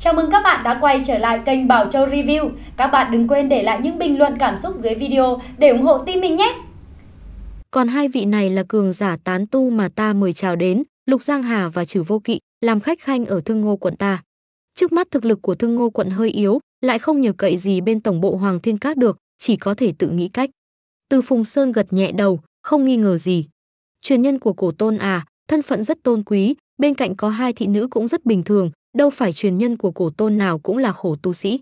Chào mừng các bạn đã quay trở lại kênh Bảo Châu Review. Các bạn đừng quên để lại những bình luận cảm xúc dưới video để ủng hộ team mình nhé! Còn hai vị này là cường giả tán tu mà ta mời chào đến, Lục Giang Hà và Trử Vô Kỵ, làm khách khanh ở Thương Ngô quận ta. Trước mắt thực lực của Thương Ngô quận hơi yếu, lại không nhờ cậy gì bên tổng bộ Hoàng Thiên Các được, chỉ có thể tự nghĩ cách. Từ Phùng Sơn gật nhẹ đầu, không nghi ngờ gì. Truyền nhân của cổ tôn à, thân phận rất tôn quý, bên cạnh có hai thị nữ cũng rất bình thường, đâu phải truyền nhân của cổ tôn nào cũng là khổ tu sĩ.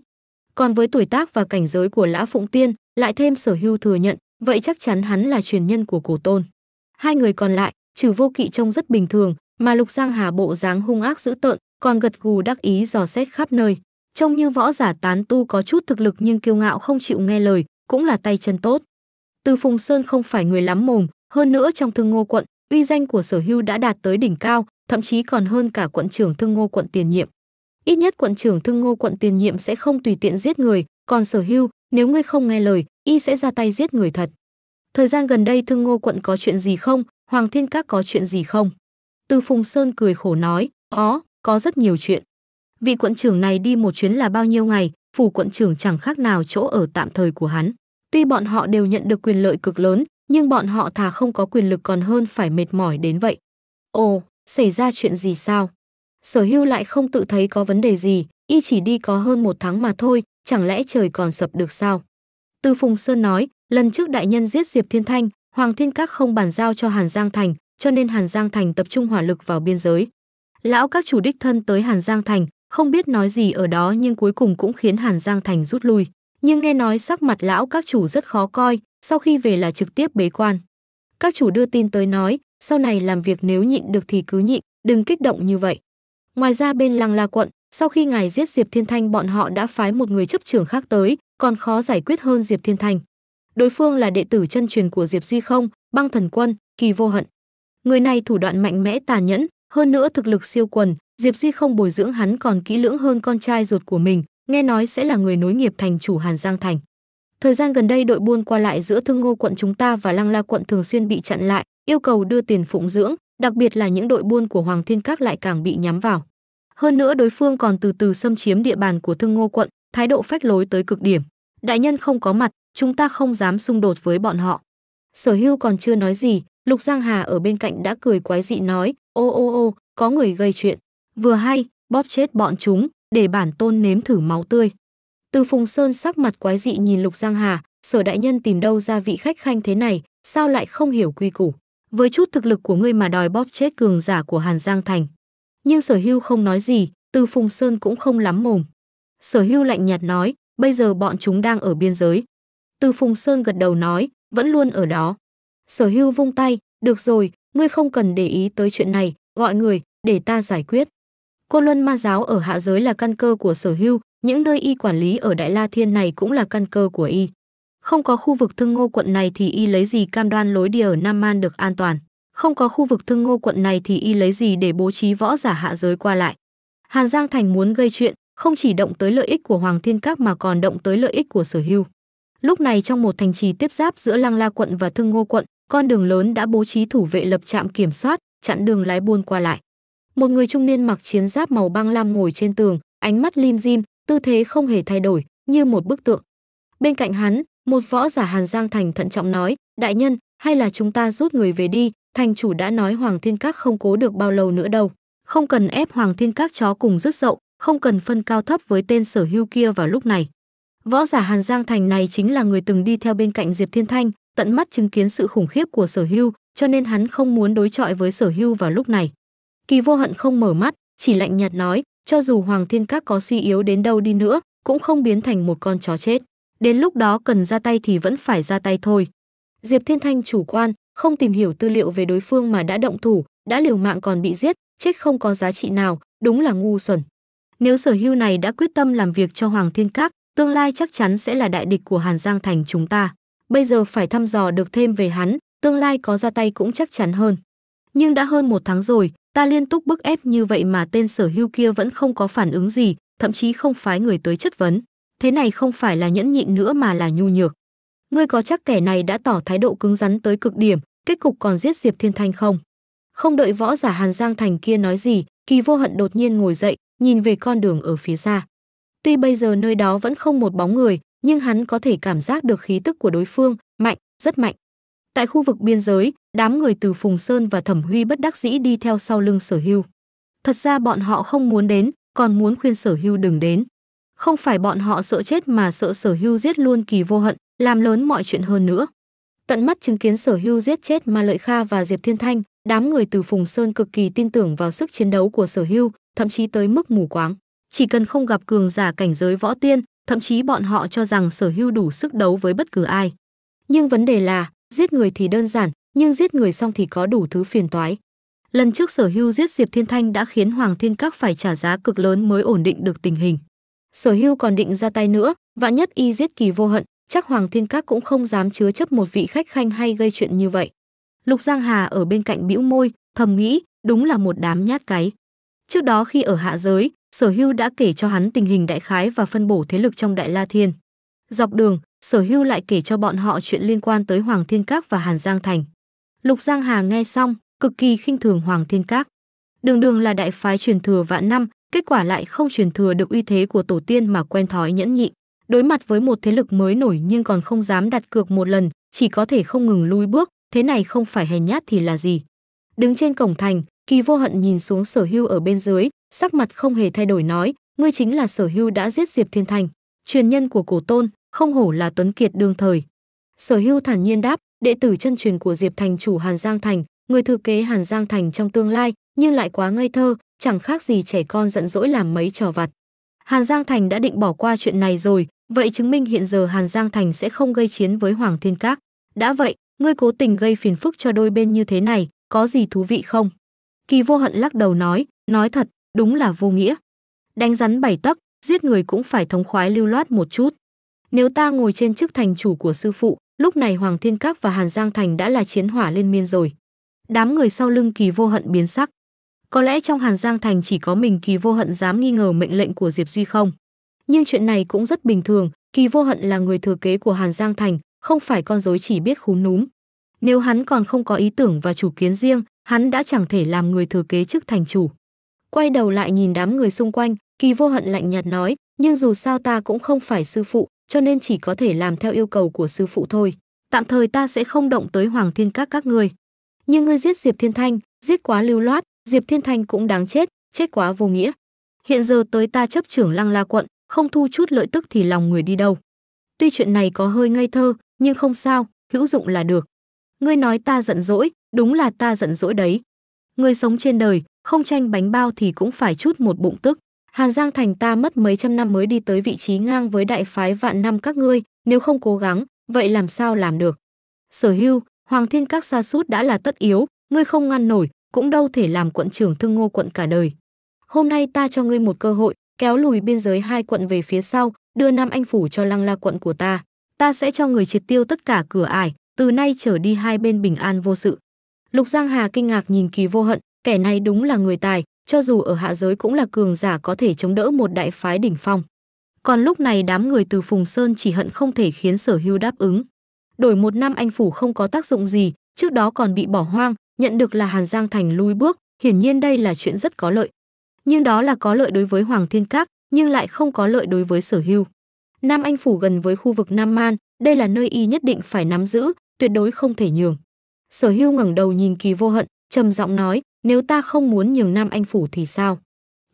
Còn với tuổi tác và cảnh giới của Lã Phụng Tiên, lại thêm sở hưu thừa nhận, vậy chắc chắn hắn là truyền nhân của cổ tôn. Hai người còn lại, trừ vô kỵ trông rất bình thường, mà Lục Giang Hà bộ dáng hung ác dữ tợn, còn gật gù đắc ý dò xét khắp nơi. Trông như võ giả tán tu có chút thực lực nhưng kiêu ngạo không chịu nghe lời, cũng là tay chân tốt. Từ Phùng Sơn không phải người lắm mồm, hơn nữa trong thương ngô quận, uy danh của sở hưu đã đạt tới đỉnh cao, thậm chí còn hơn cả quận trưởng Thương Ngô quận tiền nhiệm. Ít nhất quận trưởng Thương Ngô quận tiền nhiệm sẽ không tùy tiện giết người, còn Sở Hưu, nếu ngươi không nghe lời, y sẽ ra tay giết người thật. Thời gian gần đây Thương Ngô quận có chuyện gì không? Hoàng Thiên Các có chuyện gì không? Từ Phùng Sơn cười khổ nói, "Ó, có rất nhiều chuyện." Vị quận trưởng này đi một chuyến là bao nhiêu ngày, phủ quận trưởng chẳng khác nào chỗ ở tạm thời của hắn. Tuy bọn họ đều nhận được quyền lợi cực lớn, nhưng bọn họ thà không có quyền lực còn hơn phải mệt mỏi đến vậy. Ồ, xảy ra chuyện gì sao? Sở hưu lại không tự thấy có vấn đề gì, y chỉ đi có hơn một tháng mà thôi, chẳng lẽ trời còn sập được sao? Từ Phùng Sơn nói, lần trước đại nhân giết Diệp Thiên Thanh, Hoàng Thiên Các không bàn giao cho Hàn Giang Thành, cho nên Hàn Giang Thành tập trung hỏa lực vào biên giới. Lão các chủ đích thân tới Hàn Giang Thành, không biết nói gì ở đó nhưng cuối cùng cũng khiến Hàn Giang Thành rút lui. Nhưng nghe nói sắc mặt lão các chủ rất khó coi, sau khi về là trực tiếp bế quan. Các chủ đưa tin tới nói, sau này làm việc nếu nhịn được thì cứ nhịn, đừng kích động như vậy. Ngoài ra bên Lăng La quận, sau khi ngài giết Diệp Thiên Thanh bọn họ đã phái một người chấp trưởng khác tới, còn khó giải quyết hơn Diệp Thiên Thanh. Đối phương là đệ tử chân truyền của Diệp Duy Không, băng thần quân, kỳ vô hận. Người này thủ đoạn mạnh mẽ tàn nhẫn, hơn nữa thực lực siêu quần, Diệp Duy Không bồi dưỡng hắn còn kỹ lưỡng hơn con trai ruột của mình, nghe nói sẽ là người nối nghiệp thành chủ Hàn Giang Thành. Thời gian gần đây đội buôn qua lại giữa Thương Ngô quận chúng ta và Lăng La quận thường xuyên bị chặn lại, yêu cầu đưa tiền phụng dưỡng, đặc biệt là những đội buôn của Hoàng Thiên Các lại càng bị nhắm vào. Hơn nữa đối phương còn từ từ xâm chiếm địa bàn của Thương Ngô quận, thái độ phách lối tới cực điểm. Đại nhân không có mặt, chúng ta không dám xung đột với bọn họ. Sở Hưu còn chưa nói gì, Lục Giang Hà ở bên cạnh đã cười quái dị nói, ô ô ô, có người gây chuyện. Vừa hay, bóp chết bọn chúng, để bản tôn nếm thử máu tươi. Từ Phùng Sơn sắc mặt quái dị nhìn Lục Giang Hà, sở đại nhân tìm đâu ra vị khách khanh thế này, sao lại không hiểu quy củ. Với chút thực lực của ngươi mà đòi bóp chết cường giả của Hàn Giang Thành. Nhưng sở hưu không nói gì, từ Phùng Sơn cũng không lắm mồm. Sở hưu lạnh nhạt nói, bây giờ bọn chúng đang ở biên giới. Từ Phùng Sơn gật đầu nói, vẫn luôn ở đó. Sở hưu vung tay, được rồi, ngươi không cần để ý tới chuyện này, gọi người, để ta giải quyết. Cô Luân Ma Giáo ở hạ giới là căn cơ của sở hưu, những nơi y quản lý ở Đại La Thiên này cũng là căn cơ của y. Không có khu vực thương ngô quận này thì y lấy gì cam đoan lối đi ở Nam Man được an toàn. Không có khu vực thương ngô quận này thì y lấy gì để bố trí võ giả hạ giới qua lại. Hàn Giang Thành muốn gây chuyện, không chỉ động tới lợi ích của Hoàng Thiên Các mà còn động tới lợi ích của sở hưu. Lúc này trong một thành trì tiếp giáp giữa Lăng La quận và Thương Ngô quận, con đường lớn đã bố trí thủ vệ lập trạm kiểm soát, chặn đường lái buôn qua lại. Một người trung niên mặc chiến giáp màu băng lam ngồi trên tường, ánh mắt lim dim, tư thế không hề thay đổi, như một bức tượng. Bên cạnh hắn, một võ giả Hàn Giang Thành thận trọng nói, đại nhân, hay là chúng ta rút người về đi, thành chủ đã nói Hoàng Thiên Các không cố được bao lâu nữa đâu. Không cần ép Hoàng Thiên Các chó cùng rứt dậu, không cần phân cao thấp với tên sở hưu kia vào lúc này. Võ giả Hàn Giang Thành này chính là người từng đi theo bên cạnh Diệp Thiên Thanh, tận mắt chứng kiến sự khủng khiếp của sở hưu, cho nên hắn không muốn đối chọi với sở hưu vào lúc này. Kỳ vô hận không mở mắt, chỉ lạnh nhạt nói, cho dù Hoàng Thiên Các có suy yếu đến đâu đi nữa, cũng không biến thành một con chó chết. Đến lúc đó cần ra tay thì vẫn phải ra tay thôi. Diệp Thiên Thanh chủ quan, không tìm hiểu tư liệu về đối phương mà đã động thủ, đã liều mạng còn bị giết, chết không có giá trị nào, đúng là ngu xuẩn. Nếu sở hưu này đã quyết tâm làm việc cho Hoàng Thiên Các, tương lai chắc chắn sẽ là đại địch của Hàn Giang Thành chúng ta. Bây giờ phải thăm dò được thêm về hắn, tương lai có ra tay cũng chắc chắn hơn. Nhưng đã hơn một tháng rồi, ta liên tục bức ép như vậy mà tên sở hưu kia vẫn không có phản ứng gì, thậm chí không phái người tới chất vấn thế này không phải là nhẫn nhịn nữa mà là nhu nhược. Ngươi có chắc kẻ này đã tỏ thái độ cứng rắn tới cực điểm, kết cục còn giết Diệp Thiên Thanh không? Không đợi võ giả Hàn Giang Thành kia nói gì, Kỳ Vô Hận đột nhiên ngồi dậy, nhìn về con đường ở phía xa. Tuy bây giờ nơi đó vẫn không một bóng người, nhưng hắn có thể cảm giác được khí tức của đối phương, mạnh, rất mạnh. Tại khu vực biên giới, đám người từ Phùng Sơn và Thẩm Huy bất đắc dĩ đi theo sau lưng Sở Hưu. Thật ra bọn họ không muốn đến, còn muốn khuyên Sở Hưu đừng đến. Không phải bọn họ sợ chết mà sợ sở hưu giết luôn kỳ vô hận, làm lớn mọi chuyện hơn nữa. Tận mắt chứng kiến sở hưu giết chết Ma Lợi Kha và Diệp Thiên Thanh, đám người từ Phùng Sơn cực kỳ tin tưởng vào sức chiến đấu của sở hưu, thậm chí tới mức mù quáng. Chỉ cần không gặp cường giả cảnh giới võ tiên, thậm chí bọn họ cho rằng sở hưu đủ sức đấu với bất cứ ai. Nhưng vấn đề là, giết người thì đơn giản, nhưng giết người xong thì có đủ thứ phiền toái. Lần trước sở hưu giết Diệp Thiên Thanh đã khiến Hoàng Thiên Các phải trả giá cực lớn mới ổn định được tình hình sở hưu còn định ra tay nữa vạn nhất y giết kỳ vô hận chắc hoàng thiên các cũng không dám chứa chấp một vị khách khanh hay gây chuyện như vậy lục giang hà ở bên cạnh bĩu môi thầm nghĩ đúng là một đám nhát cái trước đó khi ở hạ giới sở hưu đã kể cho hắn tình hình đại khái và phân bổ thế lực trong đại la thiên dọc đường sở hưu lại kể cho bọn họ chuyện liên quan tới hoàng thiên các và hàn giang thành lục giang hà nghe xong cực kỳ khinh thường hoàng thiên các đường đường là đại phái truyền thừa vạn năm kết quả lại không truyền thừa được uy thế của tổ tiên mà quen thói nhẫn nhịn đối mặt với một thế lực mới nổi nhưng còn không dám đặt cược một lần chỉ có thể không ngừng lui bước thế này không phải hèn nhát thì là gì đứng trên cổng thành kỳ vô hận nhìn xuống sở hưu ở bên dưới sắc mặt không hề thay đổi nói ngươi chính là sở hưu đã giết diệp thiên thành truyền nhân của cổ tôn không hổ là tuấn kiệt đương thời sở hưu thản nhiên đáp đệ tử chân truyền của diệp thành chủ hàn giang thành người thừa kế hàn giang thành trong tương lai nhưng lại quá ngây thơ, chẳng khác gì trẻ con giận dỗi làm mấy trò vặt. Hàn Giang Thành đã định bỏ qua chuyện này rồi, vậy chứng minh hiện giờ Hàn Giang Thành sẽ không gây chiến với Hoàng Thiên Các. Đã vậy, ngươi cố tình gây phiền phức cho đôi bên như thế này, có gì thú vị không? Kỳ vô hận lắc đầu nói, nói thật, đúng là vô nghĩa. Đánh rắn bảy tấc, giết người cũng phải thống khoái lưu loát một chút. Nếu ta ngồi trên chức thành chủ của sư phụ, lúc này Hoàng Thiên Các và Hàn Giang Thành đã là chiến hỏa lên miên rồi. Đám người sau lưng kỳ vô hận biến sắc. Có lẽ trong Hàn Giang Thành chỉ có mình Kỳ Vô Hận dám nghi ngờ mệnh lệnh của Diệp Duy không. Nhưng chuyện này cũng rất bình thường, Kỳ Vô Hận là người thừa kế của Hàn Giang Thành, không phải con rối chỉ biết khú núm. Nếu hắn còn không có ý tưởng và chủ kiến riêng, hắn đã chẳng thể làm người thừa kế chức thành chủ. Quay đầu lại nhìn đám người xung quanh, Kỳ Vô Hận lạnh nhạt nói, nhưng dù sao ta cũng không phải sư phụ, cho nên chỉ có thể làm theo yêu cầu của sư phụ thôi. Tạm thời ta sẽ không động tới Hoàng Thiên Các các ngươi. Nhưng ngươi giết Diệp Thiên Thanh, giết quá lưu loát, Diệp Thiên Thanh cũng đáng chết, chết quá vô nghĩa. Hiện giờ tới ta chấp trưởng Lăng La quận, không thu chút lợi tức thì lòng người đi đâu. Tuy chuyện này có hơi ngây thơ, nhưng không sao, hữu dụng là được. Ngươi nói ta giận dỗi, đúng là ta giận dỗi đấy. Ngươi sống trên đời, không tranh bánh bao thì cũng phải chút một bụng tức. Hàn Giang Thành ta mất mấy trăm năm mới đi tới vị trí ngang với đại phái vạn năm các ngươi, nếu không cố gắng, vậy làm sao làm được. Sở hưu, Hoàng Thiên Các xa sút đã là tất yếu, ngươi không ngăn nổi, cũng đâu thể làm quận trưởng Thương Ngô quận cả đời. Hôm nay ta cho ngươi một cơ hội, kéo lùi biên giới hai quận về phía sau, đưa Nam Anh phủ cho Lăng La quận của ta. Ta sẽ cho người triệt tiêu tất cả cửa ải, từ nay trở đi hai bên bình an vô sự. Lục Giang Hà kinh ngạc nhìn Kỳ Vô Hận, kẻ này đúng là người tài, cho dù ở hạ giới cũng là cường giả có thể chống đỡ một đại phái đỉnh phong. Còn lúc này đám người từ Phùng Sơn chỉ hận không thể khiến Sở Hưu đáp ứng. Đổi một năm anh phủ không có tác dụng gì, trước đó còn bị bỏ hoang, nhận được là Hàn Giang Thành lui bước, hiển nhiên đây là chuyện rất có lợi. Nhưng đó là có lợi đối với Hoàng Thiên Các, nhưng lại không có lợi đối với Sở Hưu. Nam Anh phủ gần với khu vực Nam Man, đây là nơi y nhất định phải nắm giữ, tuyệt đối không thể nhường. Sở Hưu ngẩng đầu nhìn Kỳ Vô Hận, trầm giọng nói, nếu ta không muốn nhường Nam Anh phủ thì sao?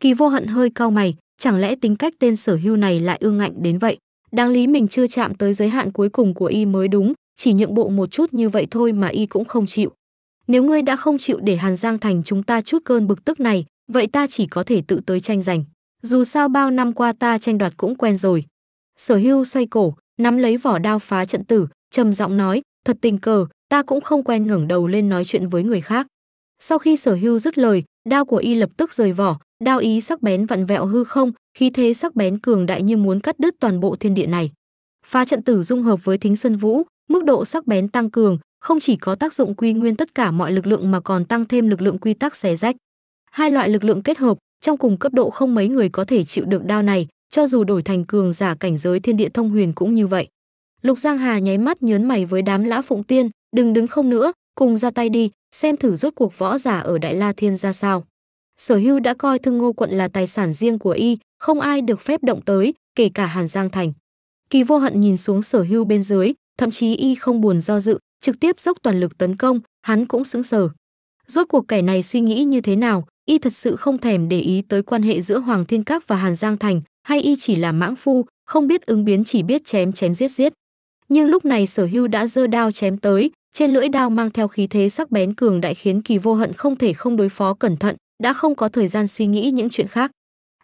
Kỳ Vô Hận hơi cau mày, chẳng lẽ tính cách tên Sở Hưu này lại ương ngạnh đến vậy? Đáng lý mình chưa chạm tới giới hạn cuối cùng của y mới đúng, chỉ nhượng bộ một chút như vậy thôi mà y cũng không chịu, nếu ngươi đã không chịu để Hàn Giang Thành chúng ta chút cơn bực tức này, vậy ta chỉ có thể tự tới tranh giành. Dù sao bao năm qua ta tranh đoạt cũng quen rồi. Sở hưu xoay cổ, nắm lấy vỏ đao phá trận tử, trầm giọng nói, thật tình cờ, ta cũng không quen ngẩng đầu lên nói chuyện với người khác. Sau khi sở hưu dứt lời, đao của y lập tức rời vỏ, đao ý sắc bén vặn vẹo hư không, khí thế sắc bén cường đại như muốn cắt đứt toàn bộ thiên địa này. Phá trận tử dung hợp với thính xuân vũ, mức độ sắc bén tăng cường, không chỉ có tác dụng quy nguyên tất cả mọi lực lượng mà còn tăng thêm lực lượng quy tắc xé rách. Hai loại lực lượng kết hợp, trong cùng cấp độ không mấy người có thể chịu được đao này, cho dù đổi thành cường giả cảnh giới thiên địa thông huyền cũng như vậy. Lục Giang Hà nháy mắt nhớn mày với đám lã phụng tiên, đừng đứng không nữa, cùng ra tay đi, xem thử rốt cuộc võ giả ở Đại La Thiên ra sao. Sở Hưu đã coi Thương Ngô quận là tài sản riêng của y, không ai được phép động tới, kể cả Hàn Giang Thành. Kỳ Vô Hận nhìn xuống Sở Hưu bên dưới, thậm chí y không buồn do dự, trực tiếp dốc toàn lực tấn công, hắn cũng sững sờ. Rốt cuộc kẻ này suy nghĩ như thế nào, y thật sự không thèm để ý tới quan hệ giữa Hoàng Thiên Các và Hàn Giang Thành, hay y chỉ là mãng phu, không biết ứng biến chỉ biết chém chém giết giết. Nhưng lúc này Sở Hưu đã giơ đao chém tới, trên lưỡi đao mang theo khí thế sắc bén cường đại khiến Kỳ Vô Hận không thể không đối phó cẩn thận, đã không có thời gian suy nghĩ những chuyện khác.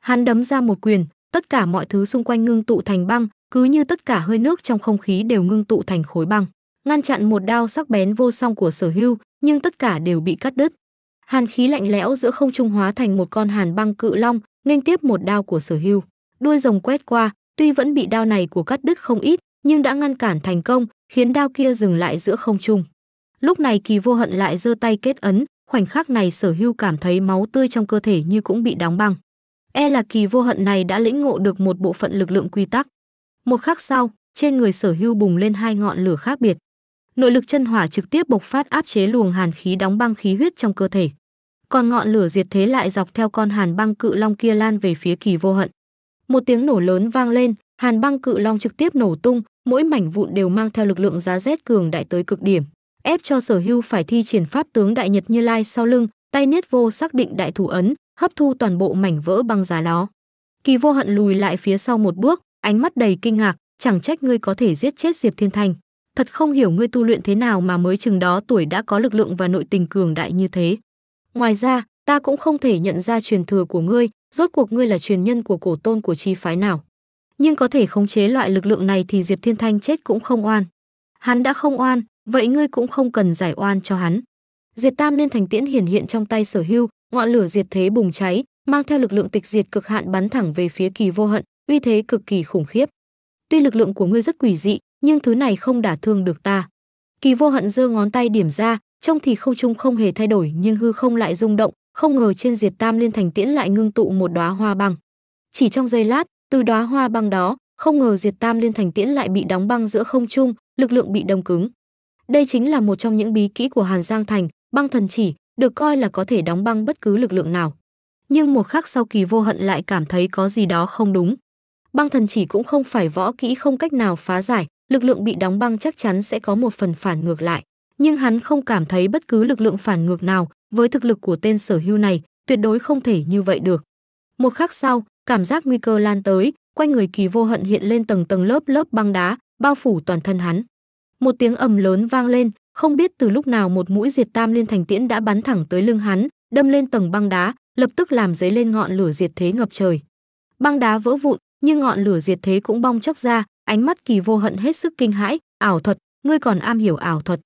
Hắn đấm ra một quyền, tất cả mọi thứ xung quanh ngưng tụ thành băng, cứ như tất cả hơi nước trong không khí đều ngưng tụ thành khối băng ngăn chặn một đao sắc bén vô song của sở hưu, nhưng tất cả đều bị cắt đứt. Hàn khí lạnh lẽo giữa không trung hóa thành một con hàn băng cự long, nên tiếp một đao của sở hưu. Đuôi rồng quét qua, tuy vẫn bị đao này của cắt đứt không ít, nhưng đã ngăn cản thành công, khiến đao kia dừng lại giữa không trung. Lúc này kỳ vô hận lại giơ tay kết ấn, khoảnh khắc này sở hưu cảm thấy máu tươi trong cơ thể như cũng bị đóng băng. E là kỳ vô hận này đã lĩnh ngộ được một bộ phận lực lượng quy tắc. Một khắc sau, trên người sở hưu bùng lên hai ngọn lửa khác biệt, nội lực chân hỏa trực tiếp bộc phát áp chế luồng hàn khí đóng băng khí huyết trong cơ thể. Còn ngọn lửa diệt thế lại dọc theo con hàn băng cự long kia lan về phía Kỳ Vô Hận. Một tiếng nổ lớn vang lên, hàn băng cự long trực tiếp nổ tung, mỗi mảnh vụn đều mang theo lực lượng giá rét cường đại tới cực điểm, ép cho Sở Hưu phải thi triển pháp tướng đại nhật Như Lai sau lưng, tay niết vô xác định đại thủ ấn, hấp thu toàn bộ mảnh vỡ băng giá đó. Kỳ Vô Hận lùi lại phía sau một bước, ánh mắt đầy kinh ngạc, chẳng trách ngươi có thể giết chết Diệp Thiên Thành thật không hiểu ngươi tu luyện thế nào mà mới chừng đó tuổi đã có lực lượng và nội tình cường đại như thế. Ngoài ra, ta cũng không thể nhận ra truyền thừa của ngươi, rốt cuộc ngươi là truyền nhân của cổ tôn của chi phái nào. Nhưng có thể khống chế loại lực lượng này thì Diệp Thiên Thanh chết cũng không oan. Hắn đã không oan, vậy ngươi cũng không cần giải oan cho hắn. Diệt Tam Liên Thành Tiễn hiển hiện trong tay Sở Hưu, ngọn lửa diệt thế bùng cháy, mang theo lực lượng tịch diệt cực hạn bắn thẳng về phía Kỳ Vô Hận, uy thế cực kỳ khủng khiếp. Tuy lực lượng của ngươi rất quỷ dị, nhưng thứ này không đả thương được ta. Kỳ vô hận giơ ngón tay điểm ra, trông thì không trung không hề thay đổi nhưng hư không lại rung động, không ngờ trên diệt tam liên thành tiễn lại ngưng tụ một đóa hoa băng. Chỉ trong giây lát, từ đóa hoa băng đó, không ngờ diệt tam liên thành tiễn lại bị đóng băng giữa không trung, lực lượng bị đông cứng. Đây chính là một trong những bí kỹ của Hàn Giang Thành, băng thần chỉ, được coi là có thể đóng băng bất cứ lực lượng nào. Nhưng một khắc sau kỳ vô hận lại cảm thấy có gì đó không đúng. Băng thần chỉ cũng không phải võ kỹ không cách nào phá giải, lực lượng bị đóng băng chắc chắn sẽ có một phần phản ngược lại nhưng hắn không cảm thấy bất cứ lực lượng phản ngược nào với thực lực của tên sở hưu này tuyệt đối không thể như vậy được một khắc sau cảm giác nguy cơ lan tới quanh người kỳ vô hận hiện lên tầng tầng lớp lớp băng đá bao phủ toàn thân hắn một tiếng ầm lớn vang lên không biết từ lúc nào một mũi diệt tam liên thành tiễn đã bắn thẳng tới lưng hắn đâm lên tầng băng đá lập tức làm dấy lên ngọn lửa diệt thế ngập trời băng đá vỡ vụn nhưng ngọn lửa diệt thế cũng bong chóc ra ánh mắt kỳ vô hận hết sức kinh hãi ảo thuật ngươi còn am hiểu ảo thuật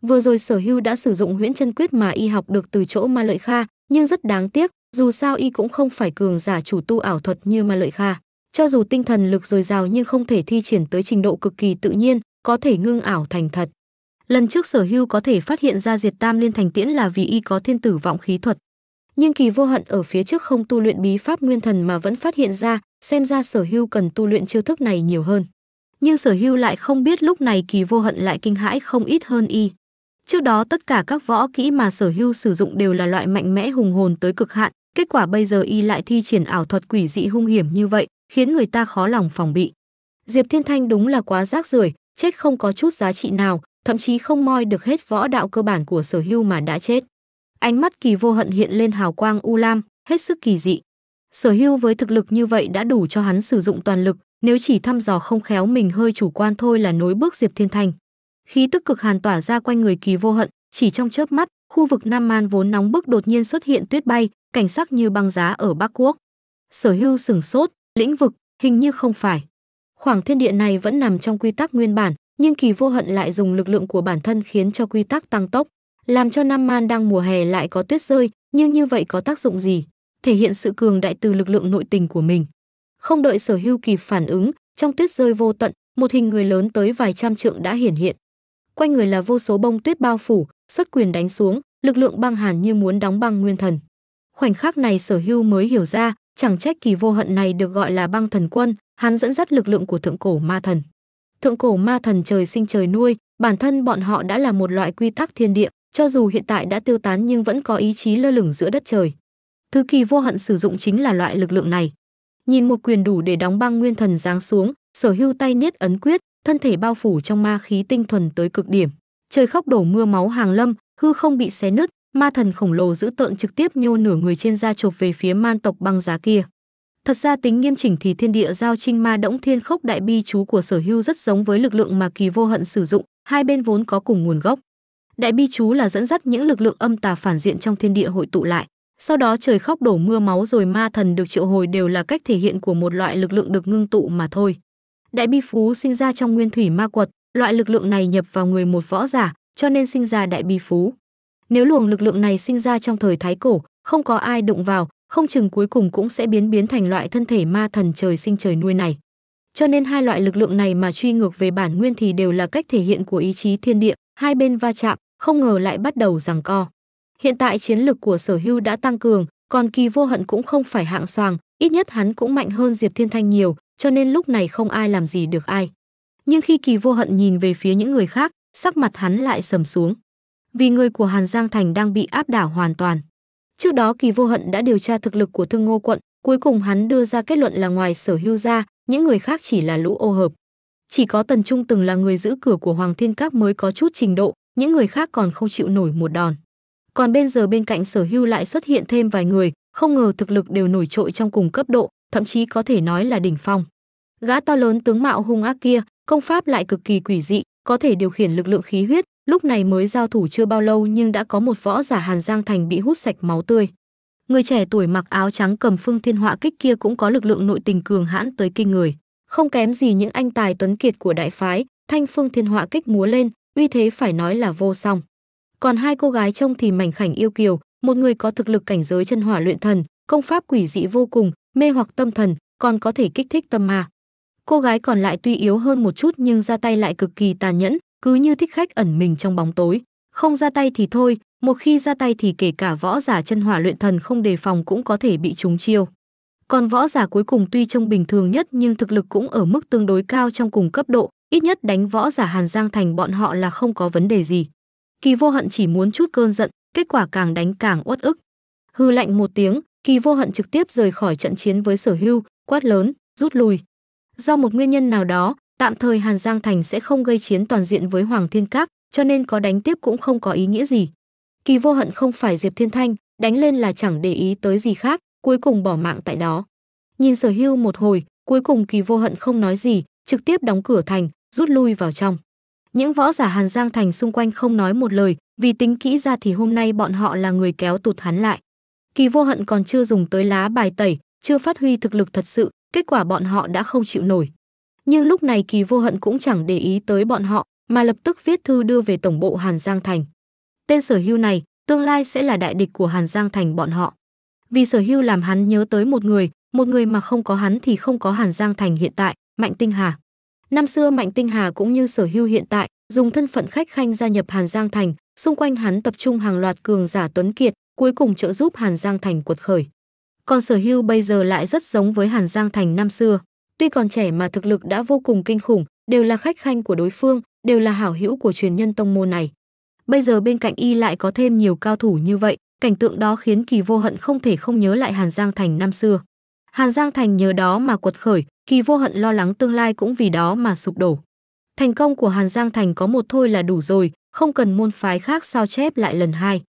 vừa rồi sở hưu đã sử dụng huyễn chân quyết mà y học được từ chỗ ma lợi kha nhưng rất đáng tiếc dù sao y cũng không phải cường giả chủ tu ảo thuật như ma lợi kha cho dù tinh thần lực dồi dào nhưng không thể thi triển tới trình độ cực kỳ tự nhiên có thể ngưng ảo thành thật lần trước sở hưu có thể phát hiện ra diệt tam liên thành tiễn là vì y có thiên tử vọng khí thuật nhưng kỳ vô hận ở phía trước không tu luyện bí pháp nguyên thần mà vẫn phát hiện ra xem ra sở hưu cần tu luyện chiêu thức này nhiều hơn nhưng sở hưu lại không biết lúc này kỳ vô hận lại kinh hãi không ít hơn y trước đó tất cả các võ kỹ mà sở hưu sử dụng đều là loại mạnh mẽ hùng hồn tới cực hạn kết quả bây giờ y lại thi triển ảo thuật quỷ dị hung hiểm như vậy khiến người ta khó lòng phòng bị diệp thiên thanh đúng là quá rác rưởi chết không có chút giá trị nào thậm chí không moi được hết võ đạo cơ bản của sở hưu mà đã chết ánh mắt kỳ vô hận hiện lên hào quang u lam hết sức kỳ dị sở hưu với thực lực như vậy đã đủ cho hắn sử dụng toàn lực nếu chỉ thăm dò không khéo mình hơi chủ quan thôi là nối bước Diệp Thiên Thành. Khí tức cực hàn tỏa ra quanh người Kỳ Vô Hận, chỉ trong chớp mắt, khu vực Nam Man vốn nóng bức đột nhiên xuất hiện tuyết bay, cảnh sắc như băng giá ở Bắc Quốc. Sở Hưu sừng sốt, lĩnh vực hình như không phải. Khoảng thiên địa này vẫn nằm trong quy tắc nguyên bản, nhưng Kỳ Vô Hận lại dùng lực lượng của bản thân khiến cho quy tắc tăng tốc, làm cho Nam Man đang mùa hè lại có tuyết rơi, nhưng như vậy có tác dụng gì? Thể hiện sự cường đại từ lực lượng nội tình của mình không đợi sở hưu kịp phản ứng trong tuyết rơi vô tận một hình người lớn tới vài trăm trượng đã hiển hiện quanh người là vô số bông tuyết bao phủ xuất quyền đánh xuống lực lượng băng hàn như muốn đóng băng nguyên thần khoảnh khắc này sở hưu mới hiểu ra chẳng trách kỳ vô hận này được gọi là băng thần quân hắn dẫn dắt lực lượng của thượng cổ ma thần thượng cổ ma thần trời sinh trời nuôi bản thân bọn họ đã là một loại quy tắc thiên địa cho dù hiện tại đã tiêu tán nhưng vẫn có ý chí lơ lửng giữa đất trời thứ kỳ vô hận sử dụng chính là loại lực lượng này nhìn một quyền đủ để đóng băng nguyên thần giáng xuống sở hưu tay niết ấn quyết thân thể bao phủ trong ma khí tinh thuần tới cực điểm trời khóc đổ mưa máu hàng lâm hư không bị xé nứt ma thần khổng lồ giữ tợn trực tiếp nhô nửa người trên da chộp về phía man tộc băng giá kia thật ra tính nghiêm chỉnh thì thiên địa giao trinh ma động thiên khốc đại bi chú của sở hưu rất giống với lực lượng mà kỳ vô hận sử dụng hai bên vốn có cùng nguồn gốc đại bi chú là dẫn dắt những lực lượng âm tà phản diện trong thiên địa hội tụ lại sau đó trời khóc đổ mưa máu rồi ma thần được triệu hồi đều là cách thể hiện của một loại lực lượng được ngưng tụ mà thôi. Đại bi phú sinh ra trong nguyên thủy ma quật, loại lực lượng này nhập vào người một võ giả, cho nên sinh ra đại bi phú. Nếu luồng lực lượng này sinh ra trong thời thái cổ, không có ai đụng vào, không chừng cuối cùng cũng sẽ biến biến thành loại thân thể ma thần trời sinh trời nuôi này. Cho nên hai loại lực lượng này mà truy ngược về bản nguyên thì đều là cách thể hiện của ý chí thiên địa, hai bên va chạm, không ngờ lại bắt đầu giằng co. Hiện tại chiến lực của Sở Hưu đã tăng cường, còn Kỳ Vô Hận cũng không phải hạng soàng, ít nhất hắn cũng mạnh hơn Diệp Thiên Thanh nhiều, cho nên lúc này không ai làm gì được ai. Nhưng khi Kỳ Vô Hận nhìn về phía những người khác, sắc mặt hắn lại sầm xuống. Vì người của Hàn Giang Thành đang bị áp đảo hoàn toàn. Trước đó Kỳ Vô Hận đã điều tra thực lực của Thương Ngô quận, cuối cùng hắn đưa ra kết luận là ngoài Sở Hưu ra, những người khác chỉ là lũ ô hợp. Chỉ có Tần Trung từng là người giữ cửa của Hoàng Thiên Các mới có chút trình độ, những người khác còn không chịu nổi một đòn còn bên giờ bên cạnh sở hưu lại xuất hiện thêm vài người, không ngờ thực lực đều nổi trội trong cùng cấp độ, thậm chí có thể nói là đỉnh phong. Gã to lớn tướng mạo hung ác kia, công pháp lại cực kỳ quỷ dị, có thể điều khiển lực lượng khí huyết, lúc này mới giao thủ chưa bao lâu nhưng đã có một võ giả Hàn Giang Thành bị hút sạch máu tươi. Người trẻ tuổi mặc áo trắng cầm phương thiên họa kích kia cũng có lực lượng nội tình cường hãn tới kinh người, không kém gì những anh tài tuấn kiệt của đại phái, thanh phương thiên họa kích múa lên, uy thế phải nói là vô song còn hai cô gái trông thì mảnh khảnh yêu kiều một người có thực lực cảnh giới chân hỏa luyện thần công pháp quỷ dị vô cùng mê hoặc tâm thần còn có thể kích thích tâm ma cô gái còn lại tuy yếu hơn một chút nhưng ra tay lại cực kỳ tàn nhẫn cứ như thích khách ẩn mình trong bóng tối không ra tay thì thôi một khi ra tay thì kể cả võ giả chân hỏa luyện thần không đề phòng cũng có thể bị trúng chiêu còn võ giả cuối cùng tuy trông bình thường nhất nhưng thực lực cũng ở mức tương đối cao trong cùng cấp độ ít nhất đánh võ giả hàn giang thành bọn họ là không có vấn đề gì Kỳ Vô Hận chỉ muốn chút cơn giận, kết quả càng đánh càng uất ức. Hư lạnh một tiếng, Kỳ Vô Hận trực tiếp rời khỏi trận chiến với Sở Hưu, quát lớn, rút lui. Do một nguyên nhân nào đó, tạm thời Hàn Giang Thành sẽ không gây chiến toàn diện với Hoàng Thiên Các, cho nên có đánh tiếp cũng không có ý nghĩa gì. Kỳ Vô Hận không phải Diệp Thiên Thanh, đánh lên là chẳng để ý tới gì khác, cuối cùng bỏ mạng tại đó. Nhìn Sở Hưu một hồi, cuối cùng Kỳ Vô Hận không nói gì, trực tiếp đóng cửa thành, rút lui vào trong. Những võ giả Hàn Giang Thành xung quanh không nói một lời, vì tính kỹ ra thì hôm nay bọn họ là người kéo tụt hắn lại. Kỳ vô hận còn chưa dùng tới lá bài tẩy, chưa phát huy thực lực thật sự, kết quả bọn họ đã không chịu nổi. Nhưng lúc này kỳ vô hận cũng chẳng để ý tới bọn họ, mà lập tức viết thư đưa về tổng bộ Hàn Giang Thành. Tên sở hưu này, tương lai sẽ là đại địch của Hàn Giang Thành bọn họ. Vì sở hưu làm hắn nhớ tới một người, một người mà không có hắn thì không có Hàn Giang Thành hiện tại, Mạnh Tinh Hà. Năm xưa Mạnh Tinh Hà cũng như Sở Hưu hiện tại, dùng thân phận khách khanh gia nhập Hàn Giang Thành, xung quanh hắn tập trung hàng loạt cường giả tuấn kiệt, cuối cùng trợ giúp Hàn Giang Thành cuột khởi. Còn Sở Hưu bây giờ lại rất giống với Hàn Giang Thành năm xưa, tuy còn trẻ mà thực lực đã vô cùng kinh khủng, đều là khách khanh của đối phương, đều là hảo hữu của truyền nhân tông môn này. Bây giờ bên cạnh y lại có thêm nhiều cao thủ như vậy, cảnh tượng đó khiến Kỳ Vô Hận không thể không nhớ lại Hàn Giang Thành năm xưa. Hàn Giang Thành nhờ đó mà quật khởi, Kỳ vô hận lo lắng tương lai cũng vì đó mà sụp đổ. Thành công của Hàn Giang Thành có một thôi là đủ rồi, không cần môn phái khác sao chép lại lần hai.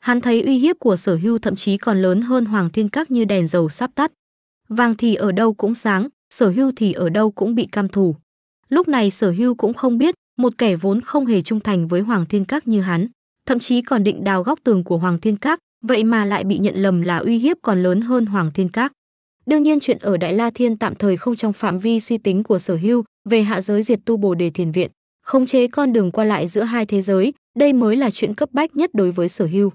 Hắn thấy uy hiếp của sở hưu thậm chí còn lớn hơn Hoàng Thiên Các như đèn dầu sắp tắt. Vàng thì ở đâu cũng sáng, sở hưu thì ở đâu cũng bị cam thủ. Lúc này sở hưu cũng không biết, một kẻ vốn không hề trung thành với Hoàng Thiên Các như hắn, thậm chí còn định đào góc tường của Hoàng Thiên Các, vậy mà lại bị nhận lầm là uy hiếp còn lớn hơn Hoàng Thiên Các. Đương nhiên chuyện ở Đại La Thiên tạm thời không trong phạm vi suy tính của Sở Hưu về hạ giới diệt tu Bồ Đề Thiền viện, khống chế con đường qua lại giữa hai thế giới, đây mới là chuyện cấp bách nhất đối với Sở Hưu.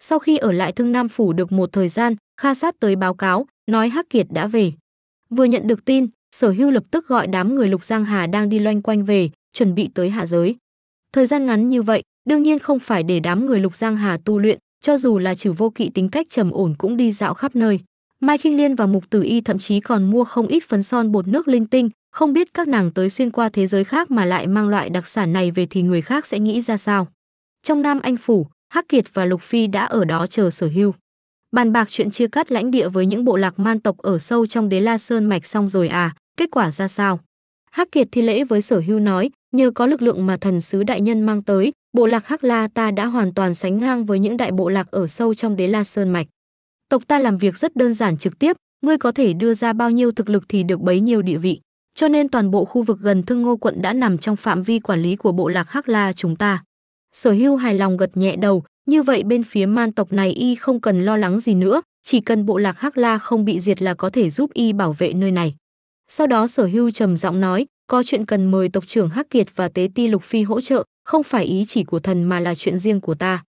Sau khi ở lại Thương Nam phủ được một thời gian, Kha Sát tới báo cáo, nói Hắc Kiệt đã về. Vừa nhận được tin, Sở Hưu lập tức gọi đám người Lục Giang Hà đang đi loanh quanh về, chuẩn bị tới hạ giới. Thời gian ngắn như vậy, đương nhiên không phải để đám người Lục Giang Hà tu luyện, cho dù là trừ vô kỵ tính cách trầm ổn cũng đi dạo khắp nơi. Mai kinh Liên và Mục Tử Y thậm chí còn mua không ít phấn son bột nước linh tinh, không biết các nàng tới xuyên qua thế giới khác mà lại mang loại đặc sản này về thì người khác sẽ nghĩ ra sao. Trong Nam Anh phủ, Hắc Kiệt và Lục Phi đã ở đó chờ sở hưu. Bàn bạc chuyện chia cắt lãnh địa với những bộ lạc man tộc ở sâu trong Đế La Sơn mạch xong rồi à, kết quả ra sao? Hắc Kiệt thi lễ với Sở Hưu nói, nhờ có lực lượng mà thần sứ đại nhân mang tới, bộ lạc Hắc La ta đã hoàn toàn sánh ngang với những đại bộ lạc ở sâu trong Đế La Sơn mạch. Tộc ta làm việc rất đơn giản trực tiếp, ngươi có thể đưa ra bao nhiêu thực lực thì được bấy nhiêu địa vị. Cho nên toàn bộ khu vực gần Thương Ngô quận đã nằm trong phạm vi quản lý của bộ lạc Hắc La chúng ta. Sở Hưu hài lòng gật nhẹ đầu, như vậy bên phía man tộc này y không cần lo lắng gì nữa, chỉ cần bộ lạc Hắc La không bị diệt là có thể giúp y bảo vệ nơi này. Sau đó Sở Hưu trầm giọng nói, có chuyện cần mời tộc trưởng Hắc Kiệt và Tế Ti Lục Phi hỗ trợ, không phải ý chỉ của thần mà là chuyện riêng của ta.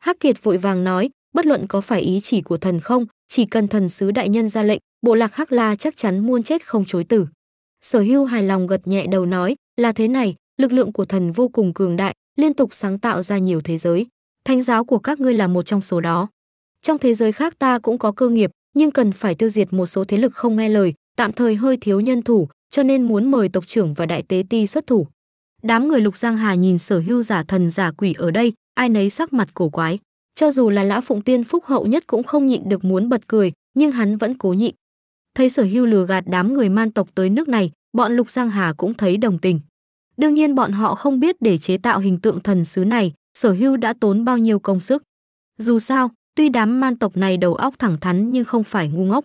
Hắc Kiệt vội vàng nói, bất luận có phải ý chỉ của thần không chỉ cần thần sứ đại nhân ra lệnh bộ lạc hắc la chắc chắn muôn chết không chối tử sở hưu hài lòng gật nhẹ đầu nói là thế này lực lượng của thần vô cùng cường đại liên tục sáng tạo ra nhiều thế giới thánh giáo của các ngươi là một trong số đó trong thế giới khác ta cũng có cơ nghiệp nhưng cần phải tiêu diệt một số thế lực không nghe lời tạm thời hơi thiếu nhân thủ cho nên muốn mời tộc trưởng và đại tế ti xuất thủ đám người lục giang hà nhìn sở hưu giả thần giả quỷ ở đây ai nấy sắc mặt cổ quái cho dù là Lã Phụng Tiên phúc hậu nhất cũng không nhịn được muốn bật cười, nhưng hắn vẫn cố nhịn. Thấy Sở Hưu lừa gạt đám người man tộc tới nước này, bọn Lục Giang Hà cũng thấy đồng tình. Đương nhiên bọn họ không biết để chế tạo hình tượng thần sứ này, Sở Hưu đã tốn bao nhiêu công sức. Dù sao, tuy đám man tộc này đầu óc thẳng thắn nhưng không phải ngu ngốc.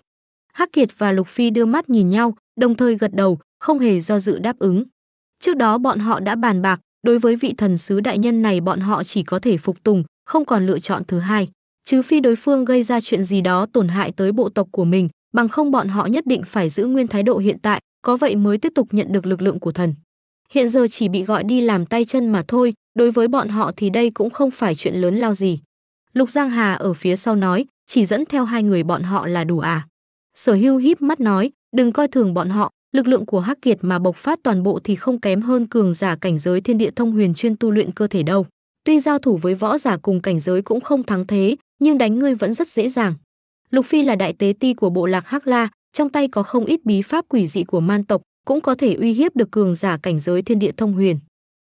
Hắc Kiệt và Lục Phi đưa mắt nhìn nhau, đồng thời gật đầu, không hề do dự đáp ứng. Trước đó bọn họ đã bàn bạc, đối với vị thần sứ đại nhân này bọn họ chỉ có thể phục tùng, không còn lựa chọn thứ hai, trừ phi đối phương gây ra chuyện gì đó tổn hại tới bộ tộc của mình, bằng không bọn họ nhất định phải giữ nguyên thái độ hiện tại, có vậy mới tiếp tục nhận được lực lượng của thần. Hiện giờ chỉ bị gọi đi làm tay chân mà thôi, đối với bọn họ thì đây cũng không phải chuyện lớn lao gì. Lục Giang Hà ở phía sau nói, chỉ dẫn theo hai người bọn họ là đủ à. Sở hưu híp mắt nói, đừng coi thường bọn họ, lực lượng của Hắc Kiệt mà bộc phát toàn bộ thì không kém hơn cường giả cảnh giới thiên địa thông huyền chuyên tu luyện cơ thể đâu tuy giao thủ với võ giả cùng cảnh giới cũng không thắng thế, nhưng đánh ngươi vẫn rất dễ dàng. Lục Phi là đại tế ti của bộ lạc Hắc La, trong tay có không ít bí pháp quỷ dị của man tộc, cũng có thể uy hiếp được cường giả cảnh giới thiên địa thông huyền.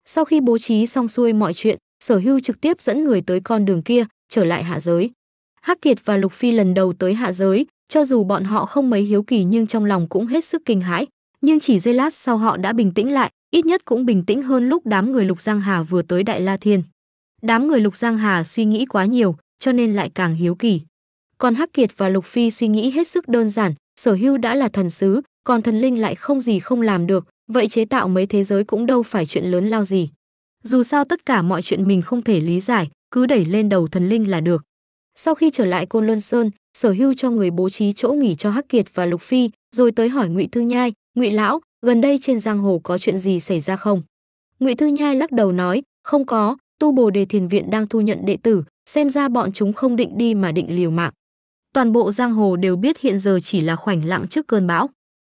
Sau khi bố trí xong xuôi mọi chuyện, Sở Hưu trực tiếp dẫn người tới con đường kia, trở lại hạ giới. Hắc Kiệt và Lục Phi lần đầu tới hạ giới, cho dù bọn họ không mấy hiếu kỳ nhưng trong lòng cũng hết sức kinh hãi, nhưng chỉ giây lát sau họ đã bình tĩnh lại, ít nhất cũng bình tĩnh hơn lúc đám người Lục Giang Hà vừa tới Đại La Thiên. Đám người Lục Giang Hà suy nghĩ quá nhiều, cho nên lại càng hiếu kỳ. Còn Hắc Kiệt và Lục Phi suy nghĩ hết sức đơn giản, Sở Hưu đã là thần sứ, còn thần linh lại không gì không làm được, vậy chế tạo mấy thế giới cũng đâu phải chuyện lớn lao gì. Dù sao tất cả mọi chuyện mình không thể lý giải, cứ đẩy lên đầu thần linh là được. Sau khi trở lại Côn Luân Sơn, Sở Hưu cho người bố trí chỗ nghỉ cho Hắc Kiệt và Lục Phi, rồi tới hỏi Ngụy Thư Nhai, "Ngụy lão, gần đây trên giang hồ có chuyện gì xảy ra không?" Ngụy Thư Nhai lắc đầu nói, "Không có, tu Bồ Đề Thiền Viện đang thu nhận đệ tử, xem ra bọn chúng không định đi mà định liều mạng. Toàn bộ giang hồ đều biết hiện giờ chỉ là khoảnh lặng trước cơn bão.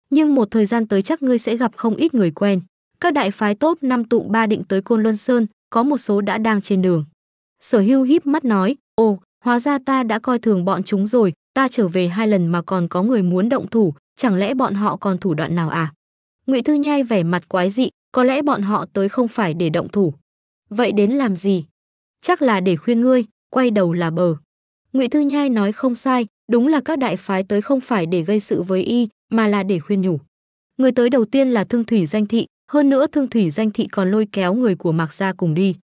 Nhưng một thời gian tới chắc ngươi sẽ gặp không ít người quen. Các đại phái top năm tụng ba định tới Côn Luân Sơn, có một số đã đang trên đường. Sở hưu híp mắt nói, ồ, hóa ra ta đã coi thường bọn chúng rồi, ta trở về hai lần mà còn có người muốn động thủ, chẳng lẽ bọn họ còn thủ đoạn nào à? Ngụy Thư Nhai vẻ mặt quái dị, có lẽ bọn họ tới không phải để động thủ, Vậy đến làm gì? Chắc là để khuyên ngươi, quay đầu là bờ. Ngụy Thư Nhai nói không sai, đúng là các đại phái tới không phải để gây sự với y, mà là để khuyên nhủ. Người tới đầu tiên là Thương Thủy Doanh Thị, hơn nữa Thương Thủy Doanh Thị còn lôi kéo người của Mạc Gia cùng đi.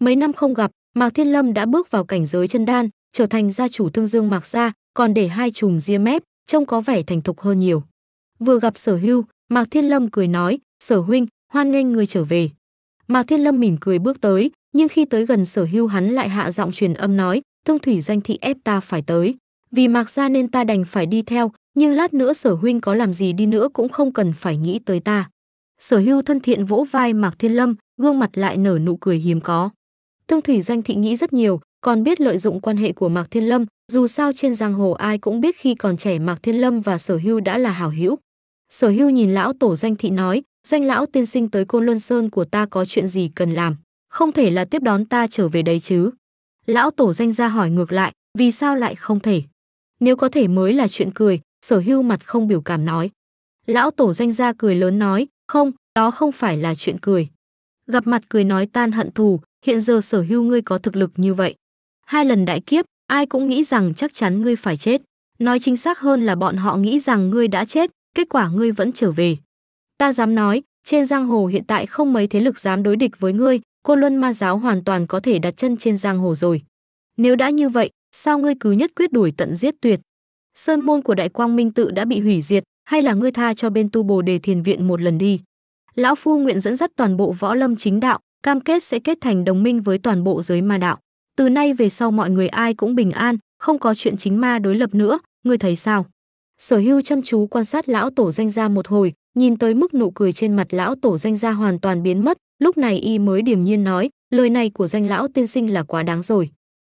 Mấy năm không gặp, Mạc Thiên Lâm đã bước vào cảnh giới chân đan, trở thành gia chủ Thương Dương Mạc Gia, còn để hai chùm ria mép, trông có vẻ thành thục hơn nhiều. Vừa gặp Sở Hưu, Mạc Thiên Lâm cười nói, Sở Huynh, hoan nghênh người trở về. Mạc Thiên Lâm mỉm cười bước tới, nhưng khi tới gần Sở Hưu hắn lại hạ giọng truyền âm nói, "Thương thủy doanh thị ép ta phải tới, vì Mạc gia nên ta đành phải đi theo, nhưng lát nữa Sở huynh có làm gì đi nữa cũng không cần phải nghĩ tới ta." Sở Hưu thân thiện vỗ vai Mạc Thiên Lâm, gương mặt lại nở nụ cười hiếm có. Thương thủy doanh thị nghĩ rất nhiều, còn biết lợi dụng quan hệ của Mạc Thiên Lâm, dù sao trên giang hồ ai cũng biết khi còn trẻ Mạc Thiên Lâm và Sở Hưu đã là hảo hữu. Sở Hưu nhìn lão tổ doanh thị nói, Doanh lão tiên sinh tới Côn Luân Sơn của ta có chuyện gì cần làm, không thể là tiếp đón ta trở về đấy chứ. Lão tổ doanh gia hỏi ngược lại, vì sao lại không thể? Nếu có thể mới là chuyện cười, sở hưu mặt không biểu cảm nói. Lão tổ doanh gia cười lớn nói, không, đó không phải là chuyện cười. Gặp mặt cười nói tan hận thù, hiện giờ sở hưu ngươi có thực lực như vậy. Hai lần đại kiếp, ai cũng nghĩ rằng chắc chắn ngươi phải chết. Nói chính xác hơn là bọn họ nghĩ rằng ngươi đã chết, kết quả ngươi vẫn trở về. Ta dám nói, trên giang hồ hiện tại không mấy thế lực dám đối địch với ngươi, Côn Luân Ma giáo hoàn toàn có thể đặt chân trên giang hồ rồi. Nếu đã như vậy, sao ngươi cứ nhất quyết đuổi tận giết tuyệt? Sơn môn của Đại Quang Minh tự đã bị hủy diệt, hay là ngươi tha cho bên tu Bồ Đề Thiền viện một lần đi? Lão phu nguyện dẫn dắt toàn bộ võ lâm chính đạo, cam kết sẽ kết thành đồng minh với toàn bộ giới ma đạo. Từ nay về sau mọi người ai cũng bình an, không có chuyện chính ma đối lập nữa, ngươi thấy sao? Sở Hưu chăm chú quan sát lão tổ doanh gia một hồi, nhìn tới mức nụ cười trên mặt lão tổ doanh gia hoàn toàn biến mất, lúc này y mới điềm nhiên nói, lời này của doanh lão tiên sinh là quá đáng rồi.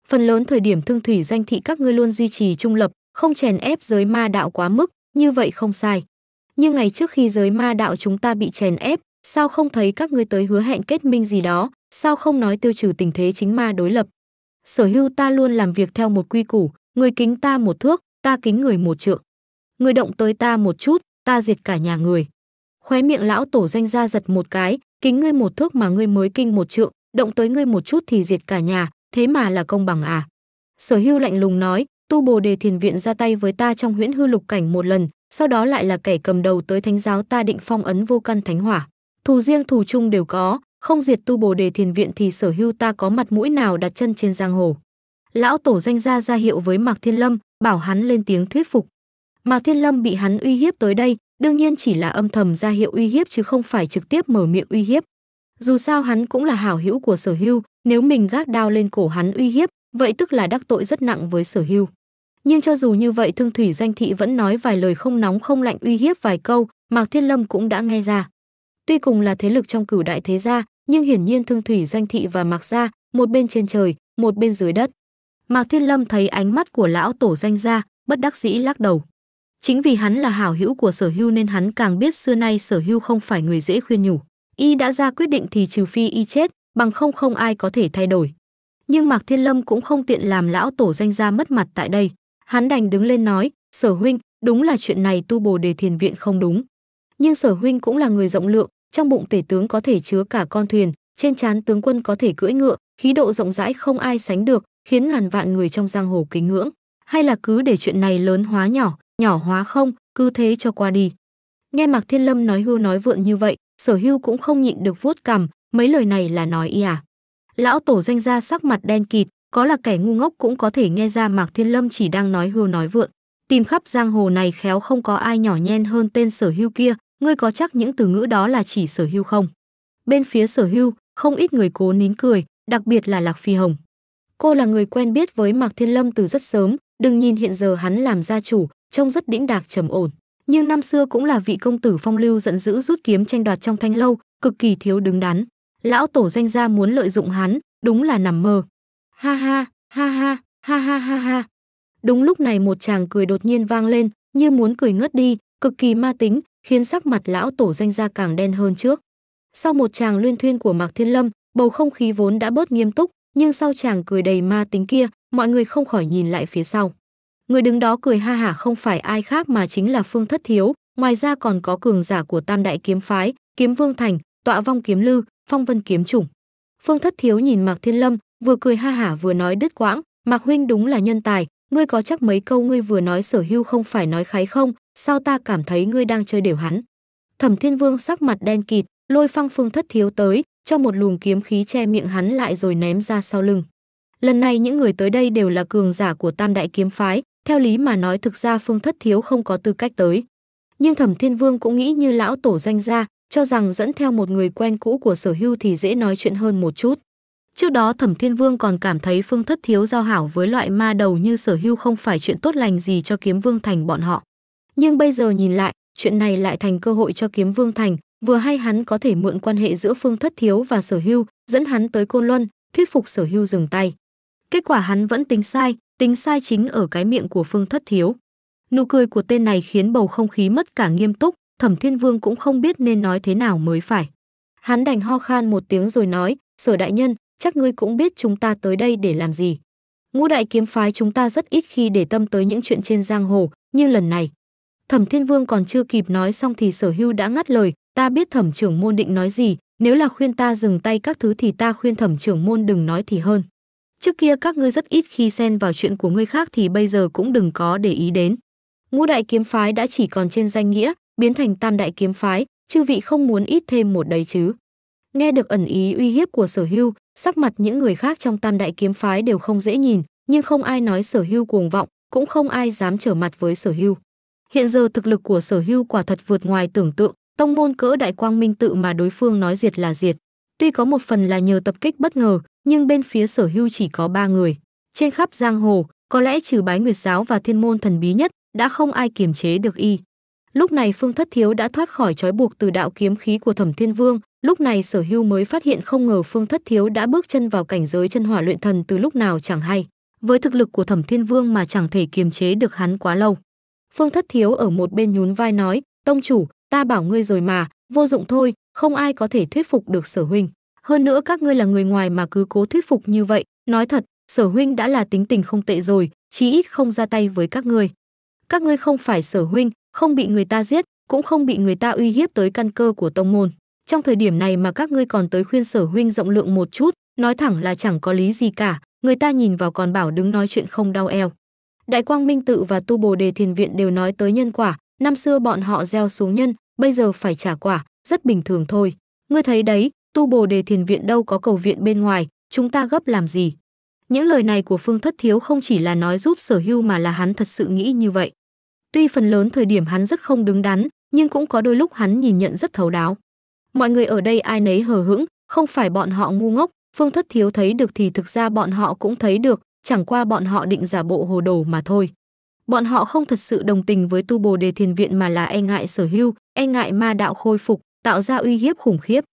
Phần lớn thời điểm thương thủy doanh thị các ngươi luôn duy trì trung lập, không chèn ép giới ma đạo quá mức, như vậy không sai. Như ngày trước khi giới ma đạo chúng ta bị chèn ép, sao không thấy các ngươi tới hứa hẹn kết minh gì đó, sao không nói tiêu trừ tình thế chính ma đối lập. Sở hưu ta luôn làm việc theo một quy củ, người kính ta một thước, ta kính người một trượng. Người động tới ta một chút, ta diệt cả nhà người. Khóe miệng lão tổ doanh gia giật một cái, kính ngươi một thước mà ngươi mới kinh một trượng, động tới ngươi một chút thì diệt cả nhà, thế mà là công bằng à. Sở hưu lạnh lùng nói, tu bồ đề thiền viện ra tay với ta trong huyễn hư lục cảnh một lần, sau đó lại là kẻ cầm đầu tới thánh giáo ta định phong ấn vô căn thánh hỏa. Thù riêng thù chung đều có, không diệt tu bồ đề thiền viện thì sở hưu ta có mặt mũi nào đặt chân trên giang hồ. Lão tổ doanh gia ra hiệu với Mạc Thiên Lâm, bảo hắn lên tiếng thuyết phục mà Thiên Lâm bị hắn uy hiếp tới đây, đương nhiên chỉ là âm thầm ra hiệu uy hiếp chứ không phải trực tiếp mở miệng uy hiếp. Dù sao hắn cũng là hảo hữu của Sở Hưu, nếu mình gác đao lên cổ hắn uy hiếp, vậy tức là đắc tội rất nặng với Sở Hưu. Nhưng cho dù như vậy Thương Thủy Doanh thị vẫn nói vài lời không nóng không lạnh uy hiếp vài câu, Mạc Thiên Lâm cũng đã nghe ra. Tuy cùng là thế lực trong cửu đại thế gia, nhưng hiển nhiên Thương Thủy Doanh thị và Mạc gia, một bên trên trời, một bên dưới đất. Mạc Thiên Lâm thấy ánh mắt của lão tổ doanh gia, bất đắc dĩ lắc đầu. Chính vì hắn là hảo hữu của sở hưu nên hắn càng biết xưa nay sở hưu không phải người dễ khuyên nhủ. Y đã ra quyết định thì trừ phi y chết, bằng không không ai có thể thay đổi. Nhưng Mạc Thiên Lâm cũng không tiện làm lão tổ doanh gia mất mặt tại đây. Hắn đành đứng lên nói, sở huynh, đúng là chuyện này tu bồ đề thiền viện không đúng. Nhưng sở huynh cũng là người rộng lượng, trong bụng tể tướng có thể chứa cả con thuyền, trên trán tướng quân có thể cưỡi ngựa, khí độ rộng rãi không ai sánh được, khiến ngàn vạn người trong giang hồ kính ngưỡng. Hay là cứ để chuyện này lớn hóa nhỏ, nhỏ hóa không, cứ thế cho qua đi. Nghe Mạc Thiên Lâm nói hưu nói vượn như vậy, sở hưu cũng không nhịn được vuốt cằm, mấy lời này là nói y à. Lão tổ doanh gia sắc mặt đen kịt, có là kẻ ngu ngốc cũng có thể nghe ra Mạc Thiên Lâm chỉ đang nói hưu nói vượn. Tìm khắp giang hồ này khéo không có ai nhỏ nhen hơn tên sở hưu kia, ngươi có chắc những từ ngữ đó là chỉ sở hưu không? Bên phía sở hưu, không ít người cố nín cười, đặc biệt là Lạc Phi Hồng. Cô là người quen biết với Mạc Thiên Lâm từ rất sớm, Đừng nhìn hiện giờ hắn làm gia chủ, trông rất đĩnh đạc trầm ổn, nhưng năm xưa cũng là vị công tử phong lưu giận dữ rút kiếm tranh đoạt trong thanh lâu, cực kỳ thiếu đứng đắn. Lão tổ doanh gia muốn lợi dụng hắn, đúng là nằm mơ. Ha ha, ha ha, ha ha ha ha. Đúng lúc này một chàng cười đột nhiên vang lên, như muốn cười ngất đi, cực kỳ ma tính, khiến sắc mặt lão tổ doanh gia càng đen hơn trước. Sau một chàng luyên thuyên của Mạc Thiên Lâm, bầu không khí vốn đã bớt nghiêm túc, nhưng sau chàng cười đầy ma tính kia, mọi người không khỏi nhìn lại phía sau. Người đứng đó cười ha hả không phải ai khác mà chính là Phương Thất Thiếu, ngoài ra còn có cường giả của Tam Đại Kiếm Phái, Kiếm Vương Thành, Tọa Vong Kiếm Lư, Phong Vân Kiếm Chủng. Phương Thất Thiếu nhìn Mạc Thiên Lâm, vừa cười ha hả vừa nói đứt quãng, Mạc Huynh đúng là nhân tài, ngươi có chắc mấy câu ngươi vừa nói sở hưu không phải nói khái không, sao ta cảm thấy ngươi đang chơi đều hắn. Thẩm Thiên Vương sắc mặt đen kịt, lôi phăng Phương Thất Thiếu tới, cho một luồng kiếm khí che miệng hắn lại rồi ném ra sau lưng. Lần này những người tới đây đều là cường giả của Tam Đại Kiếm Phái, theo lý mà nói thực ra Phương Thất Thiếu không có tư cách tới. Nhưng Thẩm Thiên Vương cũng nghĩ như lão tổ doanh gia, cho rằng dẫn theo một người quen cũ của sở hưu thì dễ nói chuyện hơn một chút. Trước đó Thẩm Thiên Vương còn cảm thấy Phương Thất Thiếu giao hảo với loại ma đầu như sở hưu không phải chuyện tốt lành gì cho Kiếm Vương Thành bọn họ. Nhưng bây giờ nhìn lại, chuyện này lại thành cơ hội cho Kiếm Vương Thành, vừa hay hắn có thể mượn quan hệ giữa Phương Thất Thiếu và sở hưu, dẫn hắn tới Côn Luân, thuyết phục sở hưu dừng tay. Kết quả hắn vẫn tính sai, tính sai chính ở cái miệng của Phương Thất Thiếu. Nụ cười của tên này khiến bầu không khí mất cả nghiêm túc, Thẩm Thiên Vương cũng không biết nên nói thế nào mới phải. Hắn đành ho khan một tiếng rồi nói, "Sở đại nhân, chắc ngươi cũng biết chúng ta tới đây để làm gì. Ngũ đại kiếm phái chúng ta rất ít khi để tâm tới những chuyện trên giang hồ, như lần này." Thẩm Thiên Vương còn chưa kịp nói xong thì Sở Hưu đã ngắt lời, "Ta biết Thẩm trưởng môn định nói gì, nếu là khuyên ta dừng tay các thứ thì ta khuyên Thẩm trưởng môn đừng nói thì hơn." Trước kia các ngươi rất ít khi xen vào chuyện của người khác thì bây giờ cũng đừng có để ý đến. Ngũ đại kiếm phái đã chỉ còn trên danh nghĩa, biến thành tam đại kiếm phái, chư vị không muốn ít thêm một đấy chứ. Nghe được ẩn ý uy hiếp của sở hưu, sắc mặt những người khác trong tam đại kiếm phái đều không dễ nhìn, nhưng không ai nói sở hưu cuồng vọng, cũng không ai dám trở mặt với sở hưu. Hiện giờ thực lực của sở hưu quả thật vượt ngoài tưởng tượng, tông môn cỡ đại quang minh tự mà đối phương nói diệt là diệt. Tuy có một phần là nhờ tập kích bất ngờ, nhưng bên phía sở hưu chỉ có ba người. Trên khắp giang hồ, có lẽ trừ bái nguyệt giáo và thiên môn thần bí nhất, đã không ai kiềm chế được y. Lúc này Phương Thất Thiếu đã thoát khỏi trói buộc từ đạo kiếm khí của Thẩm Thiên Vương, lúc này Sở Hưu mới phát hiện không ngờ Phương Thất Thiếu đã bước chân vào cảnh giới chân hỏa luyện thần từ lúc nào chẳng hay. Với thực lực của Thẩm Thiên Vương mà chẳng thể kiềm chế được hắn quá lâu. Phương Thất Thiếu ở một bên nhún vai nói, "Tông chủ, ta bảo ngươi rồi mà, vô dụng thôi, không ai có thể thuyết phục được Sở huynh." Hơn nữa các ngươi là người ngoài mà cứ cố thuyết phục như vậy, nói thật, sở huynh đã là tính tình không tệ rồi, chí ít không ra tay với các ngươi. Các ngươi không phải sở huynh, không bị người ta giết, cũng không bị người ta uy hiếp tới căn cơ của tông môn. Trong thời điểm này mà các ngươi còn tới khuyên sở huynh rộng lượng một chút, nói thẳng là chẳng có lý gì cả, người ta nhìn vào còn bảo đứng nói chuyện không đau eo. Đại Quang Minh Tự và Tu Bồ Đề Thiền Viện đều nói tới nhân quả, năm xưa bọn họ gieo xuống nhân, bây giờ phải trả quả, rất bình thường thôi. Ngươi thấy đấy, tu bồ đề thiền viện đâu có cầu viện bên ngoài, chúng ta gấp làm gì? Những lời này của Phương Thất Thiếu không chỉ là nói giúp sở hưu mà là hắn thật sự nghĩ như vậy. Tuy phần lớn thời điểm hắn rất không đứng đắn, nhưng cũng có đôi lúc hắn nhìn nhận rất thấu đáo. Mọi người ở đây ai nấy hờ hững, không phải bọn họ ngu ngốc, Phương Thất Thiếu thấy được thì thực ra bọn họ cũng thấy được, chẳng qua bọn họ định giả bộ hồ đồ mà thôi. Bọn họ không thật sự đồng tình với tu bồ đề thiền viện mà là e ngại sở hưu, e ngại ma đạo khôi phục, tạo ra uy hiếp khủng khiếp.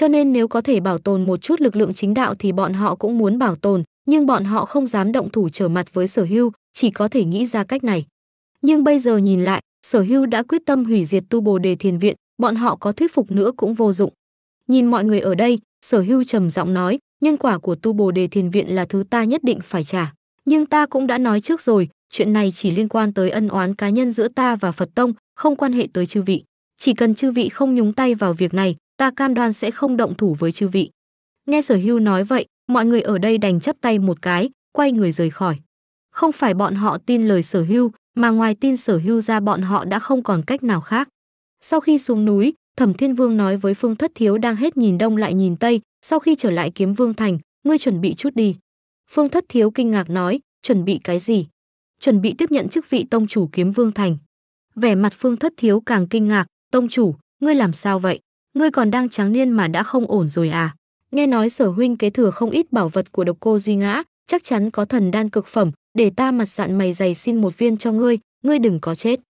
Cho nên nếu có thể bảo tồn một chút lực lượng chính đạo thì bọn họ cũng muốn bảo tồn, nhưng bọn họ không dám động thủ trở mặt với sở hưu, chỉ có thể nghĩ ra cách này. Nhưng bây giờ nhìn lại, sở hưu đã quyết tâm hủy diệt tu bồ đề thiền viện, bọn họ có thuyết phục nữa cũng vô dụng. Nhìn mọi người ở đây, sở hưu trầm giọng nói, nhân quả của tu bồ đề thiền viện là thứ ta nhất định phải trả. Nhưng ta cũng đã nói trước rồi, chuyện này chỉ liên quan tới ân oán cá nhân giữa ta và Phật Tông, không quan hệ tới chư vị. Chỉ cần chư vị không nhúng tay vào việc này, ta cam đoan sẽ không động thủ với chư vị. Nghe sở hưu nói vậy, mọi người ở đây đành chấp tay một cái, quay người rời khỏi. Không phải bọn họ tin lời sở hưu, mà ngoài tin sở hưu ra bọn họ đã không còn cách nào khác. Sau khi xuống núi, Thẩm Thiên Vương nói với Phương Thất Thiếu đang hết nhìn đông lại nhìn tây, sau khi trở lại kiếm vương thành, ngươi chuẩn bị chút đi. Phương Thất Thiếu kinh ngạc nói, chuẩn bị cái gì? Chuẩn bị tiếp nhận chức vị tông chủ kiếm vương thành. Vẻ mặt Phương Thất Thiếu càng kinh ngạc, tông chủ, ngươi làm sao vậy? ngươi còn đang tráng niên mà đã không ổn rồi à? Nghe nói sở huynh kế thừa không ít bảo vật của độc cô Duy Ngã, chắc chắn có thần đan cực phẩm, để ta mặt sạn mày dày xin một viên cho ngươi, ngươi đừng có chết.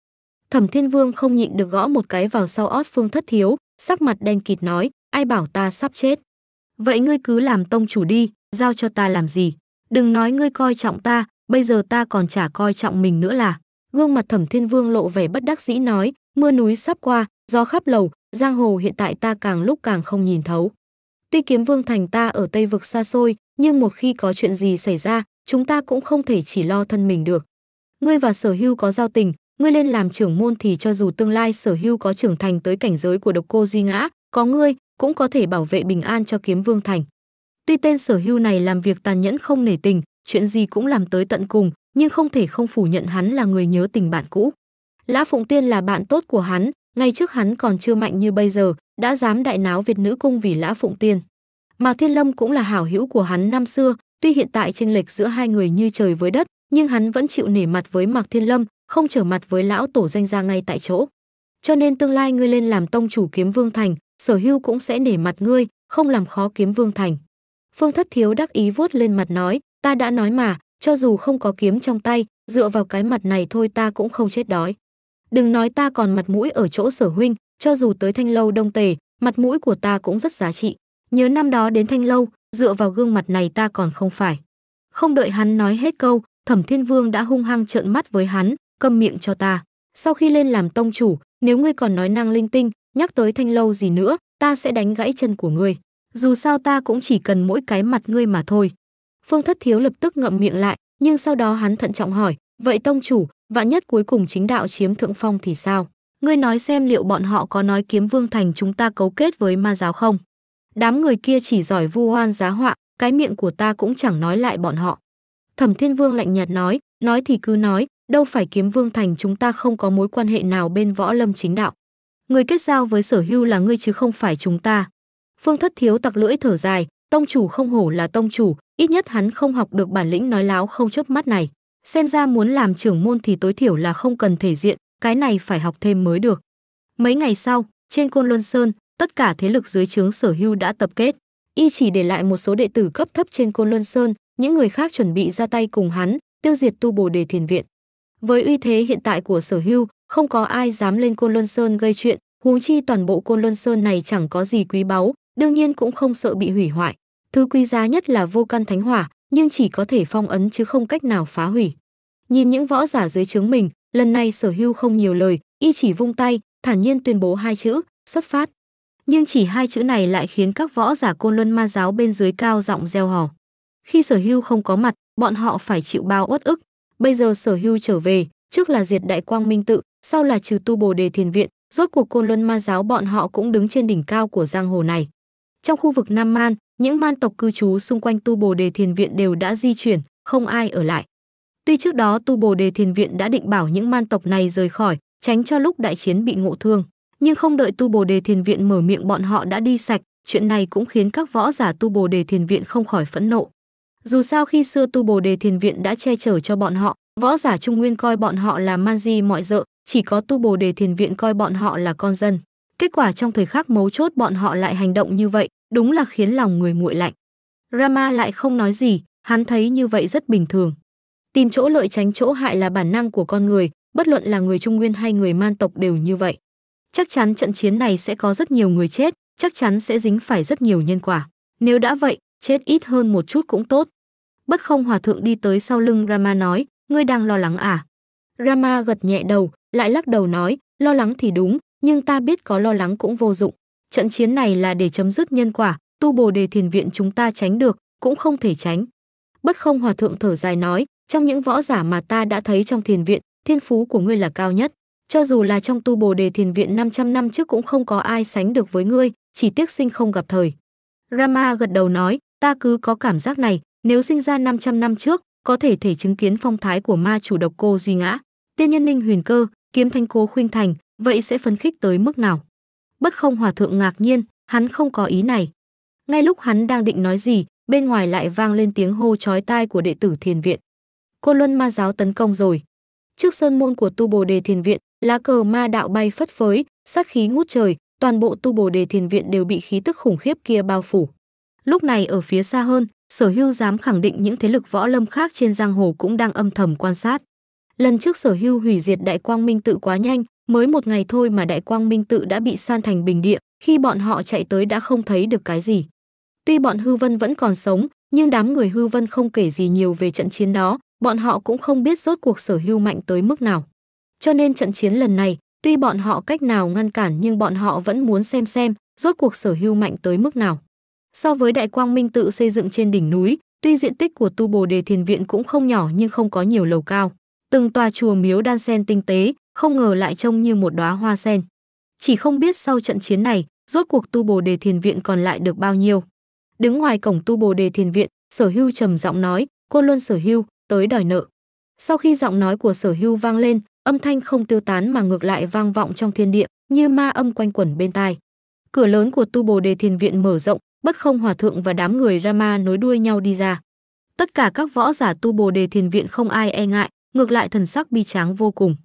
Thẩm Thiên Vương không nhịn được gõ một cái vào sau ót Phương Thất Thiếu, sắc mặt đen kịt nói, ai bảo ta sắp chết. Vậy ngươi cứ làm tông chủ đi, giao cho ta làm gì? Đừng nói ngươi coi trọng ta, bây giờ ta còn chả coi trọng mình nữa là. Gương mặt Thẩm Thiên Vương lộ vẻ bất đắc dĩ nói, Mưa núi sắp qua, gió khắp lầu, giang hồ hiện tại ta càng lúc càng không nhìn thấu. Tuy kiếm vương thành ta ở Tây Vực xa xôi, nhưng một khi có chuyện gì xảy ra, chúng ta cũng không thể chỉ lo thân mình được. Ngươi và sở hưu có giao tình, ngươi lên làm trưởng môn thì cho dù tương lai sở hưu có trưởng thành tới cảnh giới của độc cô duy ngã, có ngươi cũng có thể bảo vệ bình an cho kiếm vương thành. Tuy tên sở hưu này làm việc tàn nhẫn không nể tình, chuyện gì cũng làm tới tận cùng, nhưng không thể không phủ nhận hắn là người nhớ tình bạn cũ. Lã Phụng Tiên là bạn tốt của hắn, ngay trước hắn còn chưa mạnh như bây giờ, đã dám đại náo Việt nữ cung vì Lã Phụng Tiên. Mạc Thiên Lâm cũng là hảo hữu của hắn năm xưa, tuy hiện tại chênh lệch giữa hai người như trời với đất, nhưng hắn vẫn chịu nể mặt với Mạc Thiên Lâm, không trở mặt với lão tổ doanh gia ngay tại chỗ. Cho nên tương lai ngươi lên làm tông chủ Kiếm Vương thành, Sở Hưu cũng sẽ nể mặt ngươi, không làm khó Kiếm Vương thành. Phương Thất Thiếu đắc ý vuốt lên mặt nói, ta đã nói mà, cho dù không có kiếm trong tay, dựa vào cái mặt này thôi ta cũng không chết đói đừng nói ta còn mặt mũi ở chỗ sở huynh cho dù tới thanh lâu đông tề mặt mũi của ta cũng rất giá trị nhớ năm đó đến thanh lâu dựa vào gương mặt này ta còn không phải không đợi hắn nói hết câu thẩm thiên vương đã hung hăng trợn mắt với hắn câm miệng cho ta sau khi lên làm tông chủ nếu ngươi còn nói năng linh tinh nhắc tới thanh lâu gì nữa ta sẽ đánh gãy chân của ngươi dù sao ta cũng chỉ cần mỗi cái mặt ngươi mà thôi phương thất thiếu lập tức ngậm miệng lại nhưng sau đó hắn thận trọng hỏi vậy tông chủ vạn nhất cuối cùng chính đạo chiếm thượng phong thì sao? Ngươi nói xem liệu bọn họ có nói kiếm vương thành chúng ta cấu kết với ma giáo không? Đám người kia chỉ giỏi vu hoan giá họa, cái miệng của ta cũng chẳng nói lại bọn họ. Thẩm Thiên Vương lạnh nhạt nói, nói thì cứ nói, đâu phải kiếm vương thành chúng ta không có mối quan hệ nào bên võ lâm chính đạo. Người kết giao với sở hưu là ngươi chứ không phải chúng ta. Phương thất thiếu tặc lưỡi thở dài, tông chủ không hổ là tông chủ, ít nhất hắn không học được bản lĩnh nói láo không chớp mắt này. Xem ra muốn làm trưởng môn thì tối thiểu là không cần thể diện, cái này phải học thêm mới được. Mấy ngày sau, trên Côn Luân Sơn, tất cả thế lực dưới trướng sở hưu đã tập kết. Y chỉ để lại một số đệ tử cấp thấp trên Côn Luân Sơn, những người khác chuẩn bị ra tay cùng hắn, tiêu diệt tu bồ đề thiền viện. Với uy thế hiện tại của sở hưu, không có ai dám lên Côn Luân Sơn gây chuyện, huống chi toàn bộ Côn Luân Sơn này chẳng có gì quý báu, đương nhiên cũng không sợ bị hủy hoại. Thứ quý giá nhất là vô căn thánh hỏa, nhưng chỉ có thể phong ấn chứ không cách nào phá hủy. Nhìn những võ giả dưới trướng mình, lần này Sở Hưu không nhiều lời, y chỉ vung tay, thản nhiên tuyên bố hai chữ, xuất phát. Nhưng chỉ hai chữ này lại khiến các võ giả Côn Luân Ma giáo bên dưới cao giọng reo hò. Khi Sở Hưu không có mặt, bọn họ phải chịu bao uất ức. Bây giờ Sở Hưu trở về, trước là diệt Đại Quang Minh tự, sau là trừ tu Bồ Đề Thiền viện, rốt cuộc Côn Luân Ma giáo bọn họ cũng đứng trên đỉnh cao của giang hồ này. Trong khu vực Nam Man, những man tộc cư trú xung quanh tu Bồ Đề Thiền Viện đều đã di chuyển, không ai ở lại. Tuy trước đó tu Bồ Đề Thiền Viện đã định bảo những man tộc này rời khỏi, tránh cho lúc đại chiến bị ngộ thương, nhưng không đợi tu Bồ Đề Thiền Viện mở miệng bọn họ đã đi sạch, chuyện này cũng khiến các võ giả tu Bồ Đề Thiền Viện không khỏi phẫn nộ. Dù sao khi xưa tu Bồ Đề Thiền Viện đã che chở cho bọn họ, võ giả Trung Nguyên coi bọn họ là man di mọi dợ, chỉ có tu Bồ Đề Thiền Viện coi bọn họ là con dân. Kết quả trong thời khắc mấu chốt bọn họ lại hành động như vậy, đúng là khiến lòng người nguội lạnh. Rama lại không nói gì, hắn thấy như vậy rất bình thường. Tìm chỗ lợi tránh chỗ hại là bản năng của con người, bất luận là người Trung Nguyên hay người Man tộc đều như vậy. Chắc chắn trận chiến này sẽ có rất nhiều người chết, chắc chắn sẽ dính phải rất nhiều nhân quả. Nếu đã vậy, chết ít hơn một chút cũng tốt. Bất không hòa thượng đi tới sau lưng Rama nói, ngươi đang lo lắng à? Rama gật nhẹ đầu, lại lắc đầu nói, lo lắng thì đúng, nhưng ta biết có lo lắng cũng vô dụng trận chiến này là để chấm dứt nhân quả, tu bồ đề thiền viện chúng ta tránh được, cũng không thể tránh. Bất không hòa thượng thở dài nói, trong những võ giả mà ta đã thấy trong thiền viện, thiên phú của ngươi là cao nhất. Cho dù là trong tu bồ đề thiền viện 500 năm trước cũng không có ai sánh được với ngươi, chỉ tiếc sinh không gặp thời. Rama gật đầu nói, ta cứ có cảm giác này, nếu sinh ra 500 năm trước, có thể thể chứng kiến phong thái của ma chủ độc cô duy ngã, tiên nhân ninh huyền cơ, kiếm thanh cố khuyên thành, vậy sẽ phấn khích tới mức nào? Bất không hòa thượng ngạc nhiên, hắn không có ý này. Ngay lúc hắn đang định nói gì, bên ngoài lại vang lên tiếng hô chói tai của đệ tử thiền viện. Côn Luân Ma giáo tấn công rồi. Trước sơn môn của Tu Bồ Đề Thiền viện, lá cờ ma đạo bay phất phới, sát khí ngút trời, toàn bộ Tu Bồ Đề Thiền viện đều bị khí tức khủng khiếp kia bao phủ. Lúc này ở phía xa hơn, Sở Hưu dám khẳng định những thế lực võ lâm khác trên giang hồ cũng đang âm thầm quan sát. Lần trước Sở Hưu hủy diệt Đại Quang Minh tự quá nhanh, Mới một ngày thôi mà Đại Quang Minh tự đã bị san thành bình địa, khi bọn họ chạy tới đã không thấy được cái gì. Tuy bọn Hư Vân vẫn còn sống, nhưng đám người Hư Vân không kể gì nhiều về trận chiến đó, bọn họ cũng không biết rốt cuộc sở hưu mạnh tới mức nào. Cho nên trận chiến lần này, tuy bọn họ cách nào ngăn cản nhưng bọn họ vẫn muốn xem xem rốt cuộc sở hưu mạnh tới mức nào. So với Đại Quang Minh tự xây dựng trên đỉnh núi, tuy diện tích của tu Bồ Đề Thiền Viện cũng không nhỏ nhưng không có nhiều lầu cao. Từng tòa chùa miếu đan sen tinh tế, không ngờ lại trông như một đóa hoa sen. Chỉ không biết sau trận chiến này, rốt cuộc tu Bồ Đề Thiền Viện còn lại được bao nhiêu. Đứng ngoài cổng tu Bồ Đề Thiền Viện, Sở Hưu trầm giọng nói, "Cô Luân Sở Hưu, tới đòi nợ." Sau khi giọng nói của Sở Hưu vang lên, âm thanh không tiêu tán mà ngược lại vang vọng trong thiên địa, như ma âm quanh quẩn bên tai. Cửa lớn của tu Bồ Đề Thiền Viện mở rộng, bất không hòa thượng và đám người Rama nối đuôi nhau đi ra. Tất cả các võ giả tu Bồ Đề Thiền Viện không ai e ngại, ngược lại thần sắc bi tráng vô cùng.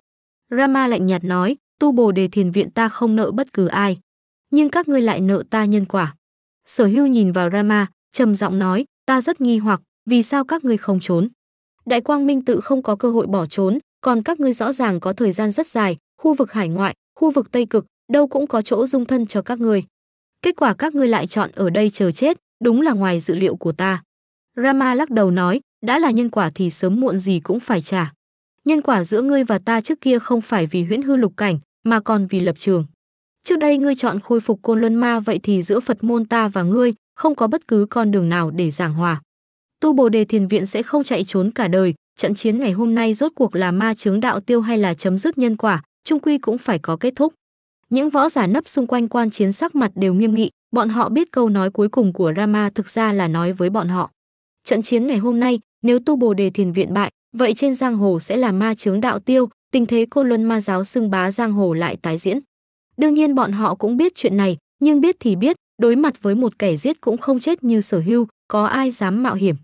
Rama lạnh nhạt nói, tu bồ đề thiền viện ta không nợ bất cứ ai. Nhưng các ngươi lại nợ ta nhân quả. Sở hưu nhìn vào Rama, trầm giọng nói, ta rất nghi hoặc, vì sao các ngươi không trốn? Đại quang minh tự không có cơ hội bỏ trốn, còn các ngươi rõ ràng có thời gian rất dài, khu vực hải ngoại, khu vực Tây Cực, đâu cũng có chỗ dung thân cho các ngươi. Kết quả các ngươi lại chọn ở đây chờ chết, đúng là ngoài dự liệu của ta. Rama lắc đầu nói, đã là nhân quả thì sớm muộn gì cũng phải trả nhân quả giữa ngươi và ta trước kia không phải vì huyễn hư lục cảnh, mà còn vì lập trường. Trước đây ngươi chọn khôi phục côn luân ma vậy thì giữa Phật môn ta và ngươi không có bất cứ con đường nào để giảng hòa. Tu Bồ Đề Thiền Viện sẽ không chạy trốn cả đời, trận chiến ngày hôm nay rốt cuộc là ma chướng đạo tiêu hay là chấm dứt nhân quả, trung quy cũng phải có kết thúc. Những võ giả nấp xung quanh quan chiến sắc mặt đều nghiêm nghị, bọn họ biết câu nói cuối cùng của Rama thực ra là nói với bọn họ. Trận chiến ngày hôm nay, nếu Tu Bồ Đề Thiền Viện bại, Vậy trên giang hồ sẽ là ma chướng đạo tiêu, tình thế cô luân ma giáo xưng bá giang hồ lại tái diễn. Đương nhiên bọn họ cũng biết chuyện này, nhưng biết thì biết, đối mặt với một kẻ giết cũng không chết như sở hưu, có ai dám mạo hiểm.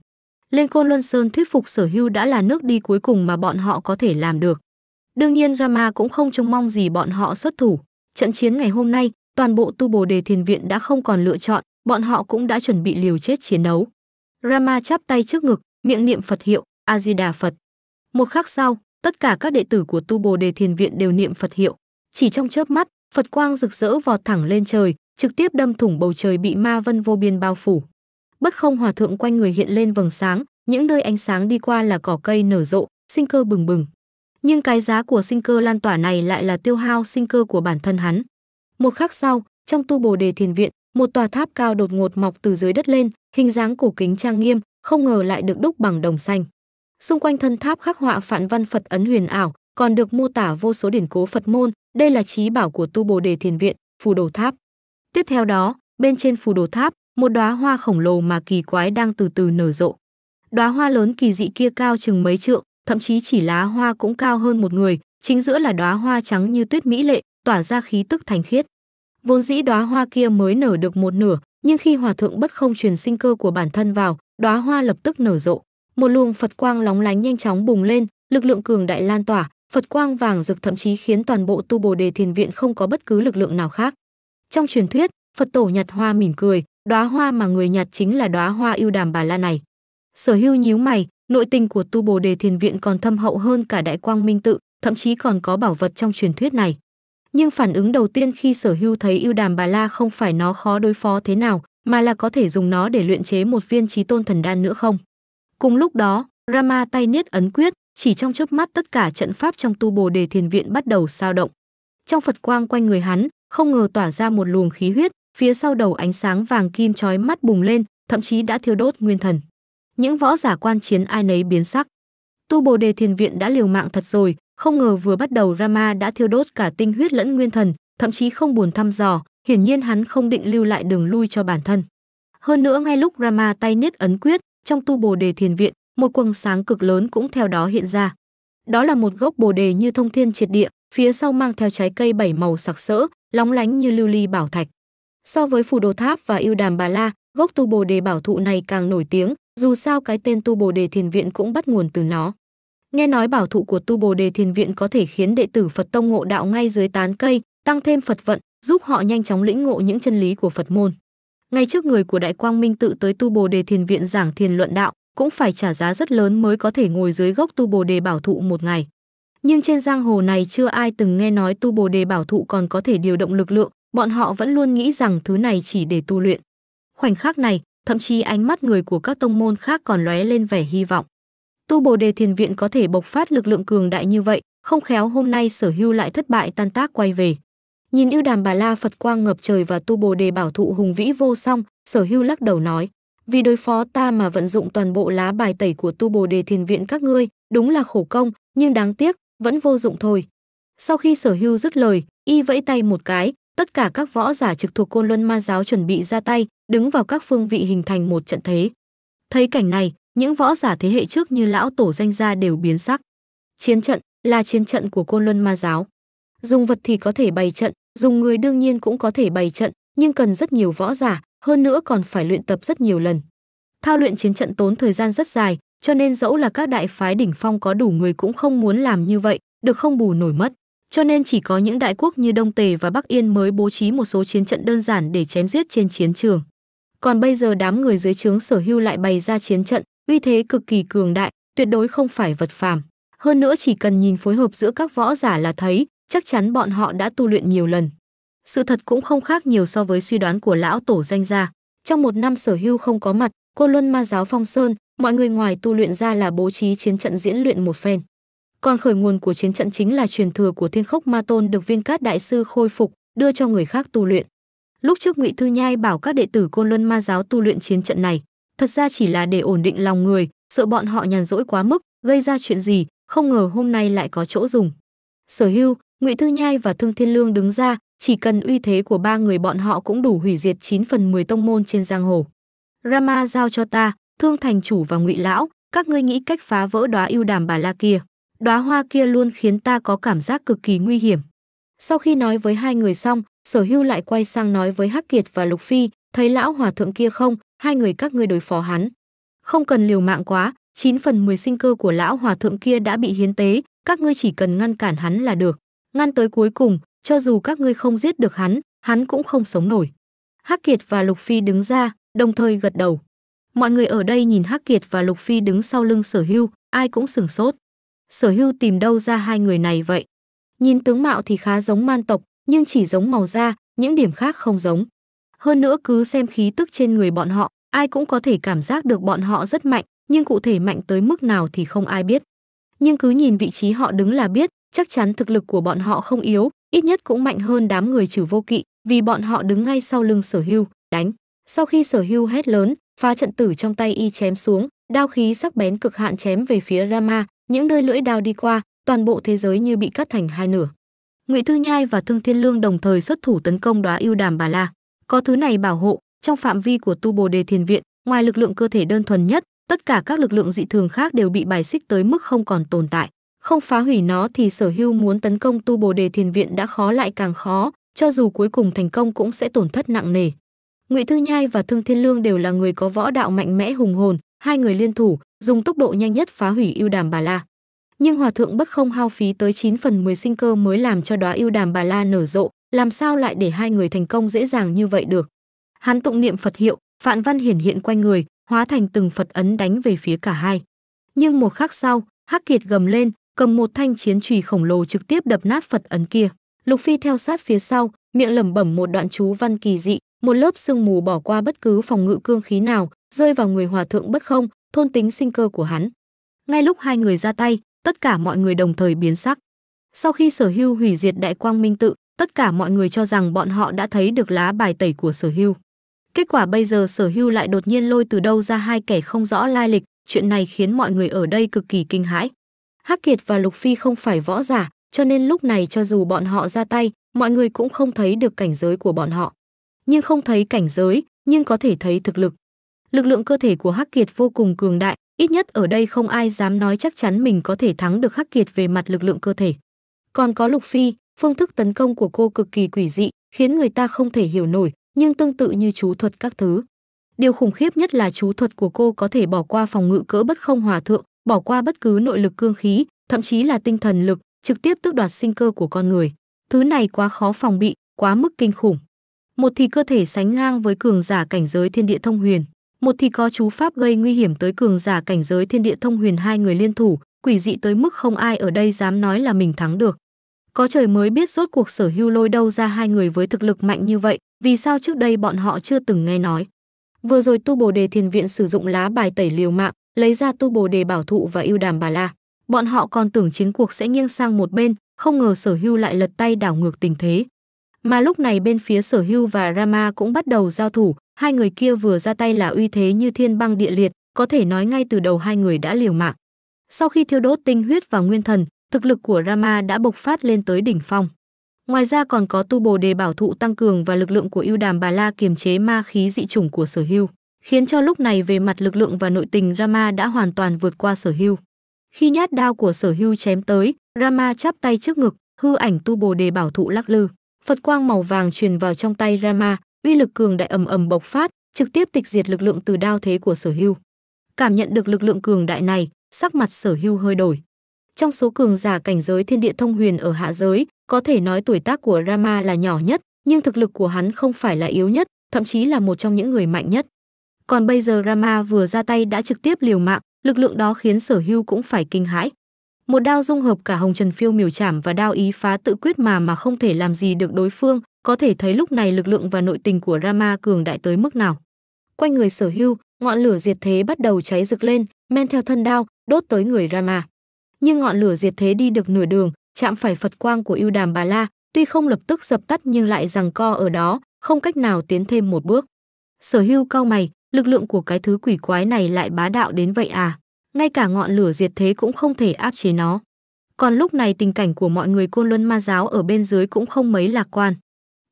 Lên Côn Luân Sơn thuyết phục sở hưu đã là nước đi cuối cùng mà bọn họ có thể làm được. Đương nhiên Rama cũng không trông mong gì bọn họ xuất thủ. Trận chiến ngày hôm nay, toàn bộ tu bồ đề thiền viện đã không còn lựa chọn, bọn họ cũng đã chuẩn bị liều chết chiến đấu. Rama chắp tay trước ngực, miệng niệm Phật hiệu, a di đà phật một khắc sau tất cả các đệ tử của tu bồ đề thiền viện đều niệm phật hiệu chỉ trong chớp mắt phật quang rực rỡ vọt thẳng lên trời trực tiếp đâm thủng bầu trời bị ma vân vô biên bao phủ bất không hòa thượng quanh người hiện lên vầng sáng những nơi ánh sáng đi qua là cỏ cây nở rộ sinh cơ bừng bừng nhưng cái giá của sinh cơ lan tỏa này lại là tiêu hao sinh cơ của bản thân hắn một khắc sau trong tu bồ đề thiền viện một tòa tháp cao đột ngột mọc từ dưới đất lên hình dáng cổ kính trang nghiêm không ngờ lại được đúc bằng đồng xanh Xung quanh thân tháp khắc họa phạn văn Phật ấn huyền ảo, còn được mô tả vô số điển cố Phật môn, đây là trí bảo của tu Bồ đề thiền viện, phù đồ tháp. Tiếp theo đó, bên trên phù đồ tháp, một đóa hoa khổng lồ mà kỳ quái đang từ từ nở rộ. Đóa hoa lớn kỳ dị kia cao chừng mấy trượng, thậm chí chỉ lá hoa cũng cao hơn một người, chính giữa là đóa hoa trắng như tuyết mỹ lệ, tỏa ra khí tức thành khiết. Vốn dĩ đóa hoa kia mới nở được một nửa, nhưng khi hòa thượng bất không truyền sinh cơ của bản thân vào, đóa hoa lập tức nở rộ một luồng phật quang lóng lánh nhanh chóng bùng lên lực lượng cường đại lan tỏa phật quang vàng rực thậm chí khiến toàn bộ tu bồ đề thiền viện không có bất cứ lực lượng nào khác trong truyền thuyết phật tổ nhặt hoa mỉm cười đóa hoa mà người nhặt chính là đóa hoa yêu đàm bà la này sở hưu nhíu mày nội tình của tu bồ đề thiền viện còn thâm hậu hơn cả đại quang minh tự thậm chí còn có bảo vật trong truyền thuyết này nhưng phản ứng đầu tiên khi sở hưu thấy yêu đàm bà la không phải nó khó đối phó thế nào mà là có thể dùng nó để luyện chế một viên trí tôn thần đan nữa không Cùng lúc đó, Rama tay niết ấn quyết, chỉ trong chớp mắt tất cả trận pháp trong tu Bồ Đề Thiền viện bắt đầu sao động. Trong Phật quang quanh người hắn, không ngờ tỏa ra một luồng khí huyết, phía sau đầu ánh sáng vàng kim chói mắt bùng lên, thậm chí đã thiêu đốt nguyên thần. Những võ giả quan chiến ai nấy biến sắc. Tu Bồ Đề Thiền viện đã liều mạng thật rồi, không ngờ vừa bắt đầu Rama đã thiêu đốt cả tinh huyết lẫn nguyên thần, thậm chí không buồn thăm dò, hiển nhiên hắn không định lưu lại đường lui cho bản thân. Hơn nữa ngay lúc Rama tay niết ấn quyết, trong tu Bồ Đề Thiền Viện, một quầng sáng cực lớn cũng theo đó hiện ra. Đó là một gốc Bồ Đề như thông thiên triệt địa, phía sau mang theo trái cây bảy màu sặc sỡ, lóng lánh như lưu ly bảo thạch. So với Phù Đồ Tháp và Yêu Đàm Bà La, gốc tu Bồ Đề bảo thụ này càng nổi tiếng, dù sao cái tên tu Bồ Đề Thiền Viện cũng bắt nguồn từ nó. Nghe nói bảo thụ của tu Bồ Đề Thiền Viện có thể khiến đệ tử Phật tông ngộ đạo ngay dưới tán cây, tăng thêm Phật vận, giúp họ nhanh chóng lĩnh ngộ những chân lý của Phật môn. Ngay trước người của Đại Quang Minh tự tới tu Bồ Đề Thiền viện giảng thiền luận đạo, cũng phải trả giá rất lớn mới có thể ngồi dưới gốc tu Bồ Đề bảo thụ một ngày. Nhưng trên giang hồ này chưa ai từng nghe nói tu Bồ Đề bảo thụ còn có thể điều động lực lượng, bọn họ vẫn luôn nghĩ rằng thứ này chỉ để tu luyện. Khoảnh khắc này, thậm chí ánh mắt người của các tông môn khác còn lóe lên vẻ hy vọng. Tu Bồ Đề Thiền viện có thể bộc phát lực lượng cường đại như vậy, không khéo hôm nay Sở Hưu lại thất bại tan tác quay về. Nhìn ưu đàm bà la Phật quang ngập trời và tu bồ đề bảo thụ hùng vĩ vô song, sở hưu lắc đầu nói, vì đối phó ta mà vận dụng toàn bộ lá bài tẩy của tu bồ đề thiền viện các ngươi, đúng là khổ công, nhưng đáng tiếc, vẫn vô dụng thôi. Sau khi sở hưu dứt lời, y vẫy tay một cái, tất cả các võ giả trực thuộc côn luân ma giáo chuẩn bị ra tay, đứng vào các phương vị hình thành một trận thế. Thấy cảnh này, những võ giả thế hệ trước như lão tổ danh gia đều biến sắc. Chiến trận là chiến trận của côn luân ma giáo. Dùng vật thì có thể bày trận, dùng người đương nhiên cũng có thể bày trận, nhưng cần rất nhiều võ giả, hơn nữa còn phải luyện tập rất nhiều lần. Thao luyện chiến trận tốn thời gian rất dài, cho nên dẫu là các đại phái đỉnh phong có đủ người cũng không muốn làm như vậy, được không bù nổi mất. Cho nên chỉ có những đại quốc như Đông Tề và Bắc Yên mới bố trí một số chiến trận đơn giản để chém giết trên chiến trường. Còn bây giờ đám người dưới trướng Sở Hưu lại bày ra chiến trận, uy thế cực kỳ cường đại, tuyệt đối không phải vật phàm. Hơn nữa chỉ cần nhìn phối hợp giữa các võ giả là thấy, chắc chắn bọn họ đã tu luyện nhiều lần. Sự thật cũng không khác nhiều so với suy đoán của lão tổ danh gia. Trong một năm sở hưu không có mặt, cô luân ma giáo phong sơn, mọi người ngoài tu luyện ra là bố trí chiến trận diễn luyện một phen. Còn khởi nguồn của chiến trận chính là truyền thừa của thiên khốc ma tôn được viên cát đại sư khôi phục, đưa cho người khác tu luyện. Lúc trước Ngụy Thư Nhai bảo các đệ tử Côn Luân Ma giáo tu luyện chiến trận này, thật ra chỉ là để ổn định lòng người, sợ bọn họ nhàn rỗi quá mức, gây ra chuyện gì, không ngờ hôm nay lại có chỗ dùng. Sở Hưu, Ngụy Thư Nhai và Thương Thiên Lương đứng ra, chỉ cần uy thế của ba người bọn họ cũng đủ hủy diệt 9 phần 10 tông môn trên giang hồ. Rama giao cho ta, Thương Thành chủ và Ngụy lão, các ngươi nghĩ cách phá vỡ đóa yêu đàm bà la kia. Đóa hoa kia luôn khiến ta có cảm giác cực kỳ nguy hiểm. Sau khi nói với hai người xong, Sở Hưu lại quay sang nói với Hắc Kiệt và Lục Phi, thấy lão hòa thượng kia không, hai người các ngươi đối phó hắn. Không cần liều mạng quá, 9 phần 10 sinh cơ của lão hòa thượng kia đã bị hiến tế, các ngươi chỉ cần ngăn cản hắn là được ngăn tới cuối cùng, cho dù các ngươi không giết được hắn, hắn cũng không sống nổi. Hắc Kiệt và Lục Phi đứng ra, đồng thời gật đầu. Mọi người ở đây nhìn Hắc Kiệt và Lục Phi đứng sau lưng Sở Hưu, ai cũng sửng sốt. Sở Hưu tìm đâu ra hai người này vậy? Nhìn tướng mạo thì khá giống man tộc, nhưng chỉ giống màu da, những điểm khác không giống. Hơn nữa cứ xem khí tức trên người bọn họ, ai cũng có thể cảm giác được bọn họ rất mạnh, nhưng cụ thể mạnh tới mức nào thì không ai biết. Nhưng cứ nhìn vị trí họ đứng là biết, chắc chắn thực lực của bọn họ không yếu, ít nhất cũng mạnh hơn đám người trừ vô kỵ, vì bọn họ đứng ngay sau lưng sở hưu, đánh. Sau khi sở hưu hét lớn, phá trận tử trong tay y chém xuống, đao khí sắc bén cực hạn chém về phía Rama, những nơi lưỡi đao đi qua, toàn bộ thế giới như bị cắt thành hai nửa. Ngụy Thư Nhai và Thương Thiên Lương đồng thời xuất thủ tấn công đóa yêu đàm bà la. Có thứ này bảo hộ, trong phạm vi của Tu Bồ Đề Thiền Viện, ngoài lực lượng cơ thể đơn thuần nhất, tất cả các lực lượng dị thường khác đều bị bài xích tới mức không còn tồn tại không phá hủy nó thì sở hưu muốn tấn công tu bồ đề thiền viện đã khó lại càng khó, cho dù cuối cùng thành công cũng sẽ tổn thất nặng nề. Ngụy Thư Nhai và Thương Thiên Lương đều là người có võ đạo mạnh mẽ hùng hồn, hai người liên thủ, dùng tốc độ nhanh nhất phá hủy ưu đàm bà la. Nhưng hòa thượng bất không hao phí tới 9 phần 10 sinh cơ mới làm cho đóa ưu đàm bà la nở rộ, làm sao lại để hai người thành công dễ dàng như vậy được. Hắn tụng niệm Phật hiệu, Phạn Văn hiển hiện quanh người, hóa thành từng Phật ấn đánh về phía cả hai. Nhưng một khắc sau, Hắc Kiệt gầm lên, cầm một thanh chiến chùy khổng lồ trực tiếp đập nát Phật ấn kia. Lục Phi theo sát phía sau, miệng lẩm bẩm một đoạn chú văn kỳ dị, một lớp sương mù bỏ qua bất cứ phòng ngự cương khí nào, rơi vào người hòa thượng bất không, thôn tính sinh cơ của hắn. Ngay lúc hai người ra tay, tất cả mọi người đồng thời biến sắc. Sau khi Sở Hưu hủy diệt Đại Quang Minh tự, tất cả mọi người cho rằng bọn họ đã thấy được lá bài tẩy của Sở Hưu. Kết quả bây giờ Sở Hưu lại đột nhiên lôi từ đâu ra hai kẻ không rõ lai lịch, chuyện này khiến mọi người ở đây cực kỳ kinh hãi. Hắc Kiệt và Lục Phi không phải võ giả, cho nên lúc này cho dù bọn họ ra tay, mọi người cũng không thấy được cảnh giới của bọn họ. Nhưng không thấy cảnh giới, nhưng có thể thấy thực lực. Lực lượng cơ thể của Hắc Kiệt vô cùng cường đại, ít nhất ở đây không ai dám nói chắc chắn mình có thể thắng được Hắc Kiệt về mặt lực lượng cơ thể. Còn có Lục Phi, phương thức tấn công của cô cực kỳ quỷ dị, khiến người ta không thể hiểu nổi, nhưng tương tự như chú thuật các thứ. Điều khủng khiếp nhất là chú thuật của cô có thể bỏ qua phòng ngự cỡ bất không hòa thượng, bỏ qua bất cứ nội lực cương khí, thậm chí là tinh thần lực, trực tiếp tước đoạt sinh cơ của con người. Thứ này quá khó phòng bị, quá mức kinh khủng. Một thì cơ thể sánh ngang với cường giả cảnh giới thiên địa thông huyền, một thì có chú pháp gây nguy hiểm tới cường giả cảnh giới thiên địa thông huyền hai người liên thủ, quỷ dị tới mức không ai ở đây dám nói là mình thắng được. Có trời mới biết rốt cuộc sở hưu lôi đâu ra hai người với thực lực mạnh như vậy, vì sao trước đây bọn họ chưa từng nghe nói. Vừa rồi tu bồ đề thiền viện sử dụng lá bài tẩy liều mạng, lấy ra tu bồ đề bảo thụ và ưu đàm bà la. Bọn họ còn tưởng chiến cuộc sẽ nghiêng sang một bên, không ngờ sở hưu lại lật tay đảo ngược tình thế. Mà lúc này bên phía sở hưu và Rama cũng bắt đầu giao thủ, hai người kia vừa ra tay là uy thế như thiên băng địa liệt, có thể nói ngay từ đầu hai người đã liều mạng. Sau khi thiêu đốt tinh huyết và nguyên thần, thực lực của Rama đã bộc phát lên tới đỉnh phong. Ngoài ra còn có tu bồ đề bảo thụ tăng cường và lực lượng của ưu đàm bà la kiềm chế ma khí dị chủng của sở hưu khiến cho lúc này về mặt lực lượng và nội tình Rama đã hoàn toàn vượt qua sở hưu. Khi nhát đao của sở hưu chém tới, Rama chắp tay trước ngực, hư ảnh tu bồ đề bảo thụ lắc lư. Phật quang màu vàng truyền vào trong tay Rama, uy lực cường đại ầm ầm bộc phát, trực tiếp tịch diệt lực lượng từ đao thế của sở hưu. Cảm nhận được lực lượng cường đại này, sắc mặt sở hưu hơi đổi. Trong số cường giả cảnh giới thiên địa thông huyền ở hạ giới, có thể nói tuổi tác của Rama là nhỏ nhất, nhưng thực lực của hắn không phải là yếu nhất, thậm chí là một trong những người mạnh nhất còn bây giờ Rama vừa ra tay đã trực tiếp liều mạng, lực lượng đó khiến Sở Hưu cũng phải kinh hãi. Một đao dung hợp cả Hồng Trần Phiêu miểu chảm và đao ý phá tự quyết mà mà không thể làm gì được đối phương, có thể thấy lúc này lực lượng và nội tình của Rama cường đại tới mức nào. Quanh người Sở Hưu, ngọn lửa diệt thế bắt đầu cháy rực lên, men theo thân đao, đốt tới người Rama. Nhưng ngọn lửa diệt thế đi được nửa đường, chạm phải Phật quang của Ưu Đàm Bà La, tuy không lập tức dập tắt nhưng lại rằng co ở đó, không cách nào tiến thêm một bước. Sở Hưu cao mày, lực lượng của cái thứ quỷ quái này lại bá đạo đến vậy à? Ngay cả ngọn lửa diệt thế cũng không thể áp chế nó. Còn lúc này tình cảnh của mọi người côn luân ma giáo ở bên dưới cũng không mấy lạc quan.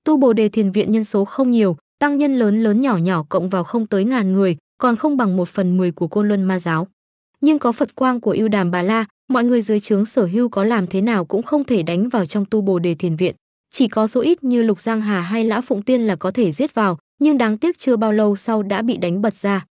Tu Bồ Đề Thiền Viện nhân số không nhiều, tăng nhân lớn lớn nhỏ nhỏ cộng vào không tới ngàn người, còn không bằng một phần mười của côn luân ma giáo. Nhưng có Phật quang của ưu đàm bà la, mọi người dưới trướng sở hưu có làm thế nào cũng không thể đánh vào trong tu Bồ Đề Thiền Viện. Chỉ có số ít như Lục Giang Hà hay Lão Phụng Tiên là có thể giết vào, nhưng đáng tiếc chưa bao lâu sau đã bị đánh bật ra.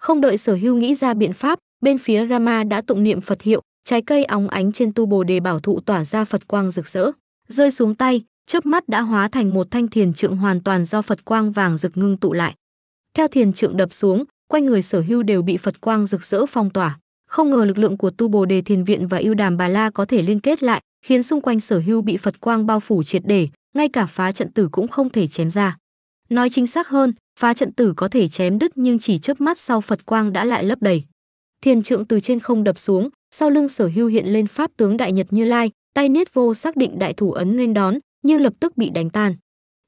Không đợi Sở Hưu nghĩ ra biện pháp, bên phía Rama đã tụng niệm Phật hiệu, trái cây óng ánh trên tu Bồ đề bảo thụ tỏa ra Phật quang rực rỡ, rơi xuống tay, chớp mắt đã hóa thành một thanh thiền trượng hoàn toàn do Phật quang vàng rực ngưng tụ lại. Theo thiền trượng đập xuống, quanh người Sở Hưu đều bị Phật quang rực rỡ phong tỏa. Không ngờ lực lượng của tu Bồ đề thiền viện và ưu đàm bà la có thể liên kết lại, khiến xung quanh Sở Hưu bị Phật quang bao phủ triệt để, ngay cả phá trận tử cũng không thể chém ra. Nói chính xác hơn, phá trận tử có thể chém đứt nhưng chỉ chớp mắt sau Phật quang đã lại lấp đầy. Thiên trượng từ trên không đập xuống, sau lưng Sở Hưu hiện lên pháp tướng đại nhật Như Lai, tay niết vô xác định đại thủ ấn lên đón, nhưng lập tức bị đánh tan.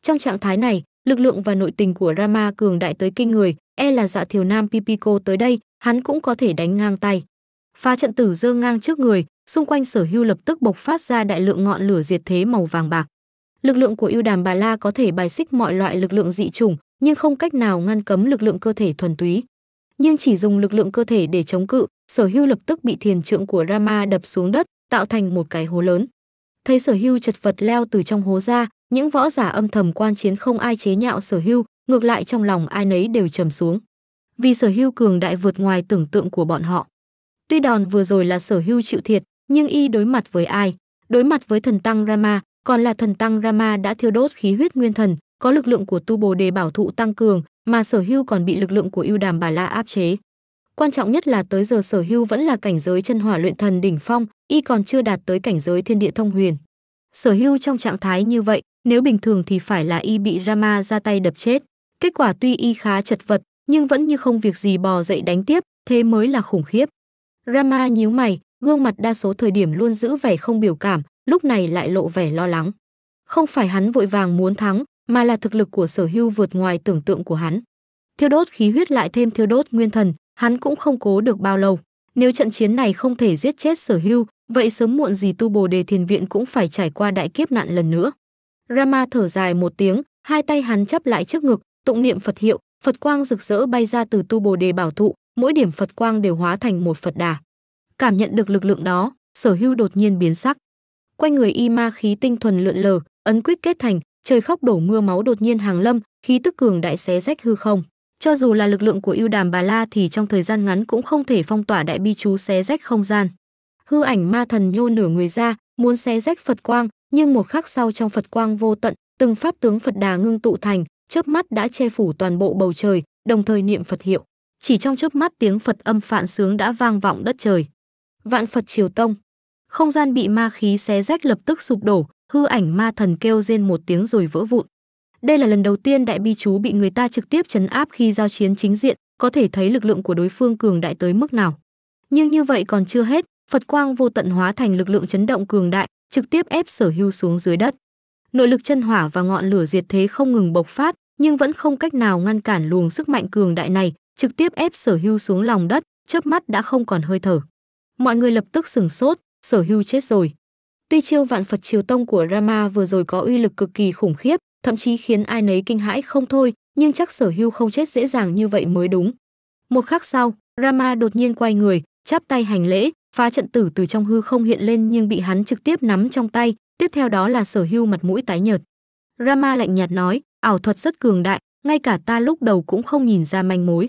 Trong trạng thái này, lực lượng và nội tình của Rama cường đại tới kinh người, e là Dạ Thiều Nam Pipico tới đây, hắn cũng có thể đánh ngang tay. Phá trận tử dơ ngang trước người, xung quanh Sở Hưu lập tức bộc phát ra đại lượng ngọn lửa diệt thế màu vàng bạc lực lượng của ưu đàm bà la có thể bài xích mọi loại lực lượng dị chủng nhưng không cách nào ngăn cấm lực lượng cơ thể thuần túy nhưng chỉ dùng lực lượng cơ thể để chống cự sở hưu lập tức bị thiền trượng của rama đập xuống đất tạo thành một cái hố lớn thấy sở hưu chật vật leo từ trong hố ra những võ giả âm thầm quan chiến không ai chế nhạo sở hưu ngược lại trong lòng ai nấy đều trầm xuống vì sở hưu cường đại vượt ngoài tưởng tượng của bọn họ tuy đòn vừa rồi là sở hưu chịu thiệt nhưng y đối mặt với ai đối mặt với thần tăng rama còn là thần tăng Rama đã thiêu đốt khí huyết nguyên thần, có lực lượng của tu Bồ đề bảo thụ tăng cường, mà Sở Hưu còn bị lực lượng của ưu Đàm Bà La áp chế. Quan trọng nhất là tới giờ Sở Hưu vẫn là cảnh giới chân hỏa luyện thần đỉnh phong, y còn chưa đạt tới cảnh giới thiên địa thông huyền. Sở Hưu trong trạng thái như vậy, nếu bình thường thì phải là y bị Rama ra tay đập chết. Kết quả tuy y khá chật vật, nhưng vẫn như không việc gì bò dậy đánh tiếp, thế mới là khủng khiếp. Rama nhíu mày, gương mặt đa số thời điểm luôn giữ vẻ không biểu cảm, lúc này lại lộ vẻ lo lắng. Không phải hắn vội vàng muốn thắng, mà là thực lực của sở hưu vượt ngoài tưởng tượng của hắn. Thiêu đốt khí huyết lại thêm thiêu đốt nguyên thần, hắn cũng không cố được bao lâu. Nếu trận chiến này không thể giết chết sở hưu, vậy sớm muộn gì tu bồ đề thiền viện cũng phải trải qua đại kiếp nạn lần nữa. Rama thở dài một tiếng, hai tay hắn chắp lại trước ngực, tụng niệm Phật hiệu, Phật quang rực rỡ bay ra từ tu bồ đề bảo thụ, mỗi điểm Phật quang đều hóa thành một Phật đà. Cảm nhận được lực lượng đó, sở hưu đột nhiên biến sắc quanh người y ma khí tinh thuần lượn lờ ấn quyết kết thành trời khóc đổ mưa máu đột nhiên hàng lâm khí tức cường đại xé rách hư không cho dù là lực lượng của ưu đàm bà la thì trong thời gian ngắn cũng không thể phong tỏa đại bi chú xé rách không gian hư ảnh ma thần nhô nửa người ra muốn xé rách phật quang nhưng một khắc sau trong phật quang vô tận từng pháp tướng phật đà ngưng tụ thành chớp mắt đã che phủ toàn bộ bầu trời đồng thời niệm phật hiệu chỉ trong chớp mắt tiếng phật âm phạn sướng đã vang vọng đất trời vạn phật triều tông không gian bị ma khí xé rách lập tức sụp đổ, hư ảnh ma thần kêu rên một tiếng rồi vỡ vụn. Đây là lần đầu tiên đại bi chú bị người ta trực tiếp chấn áp khi giao chiến chính diện, có thể thấy lực lượng của đối phương cường đại tới mức nào. Nhưng như vậy còn chưa hết, Phật quang vô tận hóa thành lực lượng chấn động cường đại, trực tiếp ép Sở Hưu xuống dưới đất. Nội lực chân hỏa và ngọn lửa diệt thế không ngừng bộc phát, nhưng vẫn không cách nào ngăn cản luồng sức mạnh cường đại này, trực tiếp ép Sở Hưu xuống lòng đất, chớp mắt đã không còn hơi thở. Mọi người lập tức sửng sốt, sở hưu chết rồi. Tuy chiêu vạn Phật triều tông của Rama vừa rồi có uy lực cực kỳ khủng khiếp, thậm chí khiến ai nấy kinh hãi không thôi, nhưng chắc sở hưu không chết dễ dàng như vậy mới đúng. Một khắc sau, Rama đột nhiên quay người, chắp tay hành lễ, phá trận tử từ trong hư không hiện lên nhưng bị hắn trực tiếp nắm trong tay, tiếp theo đó là sở hưu mặt mũi tái nhợt. Rama lạnh nhạt nói, ảo thuật rất cường đại, ngay cả ta lúc đầu cũng không nhìn ra manh mối.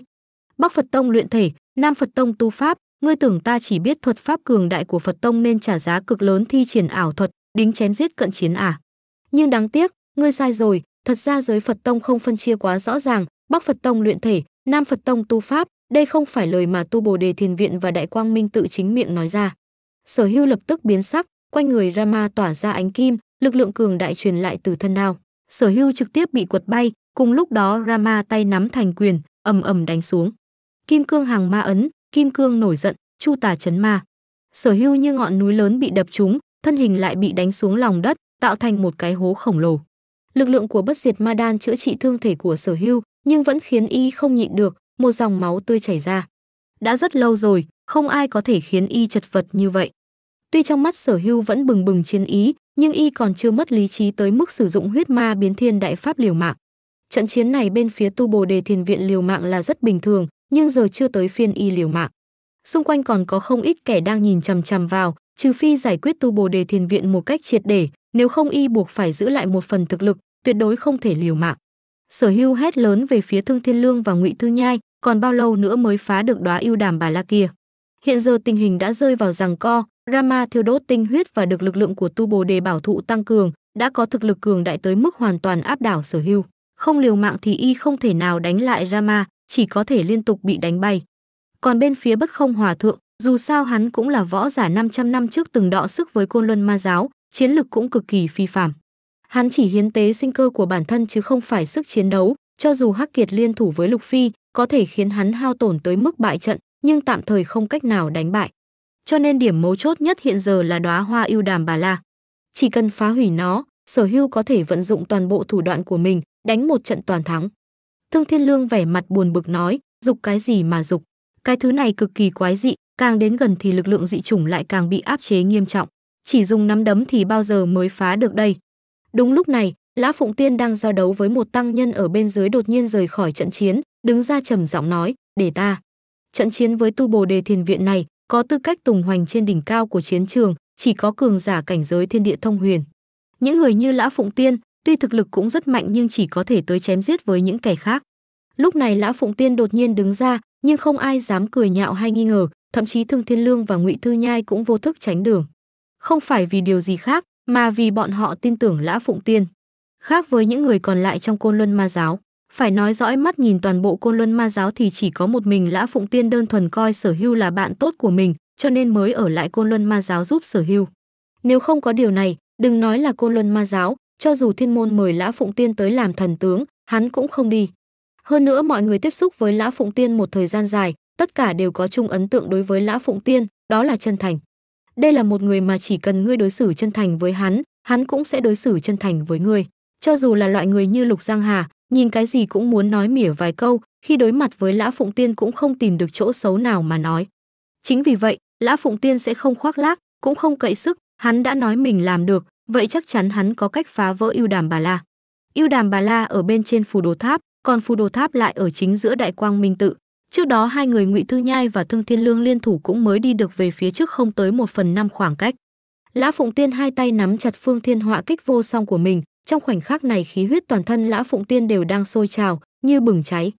Bắc Phật Tông luyện thể, Nam Phật Tông tu pháp, ngươi tưởng ta chỉ biết thuật pháp cường đại của Phật tông nên trả giá cực lớn thi triển ảo thuật, đính chém giết cận chiến à? Nhưng đáng tiếc, ngươi sai rồi, thật ra giới Phật tông không phân chia quá rõ ràng, Bắc Phật tông luyện thể, Nam Phật tông tu pháp, đây không phải lời mà tu Bồ Đề Thiền viện và Đại Quang Minh tự chính miệng nói ra. Sở Hưu lập tức biến sắc, quanh người Rama tỏa ra ánh kim, lực lượng cường đại truyền lại từ thân đao. Sở Hưu trực tiếp bị quật bay, cùng lúc đó Rama tay nắm thành quyền, ầm ầm đánh xuống. Kim cương hàng ma ấn, Kim Cương nổi giận, chu tà chấn ma. Sở Hưu như ngọn núi lớn bị đập trúng, thân hình lại bị đánh xuống lòng đất, tạo thành một cái hố khổng lồ. Lực lượng của bất diệt ma đan chữa trị thương thể của Sở Hưu, nhưng vẫn khiến y không nhịn được, một dòng máu tươi chảy ra. Đã rất lâu rồi, không ai có thể khiến y chật vật như vậy. Tuy trong mắt Sở Hưu vẫn bừng bừng chiến ý, nhưng y còn chưa mất lý trí tới mức sử dụng huyết ma biến thiên đại pháp liều mạng. Trận chiến này bên phía Tu Bồ Đề Thiền viện liều mạng là rất bình thường, nhưng giờ chưa tới phiên y liều mạng. Xung quanh còn có không ít kẻ đang nhìn chằm chằm vào, trừ phi giải quyết tu bồ đề thiền viện một cách triệt để, nếu không y buộc phải giữ lại một phần thực lực, tuyệt đối không thể liều mạng. Sở Hưu hét lớn về phía Thương Thiên Lương và Ngụy Thư Nhai, còn bao lâu nữa mới phá được đóa yêu đàm bà la kia? Hiện giờ tình hình đã rơi vào rằng co, Rama thiêu đốt tinh huyết và được lực lượng của tu bồ đề bảo thụ tăng cường, đã có thực lực cường đại tới mức hoàn toàn áp đảo Sở Hưu. Không liều mạng thì y không thể nào đánh lại Rama, chỉ có thể liên tục bị đánh bay. Còn bên phía bất không hòa thượng, dù sao hắn cũng là võ giả 500 năm trước từng đọ sức với côn luân ma giáo, chiến lực cũng cực kỳ phi phàm. Hắn chỉ hiến tế sinh cơ của bản thân chứ không phải sức chiến đấu, cho dù Hắc Kiệt liên thủ với Lục Phi, có thể khiến hắn hao tổn tới mức bại trận, nhưng tạm thời không cách nào đánh bại. Cho nên điểm mấu chốt nhất hiện giờ là đóa hoa yêu đàm bà la. Chỉ cần phá hủy nó, Sở Hưu có thể vận dụng toàn bộ thủ đoạn của mình, đánh một trận toàn thắng. Thương Thiên Lương vẻ mặt buồn bực nói, dục cái gì mà dục, cái thứ này cực kỳ quái dị, càng đến gần thì lực lượng dị chủng lại càng bị áp chế nghiêm trọng, chỉ dùng nắm đấm thì bao giờ mới phá được đây. Đúng lúc này, Lã Phụng Tiên đang giao đấu với một tăng nhân ở bên dưới đột nhiên rời khỏi trận chiến, đứng ra trầm giọng nói, "Để ta." Trận chiến với tu Bồ Đề Thiền viện này, có tư cách tùng hoành trên đỉnh cao của chiến trường, chỉ có cường giả cảnh giới thiên địa thông huyền. Những người như Lã Phụng Tiên, tuy thực lực cũng rất mạnh nhưng chỉ có thể tới chém giết với những kẻ khác. Lúc này Lã Phụng Tiên đột nhiên đứng ra, nhưng không ai dám cười nhạo hay nghi ngờ, thậm chí Thương Thiên Lương và Ngụy Thư Nhai cũng vô thức tránh đường. Không phải vì điều gì khác, mà vì bọn họ tin tưởng Lã Phụng Tiên. Khác với những người còn lại trong Côn Luân Ma giáo, phải nói dõi mắt nhìn toàn bộ Côn Luân Ma giáo thì chỉ có một mình Lã Phụng Tiên đơn thuần coi Sở Hưu là bạn tốt của mình, cho nên mới ở lại Côn Luân Ma giáo giúp Sở Hưu. Nếu không có điều này, đừng nói là Côn Luân Ma giáo, cho dù thiên môn mời Lã Phụng Tiên tới làm thần tướng, hắn cũng không đi. Hơn nữa mọi người tiếp xúc với Lã Phụng Tiên một thời gian dài, tất cả đều có chung ấn tượng đối với Lã Phụng Tiên, đó là chân thành. Đây là một người mà chỉ cần ngươi đối xử chân thành với hắn, hắn cũng sẽ đối xử chân thành với ngươi. Cho dù là loại người như Lục Giang Hà, nhìn cái gì cũng muốn nói mỉa vài câu, khi đối mặt với Lã Phụng Tiên cũng không tìm được chỗ xấu nào mà nói. Chính vì vậy, Lã Phụng Tiên sẽ không khoác lác, cũng không cậy sức, hắn đã nói mình làm được, vậy chắc chắn hắn có cách phá vỡ ưu đàm bà la ưu đàm bà la ở bên trên phù đồ tháp còn phù đồ tháp lại ở chính giữa đại quang minh tự trước đó hai người ngụy thư nhai và thương thiên lương liên thủ cũng mới đi được về phía trước không tới một phần năm khoảng cách lã phụng tiên hai tay nắm chặt phương thiên họa kích vô song của mình trong khoảnh khắc này khí huyết toàn thân lã phụng tiên đều đang sôi trào như bừng cháy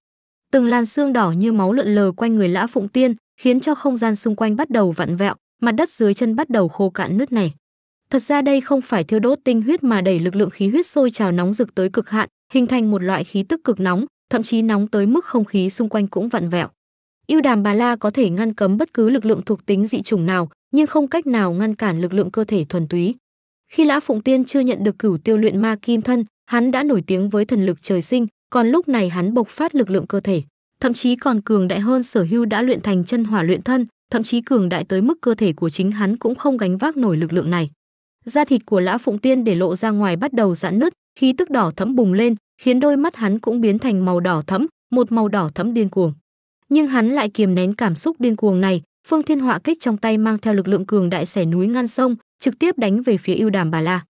từng làn xương đỏ như máu lượn lờ quanh người lã phụng tiên khiến cho không gian xung quanh bắt đầu vặn vẹo mặt đất dưới chân bắt đầu khô cạn nứt này Thật ra đây không phải thiêu đốt tinh huyết mà đẩy lực lượng khí huyết sôi trào nóng rực tới cực hạn, hình thành một loại khí tức cực nóng, thậm chí nóng tới mức không khí xung quanh cũng vặn vẹo. Yêu đàm bà la có thể ngăn cấm bất cứ lực lượng thuộc tính dị chủng nào, nhưng không cách nào ngăn cản lực lượng cơ thể thuần túy. Khi Lã Phụng Tiên chưa nhận được cửu tiêu luyện ma kim thân, hắn đã nổi tiếng với thần lực trời sinh, còn lúc này hắn bộc phát lực lượng cơ thể, thậm chí còn cường đại hơn Sở Hưu đã luyện thành chân hỏa luyện thân, thậm chí cường đại tới mức cơ thể của chính hắn cũng không gánh vác nổi lực lượng này da thịt của lã phụng tiên để lộ ra ngoài bắt đầu giãn nứt khí tức đỏ thẫm bùng lên khiến đôi mắt hắn cũng biến thành màu đỏ thẫm một màu đỏ thẫm điên cuồng nhưng hắn lại kiềm nén cảm xúc điên cuồng này phương thiên họa kích trong tay mang theo lực lượng cường đại xẻ núi ngăn sông trực tiếp đánh về phía ưu đàm bà la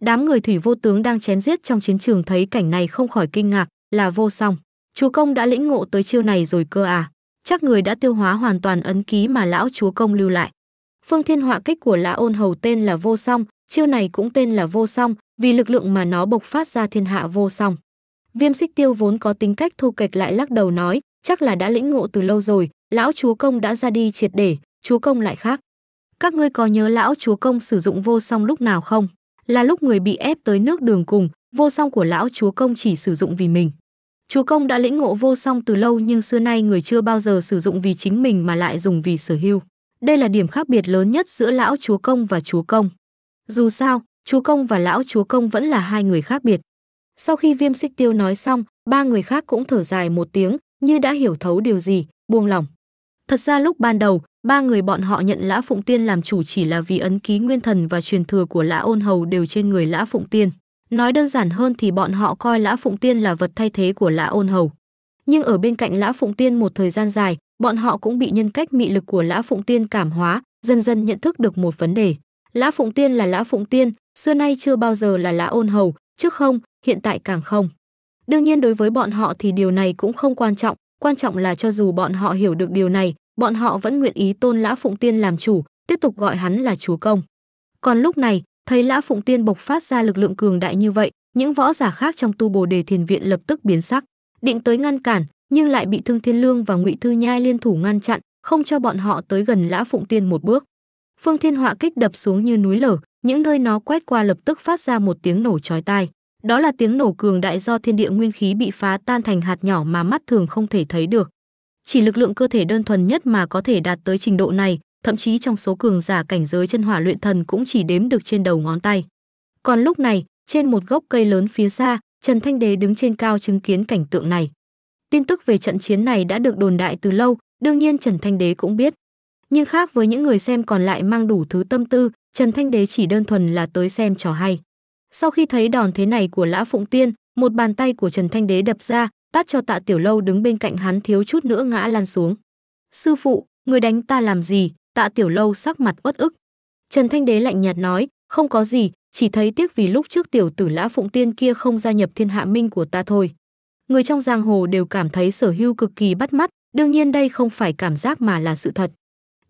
đám người thủy vô tướng đang chém giết trong chiến trường thấy cảnh này không khỏi kinh ngạc là vô song chúa công đã lĩnh ngộ tới chiêu này rồi cơ à chắc người đã tiêu hóa hoàn toàn ấn ký mà lão chúa công lưu lại phương thiên họa kích của lã ôn hầu tên là vô song Chiêu này cũng tên là vô song, vì lực lượng mà nó bộc phát ra thiên hạ vô song. Viêm xích tiêu vốn có tính cách thu kịch lại lắc đầu nói, chắc là đã lĩnh ngộ từ lâu rồi, lão chúa công đã ra đi triệt để, chúa công lại khác. Các ngươi có nhớ lão chúa công sử dụng vô song lúc nào không? Là lúc người bị ép tới nước đường cùng, vô song của lão chúa công chỉ sử dụng vì mình. Chúa công đã lĩnh ngộ vô song từ lâu nhưng xưa nay người chưa bao giờ sử dụng vì chính mình mà lại dùng vì sở hữu. Đây là điểm khác biệt lớn nhất giữa lão chúa công và chúa công. Dù sao, chúa công và lão chúa công vẫn là hai người khác biệt. Sau khi viêm xích tiêu nói xong, ba người khác cũng thở dài một tiếng, như đã hiểu thấu điều gì, buông lòng. Thật ra lúc ban đầu, ba người bọn họ nhận Lã Phụng Tiên làm chủ chỉ là vì ấn ký nguyên thần và truyền thừa của Lã Ôn Hầu đều trên người Lã Phụng Tiên. Nói đơn giản hơn thì bọn họ coi Lã Phụng Tiên là vật thay thế của Lã Ôn Hầu. Nhưng ở bên cạnh Lã Phụng Tiên một thời gian dài, bọn họ cũng bị nhân cách mị lực của Lã Phụng Tiên cảm hóa, dần dần nhận thức được một vấn đề. Lã Phụng Tiên là Lã Phụng Tiên, xưa nay chưa bao giờ là Lã Ôn Hầu, trước không, hiện tại càng không. Đương nhiên đối với bọn họ thì điều này cũng không quan trọng, quan trọng là cho dù bọn họ hiểu được điều này, bọn họ vẫn nguyện ý tôn Lã Phụng Tiên làm chủ, tiếp tục gọi hắn là chúa công. Còn lúc này, thấy Lã Phụng Tiên bộc phát ra lực lượng cường đại như vậy, những võ giả khác trong tu Bồ Đề Thiền viện lập tức biến sắc, định tới ngăn cản, nhưng lại bị Thương Thiên Lương và Ngụy Thư Nhai liên thủ ngăn chặn, không cho bọn họ tới gần Lã Phụng Tiên một bước. Phương Thiên Họa kích đập xuống như núi lở, những nơi nó quét qua lập tức phát ra một tiếng nổ chói tai. Đó là tiếng nổ cường đại do thiên địa nguyên khí bị phá tan thành hạt nhỏ mà mắt thường không thể thấy được. Chỉ lực lượng cơ thể đơn thuần nhất mà có thể đạt tới trình độ này, thậm chí trong số cường giả cảnh giới chân hỏa luyện thần cũng chỉ đếm được trên đầu ngón tay. Còn lúc này, trên một gốc cây lớn phía xa, Trần Thanh Đế đứng trên cao chứng kiến cảnh tượng này. Tin tức về trận chiến này đã được đồn đại từ lâu, đương nhiên Trần Thanh Đế cũng biết, nhưng khác với những người xem còn lại mang đủ thứ tâm tư, Trần Thanh Đế chỉ đơn thuần là tới xem trò hay. Sau khi thấy đòn thế này của Lã Phụng Tiên, một bàn tay của Trần Thanh Đế đập ra, tát cho Tạ Tiểu Lâu đứng bên cạnh hắn thiếu chút nữa ngã lăn xuống. "Sư phụ, người đánh ta làm gì?" Tạ Tiểu Lâu sắc mặt uất ức. Trần Thanh Đế lạnh nhạt nói, "Không có gì, chỉ thấy tiếc vì lúc trước tiểu tử Lã Phụng Tiên kia không gia nhập Thiên Hạ Minh của ta thôi." Người trong giang hồ đều cảm thấy Sở Hưu cực kỳ bắt mắt, đương nhiên đây không phải cảm giác mà là sự thật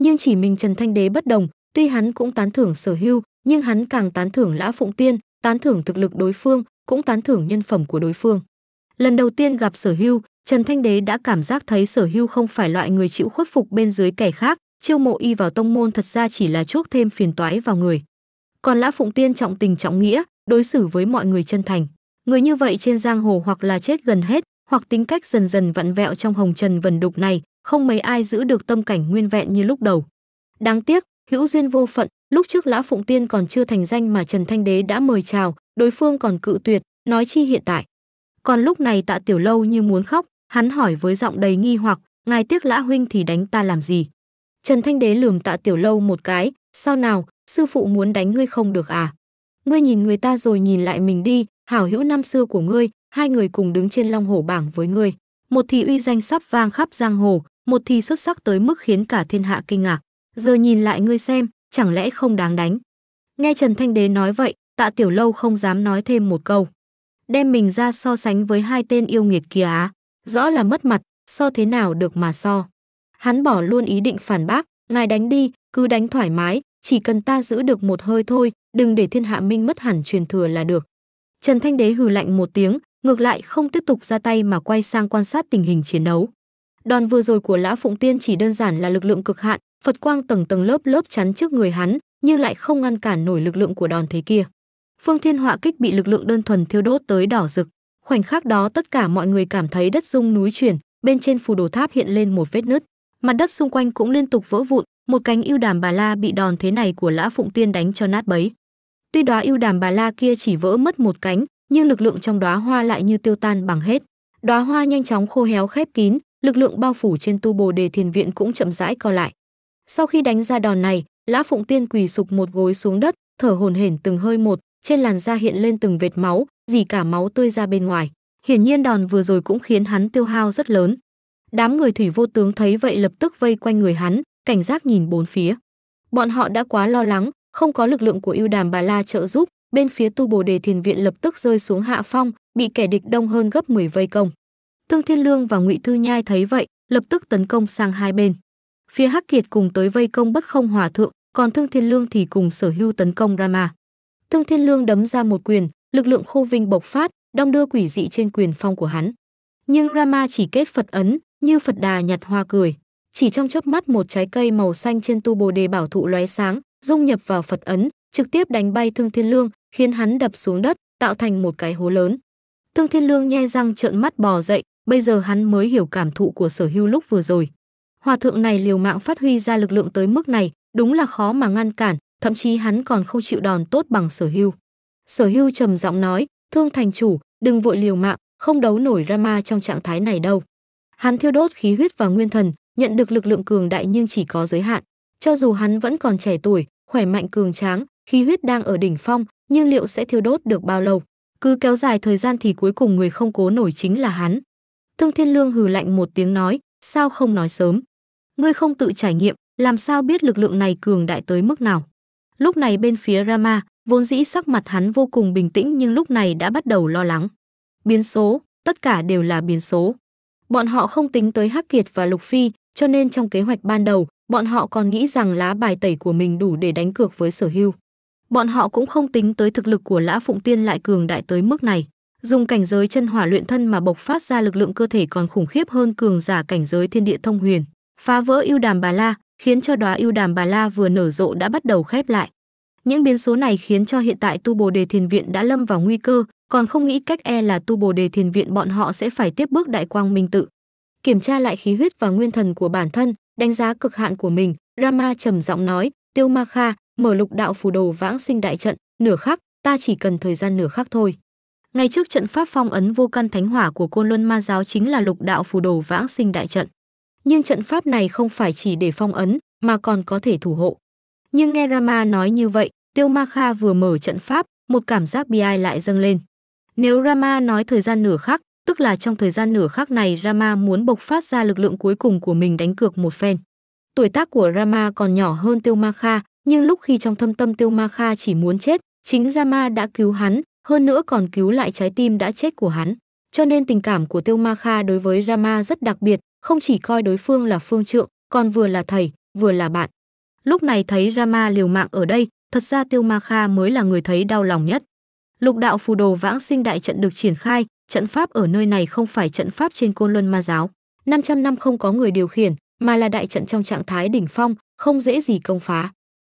nhưng chỉ mình Trần Thanh Đế bất đồng, tuy hắn cũng tán thưởng Sở Hưu, nhưng hắn càng tán thưởng Lã Phụng Tiên, tán thưởng thực lực đối phương, cũng tán thưởng nhân phẩm của đối phương. Lần đầu tiên gặp Sở Hưu, Trần Thanh Đế đã cảm giác thấy Sở Hưu không phải loại người chịu khuất phục bên dưới kẻ khác, chiêu mộ y vào tông môn thật ra chỉ là chuốc thêm phiền toái vào người. Còn Lã Phụng Tiên trọng tình trọng nghĩa, đối xử với mọi người chân thành. Người như vậy trên giang hồ hoặc là chết gần hết, hoặc tính cách dần dần vặn vẹo trong hồng trần vần đục này, không mấy ai giữ được tâm cảnh nguyên vẹn như lúc đầu. Đáng tiếc, hữu duyên vô phận, lúc trước Lã Phụng Tiên còn chưa thành danh mà Trần Thanh Đế đã mời chào, đối phương còn cự tuyệt, nói chi hiện tại. Còn lúc này Tạ Tiểu Lâu như muốn khóc, hắn hỏi với giọng đầy nghi hoặc, ngài tiếc Lã huynh thì đánh ta làm gì? Trần Thanh Đế lườm Tạ Tiểu Lâu một cái, sao nào, sư phụ muốn đánh ngươi không được à? Ngươi nhìn người ta rồi nhìn lại mình đi, hảo hữu năm xưa của ngươi, hai người cùng đứng trên long hổ bảng với ngươi một thì uy danh sắp vang khắp giang hồ một thì xuất sắc tới mức khiến cả thiên hạ kinh ngạc giờ nhìn lại ngươi xem chẳng lẽ không đáng đánh nghe trần thanh đế nói vậy tạ tiểu lâu không dám nói thêm một câu đem mình ra so sánh với hai tên yêu nghiệt kia á rõ là mất mặt so thế nào được mà so hắn bỏ luôn ý định phản bác ngài đánh đi cứ đánh thoải mái chỉ cần ta giữ được một hơi thôi đừng để thiên hạ minh mất hẳn truyền thừa là được trần thanh đế hừ lạnh một tiếng ngược lại không tiếp tục ra tay mà quay sang quan sát tình hình chiến đấu. Đòn vừa rồi của Lã Phụng Tiên chỉ đơn giản là lực lượng cực hạn, Phật quang tầng tầng lớp lớp chắn trước người hắn, nhưng lại không ngăn cản nổi lực lượng của đòn thế kia. Phương Thiên Họa kích bị lực lượng đơn thuần thiêu đốt tới đỏ rực. Khoảnh khắc đó tất cả mọi người cảm thấy đất rung núi chuyển, bên trên phù đồ tháp hiện lên một vết nứt. Mặt đất xung quanh cũng liên tục vỡ vụn, một cánh yêu đàm bà la bị đòn thế này của Lã Phụng Tiên đánh cho nát bấy. Tuy đó yêu đàm bà la kia chỉ vỡ mất một cánh, nhưng lực lượng trong đóa hoa lại như tiêu tan bằng hết. Đóa hoa nhanh chóng khô héo khép kín, lực lượng bao phủ trên tu Bồ Đề Thiền Viện cũng chậm rãi co lại. Sau khi đánh ra đòn này, Lã Phụng Tiên quỳ sụp một gối xuống đất, thở hổn hển từng hơi một, trên làn da hiện lên từng vệt máu, dì cả máu tươi ra bên ngoài. Hiển nhiên đòn vừa rồi cũng khiến hắn tiêu hao rất lớn. Đám người thủy vô tướng thấy vậy lập tức vây quanh người hắn, cảnh giác nhìn bốn phía. Bọn họ đã quá lo lắng, không có lực lượng của ưu đàm bà la trợ giúp, bên phía tu Bồ Đề Thiền viện lập tức rơi xuống hạ phong, bị kẻ địch đông hơn gấp 10 vây công. thương Thiên Lương và Ngụy Thư Nhai thấy vậy, lập tức tấn công sang hai bên. Phía Hắc Kiệt cùng tới vây công Bất Không Hòa thượng, còn Thương Thiên Lương thì cùng Sở Hưu tấn công Rama. Thương Thiên Lương đấm ra một quyền, lực lượng khô vinh bộc phát, đong đưa quỷ dị trên quyền phong của hắn. Nhưng Rama chỉ kết Phật ấn, như Phật đà nhặt hoa cười. Chỉ trong chớp mắt một trái cây màu xanh trên tu Bồ Đề bảo thụ lóe sáng, dung nhập vào Phật ấn, trực tiếp đánh bay Thương Thiên Lương, khiến hắn đập xuống đất, tạo thành một cái hố lớn. Thương Thiên Lương nhe răng trợn mắt bò dậy, bây giờ hắn mới hiểu cảm thụ của Sở Hưu lúc vừa rồi. Hòa thượng này liều mạng phát huy ra lực lượng tới mức này, đúng là khó mà ngăn cản, thậm chí hắn còn không chịu đòn tốt bằng Sở Hưu. Sở Hưu trầm giọng nói, "Thương thành chủ, đừng vội liều mạng, không đấu nổi Rama trong trạng thái này đâu." Hắn thiêu đốt khí huyết và nguyên thần, nhận được lực lượng cường đại nhưng chỉ có giới hạn. Cho dù hắn vẫn còn trẻ tuổi, khỏe mạnh cường tráng, khí huyết đang ở đỉnh phong, nhưng liệu sẽ thiêu đốt được bao lâu? Cứ kéo dài thời gian thì cuối cùng người không cố nổi chính là hắn. Thương Thiên Lương hừ lạnh một tiếng nói, sao không nói sớm? Ngươi không tự trải nghiệm, làm sao biết lực lượng này cường đại tới mức nào? Lúc này bên phía Rama, vốn dĩ sắc mặt hắn vô cùng bình tĩnh nhưng lúc này đã bắt đầu lo lắng. Biến số, tất cả đều là biến số. Bọn họ không tính tới Hắc Kiệt và Lục Phi, cho nên trong kế hoạch ban đầu, bọn họ còn nghĩ rằng lá bài tẩy của mình đủ để đánh cược với sở hưu bọn họ cũng không tính tới thực lực của Lã Phụng Tiên lại cường đại tới mức này. Dùng cảnh giới chân hỏa luyện thân mà bộc phát ra lực lượng cơ thể còn khủng khiếp hơn cường giả cảnh giới thiên địa thông huyền, phá vỡ ưu đàm bà la, khiến cho đóa ưu đàm bà la vừa nở rộ đã bắt đầu khép lại. Những biến số này khiến cho hiện tại Tu Bồ Đề Thiền Viện đã lâm vào nguy cơ, còn không nghĩ cách e là Tu Bồ Đề Thiền Viện bọn họ sẽ phải tiếp bước Đại Quang Minh Tự. Kiểm tra lại khí huyết và nguyên thần của bản thân, đánh giá cực hạn của mình, Rama trầm giọng nói, Tiêu Ma Kha, mở lục đạo phù đồ vãng sinh đại trận nửa khắc ta chỉ cần thời gian nửa khắc thôi ngay trước trận pháp phong ấn vô căn thánh hỏa của côn luân ma giáo chính là lục đạo phù đồ vãng sinh đại trận nhưng trận pháp này không phải chỉ để phong ấn mà còn có thể thủ hộ nhưng nghe rama nói như vậy tiêu ma kha vừa mở trận pháp một cảm giác bi ai lại dâng lên nếu rama nói thời gian nửa khắc tức là trong thời gian nửa khắc này rama muốn bộc phát ra lực lượng cuối cùng của mình đánh cược một phen tuổi tác của rama còn nhỏ hơn tiêu ma kha nhưng lúc khi trong thâm tâm Tiêu Ma Kha chỉ muốn chết, chính Rama đã cứu hắn, hơn nữa còn cứu lại trái tim đã chết của hắn. Cho nên tình cảm của Tiêu Ma Kha đối với Rama rất đặc biệt, không chỉ coi đối phương là phương trượng, còn vừa là thầy, vừa là bạn. Lúc này thấy Rama liều mạng ở đây, thật ra Tiêu Ma Kha mới là người thấy đau lòng nhất. Lục đạo phù đồ vãng sinh đại trận được triển khai, trận pháp ở nơi này không phải trận pháp trên Côn Luân Ma giáo, 500 năm không có người điều khiển, mà là đại trận trong trạng thái đỉnh phong, không dễ gì công phá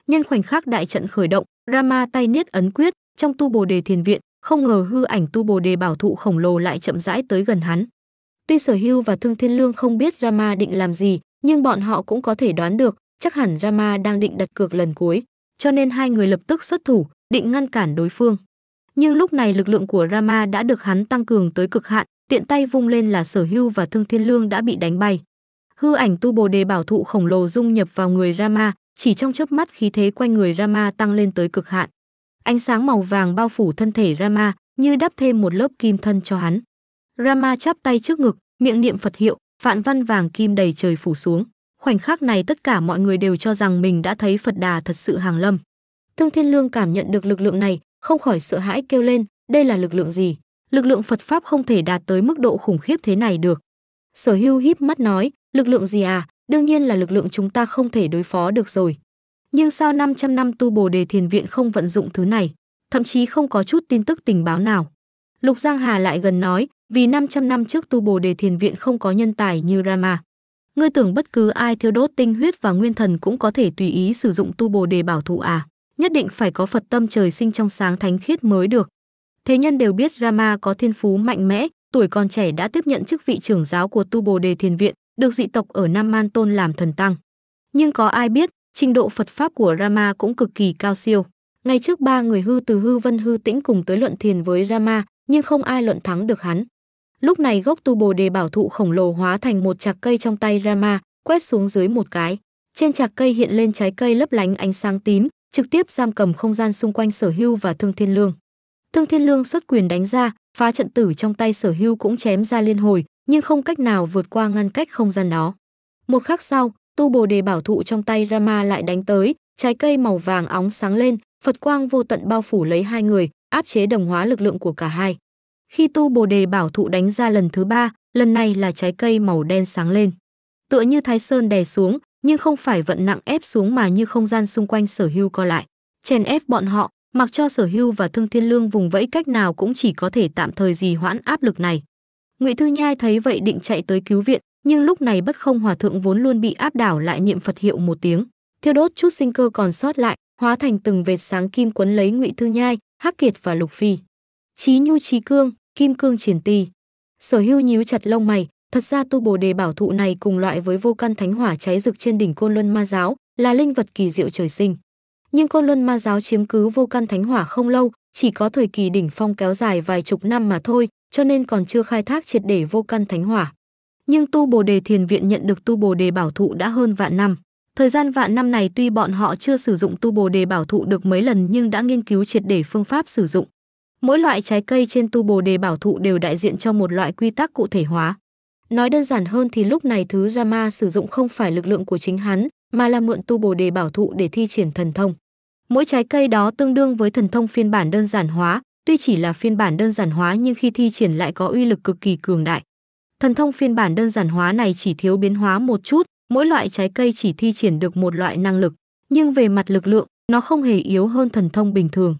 nhân khoảnh khắc đại trận khởi động rama tay niết ấn quyết trong tu bồ đề thiền viện không ngờ hư ảnh tu bồ đề bảo thụ khổng lồ lại chậm rãi tới gần hắn tuy sở hưu và thương thiên lương không biết rama định làm gì nhưng bọn họ cũng có thể đoán được chắc hẳn rama đang định đặt cược lần cuối cho nên hai người lập tức xuất thủ định ngăn cản đối phương nhưng lúc này lực lượng của rama đã được hắn tăng cường tới cực hạn tiện tay vung lên là sở hưu và thương thiên lương đã bị đánh bay hư ảnh tu bồ đề bảo thụ khổng lồ dung nhập vào người rama chỉ trong chớp mắt khí thế quanh người Rama tăng lên tới cực hạn. Ánh sáng màu vàng bao phủ thân thể Rama, như đắp thêm một lớp kim thân cho hắn. Rama chắp tay trước ngực, miệng niệm Phật hiệu, phạn văn vàng kim đầy trời phủ xuống. Khoảnh khắc này tất cả mọi người đều cho rằng mình đã thấy Phật Đà thật sự hàng lâm. Thương Thiên Lương cảm nhận được lực lượng này, không khỏi sợ hãi kêu lên, đây là lực lượng gì? Lực lượng Phật Pháp không thể đạt tới mức độ khủng khiếp thế này được. Sở hưu híp mắt nói, lực lượng gì à, đương nhiên là lực lượng chúng ta không thể đối phó được rồi. Nhưng sao 500 năm tu Bồ Đề Thiền Viện không vận dụng thứ này, thậm chí không có chút tin tức tình báo nào. Lục Giang Hà lại gần nói, vì 500 năm trước tu Bồ Đề Thiền Viện không có nhân tài như Rama. Ngươi tưởng bất cứ ai thiêu đốt tinh huyết và nguyên thần cũng có thể tùy ý sử dụng tu Bồ Đề bảo thủ à? Nhất định phải có Phật tâm trời sinh trong sáng thánh khiết mới được. Thế nhân đều biết Rama có thiên phú mạnh mẽ, tuổi còn trẻ đã tiếp nhận chức vị trưởng giáo của tu Bồ Đề Thiền Viện, được dị tộc ở Nam Man tôn làm thần tăng. Nhưng có ai biết, trình độ Phật pháp của Rama cũng cực kỳ cao siêu. Ngay trước ba người hư từ hư vân hư tĩnh cùng tới luận thiền với Rama, nhưng không ai luận thắng được hắn. Lúc này gốc tu bồ đề bảo thụ khổng lồ hóa thành một chạc cây trong tay Rama, quét xuống dưới một cái. Trên chạc cây hiện lên trái cây lấp lánh ánh sáng tím, trực tiếp giam cầm không gian xung quanh Sở Hưu và Thương Thiên Lương. Thương Thiên Lương xuất quyền đánh ra, phá trận tử trong tay Sở Hưu cũng chém ra liên hồi, nhưng không cách nào vượt qua ngăn cách không gian đó. Một khắc sau, tu bồ đề bảo thụ trong tay Rama lại đánh tới, trái cây màu vàng óng sáng lên, Phật quang vô tận bao phủ lấy hai người, áp chế đồng hóa lực lượng của cả hai. Khi tu bồ đề bảo thụ đánh ra lần thứ ba, lần này là trái cây màu đen sáng lên. Tựa như thái sơn đè xuống, nhưng không phải vận nặng ép xuống mà như không gian xung quanh sở hưu co lại. Chèn ép bọn họ, mặc cho sở hưu và thương thiên lương vùng vẫy cách nào cũng chỉ có thể tạm thời gì hoãn áp lực này. Ngụy Thư Nhai thấy vậy định chạy tới cứu viện, nhưng lúc này bất không hòa thượng vốn luôn bị áp đảo lại niệm Phật hiệu một tiếng, thiêu đốt chút sinh cơ còn sót lại, hóa thành từng vệt sáng kim quấn lấy Ngụy Thư Nhai, Hắc Kiệt và Lục Phi. Chí nhu trí cương, kim cương triển ti. Sở Hưu nhíu chặt lông mày, thật ra tu Bồ đề bảo thụ này cùng loại với vô căn thánh hỏa cháy rực trên đỉnh Côn Luân Ma giáo, là linh vật kỳ diệu trời sinh. Nhưng Côn Luân Ma giáo chiếm cứ vô căn thánh hỏa không lâu, chỉ có thời kỳ đỉnh phong kéo dài vài chục năm mà thôi, cho nên còn chưa khai thác triệt để vô căn thánh hỏa. Nhưng tu Bồ Đề Thiền Viện nhận được tu Bồ Đề Bảo Thụ đã hơn vạn năm. Thời gian vạn năm này tuy bọn họ chưa sử dụng tu Bồ Đề Bảo Thụ được mấy lần nhưng đã nghiên cứu triệt để phương pháp sử dụng. Mỗi loại trái cây trên tu Bồ Đề Bảo Thụ đều đại diện cho một loại quy tắc cụ thể hóa. Nói đơn giản hơn thì lúc này thứ Rama sử dụng không phải lực lượng của chính hắn, mà là mượn tu Bồ Đề Bảo Thụ để thi triển thần thông. Mỗi trái cây đó tương đương với thần thông phiên bản đơn giản hóa, Tuy chỉ là phiên bản đơn giản hóa nhưng khi thi triển lại có uy lực cực kỳ cường đại. Thần thông phiên bản đơn giản hóa này chỉ thiếu biến hóa một chút, mỗi loại trái cây chỉ thi triển được một loại năng lực, nhưng về mặt lực lượng, nó không hề yếu hơn thần thông bình thường.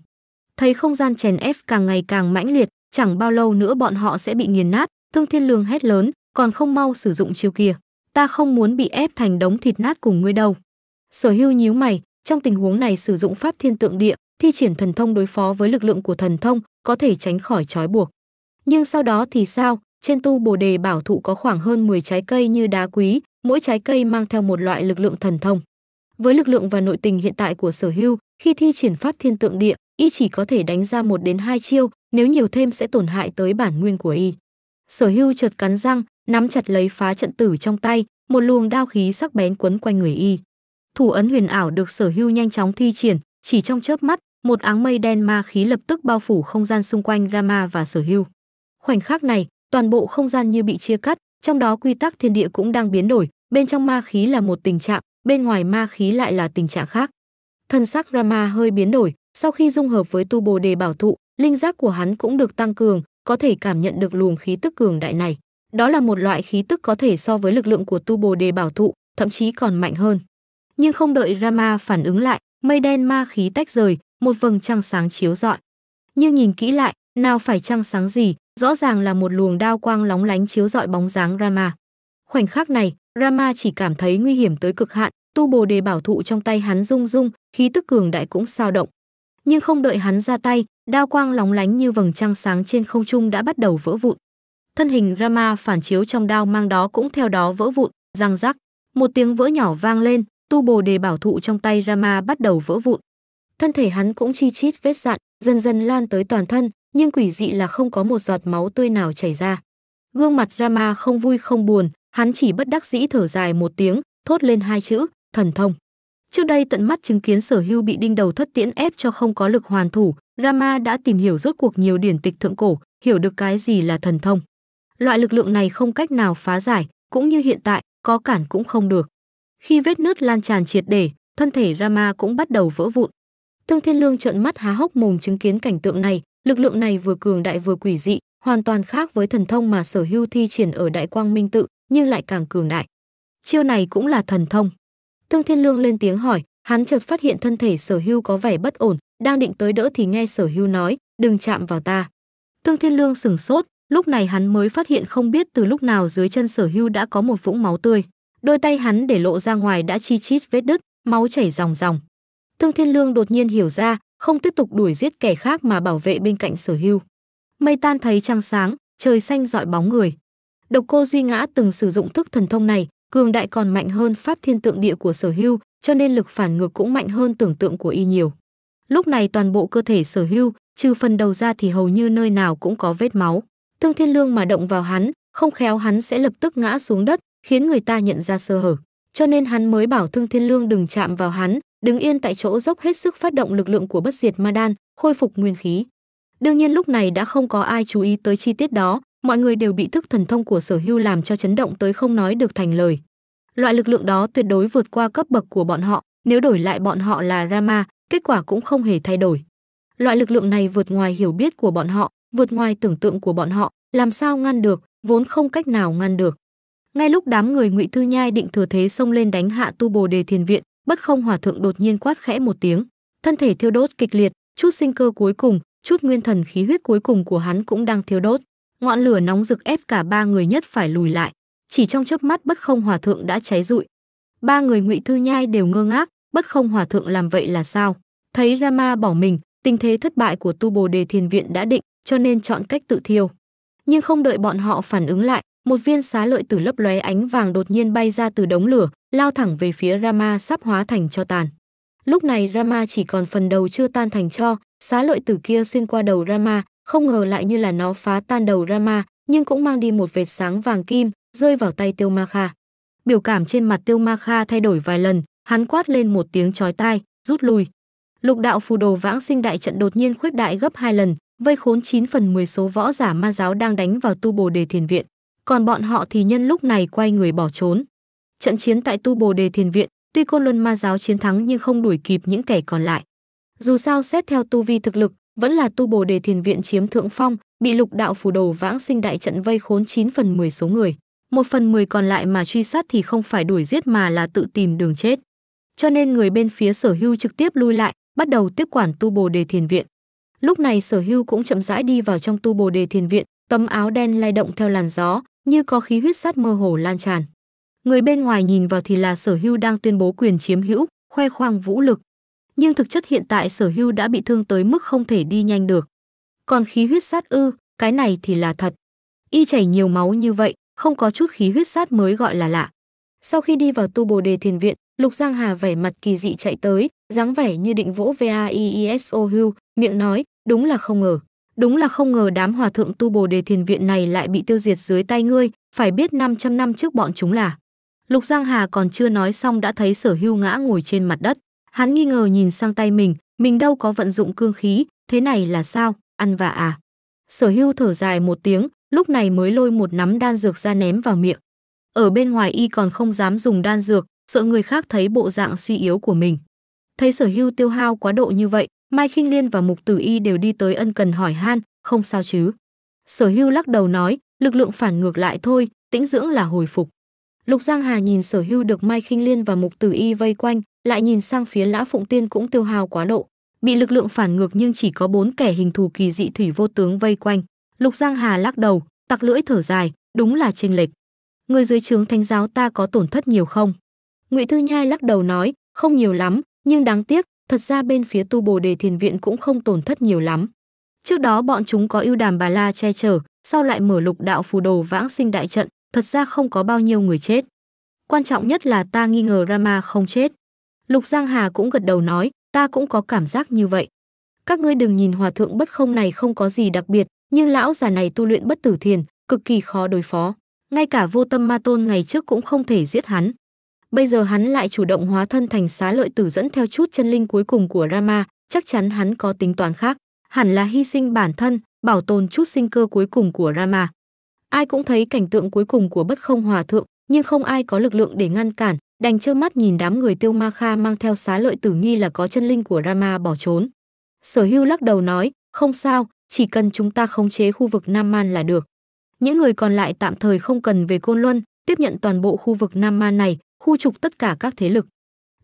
Thấy không gian chèn ép càng ngày càng mãnh liệt, chẳng bao lâu nữa bọn họ sẽ bị nghiền nát, Thương Thiên Lương hét lớn, còn không mau sử dụng chiêu kia, ta không muốn bị ép thành đống thịt nát cùng ngươi đâu. Sở Hưu nhíu mày, trong tình huống này sử dụng pháp thiên tượng địa, thi triển thần thông đối phó với lực lượng của thần thông, có thể tránh khỏi trói buộc. Nhưng sau đó thì sao? Trên tu Bồ đề bảo thụ có khoảng hơn 10 trái cây như đá quý, mỗi trái cây mang theo một loại lực lượng thần thông. Với lực lượng và nội tình hiện tại của Sở Hưu, khi thi triển pháp thiên tượng địa, y chỉ có thể đánh ra một đến hai chiêu, nếu nhiều thêm sẽ tổn hại tới bản nguyên của y. Sở Hưu chợt cắn răng, nắm chặt lấy phá trận tử trong tay, một luồng đao khí sắc bén quấn quanh người y thủ ấn huyền ảo được sở hưu nhanh chóng thi triển chỉ trong chớp mắt một áng mây đen ma khí lập tức bao phủ không gian xung quanh rama và sở hưu khoảnh khắc này toàn bộ không gian như bị chia cắt trong đó quy tắc thiên địa cũng đang biến đổi bên trong ma khí là một tình trạng bên ngoài ma khí lại là tình trạng khác thân xác rama hơi biến đổi sau khi dung hợp với tu bồ đề bảo thụ linh giác của hắn cũng được tăng cường có thể cảm nhận được luồng khí tức cường đại này đó là một loại khí tức có thể so với lực lượng của tu bồ đề bảo thụ thậm chí còn mạnh hơn nhưng không đợi Rama phản ứng lại, mây đen ma khí tách rời, một vầng trăng sáng chiếu rọi. Nhưng nhìn kỹ lại, nào phải trăng sáng gì, rõ ràng là một luồng đao quang lóng lánh chiếu rọi bóng dáng Rama. Khoảnh khắc này, Rama chỉ cảm thấy nguy hiểm tới cực hạn, tu bồ đề bảo thụ trong tay hắn rung rung, khí tức cường đại cũng sao động. Nhưng không đợi hắn ra tay, đao quang lóng lánh như vầng trăng sáng trên không trung đã bắt đầu vỡ vụn. Thân hình Rama phản chiếu trong đao mang đó cũng theo đó vỡ vụn, răng rắc. Một tiếng vỡ nhỏ vang lên, tu bồ đề bảo thụ trong tay Rama bắt đầu vỡ vụn. Thân thể hắn cũng chi chít vết dạn, dần dần lan tới toàn thân, nhưng quỷ dị là không có một giọt máu tươi nào chảy ra. Gương mặt Rama không vui không buồn, hắn chỉ bất đắc dĩ thở dài một tiếng, thốt lên hai chữ, thần thông. Trước đây tận mắt chứng kiến sở hưu bị đinh đầu thất tiễn ép cho không có lực hoàn thủ, Rama đã tìm hiểu rốt cuộc nhiều điển tịch thượng cổ, hiểu được cái gì là thần thông. Loại lực lượng này không cách nào phá giải, cũng như hiện tại, có cản cũng không được. Khi vết nứt lan tràn triệt để, thân thể Rama cũng bắt đầu vỡ vụn. Tương Thiên Lương trợn mắt há hốc mồm chứng kiến cảnh tượng này, lực lượng này vừa cường đại vừa quỷ dị, hoàn toàn khác với thần thông mà Sở Hưu thi triển ở Đại Quang Minh Tự, nhưng lại càng cường đại. Chiêu này cũng là thần thông. Tương Thiên Lương lên tiếng hỏi, hắn chợt phát hiện thân thể Sở Hưu có vẻ bất ổn, đang định tới đỡ thì nghe Sở Hưu nói, đừng chạm vào ta. Tương Thiên Lương sững sốt, lúc này hắn mới phát hiện không biết từ lúc nào dưới chân Sở Hưu đã có một vũng máu tươi. Đôi tay hắn để lộ ra ngoài đã chi chít vết đứt, máu chảy ròng ròng. Thương Thiên Lương đột nhiên hiểu ra, không tiếp tục đuổi giết kẻ khác mà bảo vệ bên cạnh Sở Hưu. Mây tan thấy trăng sáng, trời xanh dọi bóng người. Độc Cô Duy Ngã từng sử dụng thức thần thông này, cường đại còn mạnh hơn pháp thiên tượng địa của Sở Hưu, cho nên lực phản ngược cũng mạnh hơn tưởng tượng của y nhiều. Lúc này toàn bộ cơ thể Sở Hưu, trừ phần đầu ra thì hầu như nơi nào cũng có vết máu. Thương Thiên Lương mà động vào hắn, không khéo hắn sẽ lập tức ngã xuống đất, khiến người ta nhận ra sơ hở. Cho nên hắn mới bảo Thương Thiên Lương đừng chạm vào hắn, đứng yên tại chỗ dốc hết sức phát động lực lượng của bất diệt ma đan, khôi phục nguyên khí. Đương nhiên lúc này đã không có ai chú ý tới chi tiết đó, mọi người đều bị thức thần thông của sở hưu làm cho chấn động tới không nói được thành lời. Loại lực lượng đó tuyệt đối vượt qua cấp bậc của bọn họ, nếu đổi lại bọn họ là Rama, kết quả cũng không hề thay đổi. Loại lực lượng này vượt ngoài hiểu biết của bọn họ, vượt ngoài tưởng tượng của bọn họ, làm sao ngăn được, vốn không cách nào ngăn được ngay lúc đám người ngụy thư nhai định thừa thế xông lên đánh hạ tu bồ đề thiền viện bất không hòa thượng đột nhiên quát khẽ một tiếng thân thể thiêu đốt kịch liệt chút sinh cơ cuối cùng chút nguyên thần khí huyết cuối cùng của hắn cũng đang thiêu đốt ngọn lửa nóng rực ép cả ba người nhất phải lùi lại chỉ trong chớp mắt bất không hòa thượng đã cháy rụi ba người ngụy thư nhai đều ngơ ngác bất không hòa thượng làm vậy là sao thấy rama bỏ mình tình thế thất bại của tu bồ đề thiền viện đã định cho nên chọn cách tự thiêu nhưng không đợi bọn họ phản ứng lại, một viên xá lợi từ lấp lóe ánh vàng đột nhiên bay ra từ đống lửa, lao thẳng về phía Rama sắp hóa thành cho tàn. Lúc này Rama chỉ còn phần đầu chưa tan thành cho, xá lợi từ kia xuyên qua đầu Rama, không ngờ lại như là nó phá tan đầu Rama, nhưng cũng mang đi một vệt sáng vàng kim, rơi vào tay Tiêu Ma Kha. Biểu cảm trên mặt Tiêu Ma Kha thay đổi vài lần, hắn quát lên một tiếng chói tai, rút lui. Lục đạo phù đồ vãng sinh đại trận đột nhiên khuếch đại gấp hai lần, vây khốn 9 phần 10 số võ giả ma giáo đang đánh vào tu bồ đề thiền viện, còn bọn họ thì nhân lúc này quay người bỏ trốn. Trận chiến tại tu bồ đề thiền viện, tuy côn luân ma giáo chiến thắng nhưng không đuổi kịp những kẻ còn lại. Dù sao xét theo tu vi thực lực, vẫn là tu bồ đề thiền viện chiếm thượng phong, bị lục đạo phù đồ vãng sinh đại trận vây khốn 9 phần 10 số người. Một phần 10 còn lại mà truy sát thì không phải đuổi giết mà là tự tìm đường chết. Cho nên người bên phía sở hưu trực tiếp lui lại, bắt đầu tiếp quản tu bồ đề thiền viện. Lúc này Sở Hưu cũng chậm rãi đi vào trong tu Bồ Đề Thiền viện, tấm áo đen lay động theo làn gió, như có khí huyết sát mơ hồ lan tràn. Người bên ngoài nhìn vào thì là Sở Hưu đang tuyên bố quyền chiếm hữu, khoe khoang vũ lực. Nhưng thực chất hiện tại Sở Hưu đã bị thương tới mức không thể đi nhanh được. Còn khí huyết sát ư, cái này thì là thật. Y chảy nhiều máu như vậy, không có chút khí huyết sát mới gọi là lạ. Sau khi đi vào tu Bồ Đề Thiền viện, Lục Giang Hà vẻ mặt kỳ dị chạy tới, dáng vẻ như định vỗ VAIESO Hưu, miệng nói, Đúng là không ngờ, đúng là không ngờ đám hòa thượng tu Bồ Đề Thiền viện này lại bị tiêu diệt dưới tay ngươi, phải biết 500 năm trước bọn chúng là. Lục Giang Hà còn chưa nói xong đã thấy Sở Hưu ngã ngồi trên mặt đất, hắn nghi ngờ nhìn sang tay mình, mình đâu có vận dụng cương khí, thế này là sao, ăn vạ à? Sở Hưu thở dài một tiếng, lúc này mới lôi một nắm đan dược ra ném vào miệng. Ở bên ngoài y còn không dám dùng đan dược, sợ người khác thấy bộ dạng suy yếu của mình. Thấy Sở Hưu tiêu hao quá độ như vậy, Mai Khinh Liên và Mục Tử Y đều đi tới ân cần hỏi han, không sao chứ? Sở Hưu lắc đầu nói, lực lượng phản ngược lại thôi, tĩnh dưỡng là hồi phục. Lục Giang Hà nhìn Sở Hưu được Mai Khinh Liên và Mục Tử Y vây quanh, lại nhìn sang phía Lã Phụng Tiên cũng tiêu hao quá độ, bị lực lượng phản ngược nhưng chỉ có bốn kẻ hình thù kỳ dị thủy vô tướng vây quanh. Lục Giang Hà lắc đầu, tặc lưỡi thở dài, đúng là chênh lệch. Người dưới trướng thánh giáo ta có tổn thất nhiều không? Ngụy Thư Nhai lắc đầu nói, không nhiều lắm, nhưng đáng tiếc, thật ra bên phía tu bồ đề thiền viện cũng không tổn thất nhiều lắm. Trước đó bọn chúng có ưu đàm bà la che chở, sau lại mở lục đạo phù đồ vãng sinh đại trận, thật ra không có bao nhiêu người chết. Quan trọng nhất là ta nghi ngờ Rama không chết. Lục Giang Hà cũng gật đầu nói, ta cũng có cảm giác như vậy. Các ngươi đừng nhìn hòa thượng bất không này không có gì đặc biệt, nhưng lão già này tu luyện bất tử thiền, cực kỳ khó đối phó. Ngay cả vô tâm ma tôn ngày trước cũng không thể giết hắn. Bây giờ hắn lại chủ động hóa thân thành xá lợi tử dẫn theo chút chân linh cuối cùng của Rama, chắc chắn hắn có tính toán khác, hẳn là hy sinh bản thân, bảo tồn chút sinh cơ cuối cùng của Rama. Ai cũng thấy cảnh tượng cuối cùng của bất không hòa thượng, nhưng không ai có lực lượng để ngăn cản, đành trơ mắt nhìn đám người tiêu ma kha mang theo xá lợi tử nghi là có chân linh của Rama bỏ trốn. Sở hưu lắc đầu nói, không sao, chỉ cần chúng ta khống chế khu vực Nam Man là được. Những người còn lại tạm thời không cần về Côn Luân, tiếp nhận toàn bộ khu vực Nam Man này, khu trục tất cả các thế lực.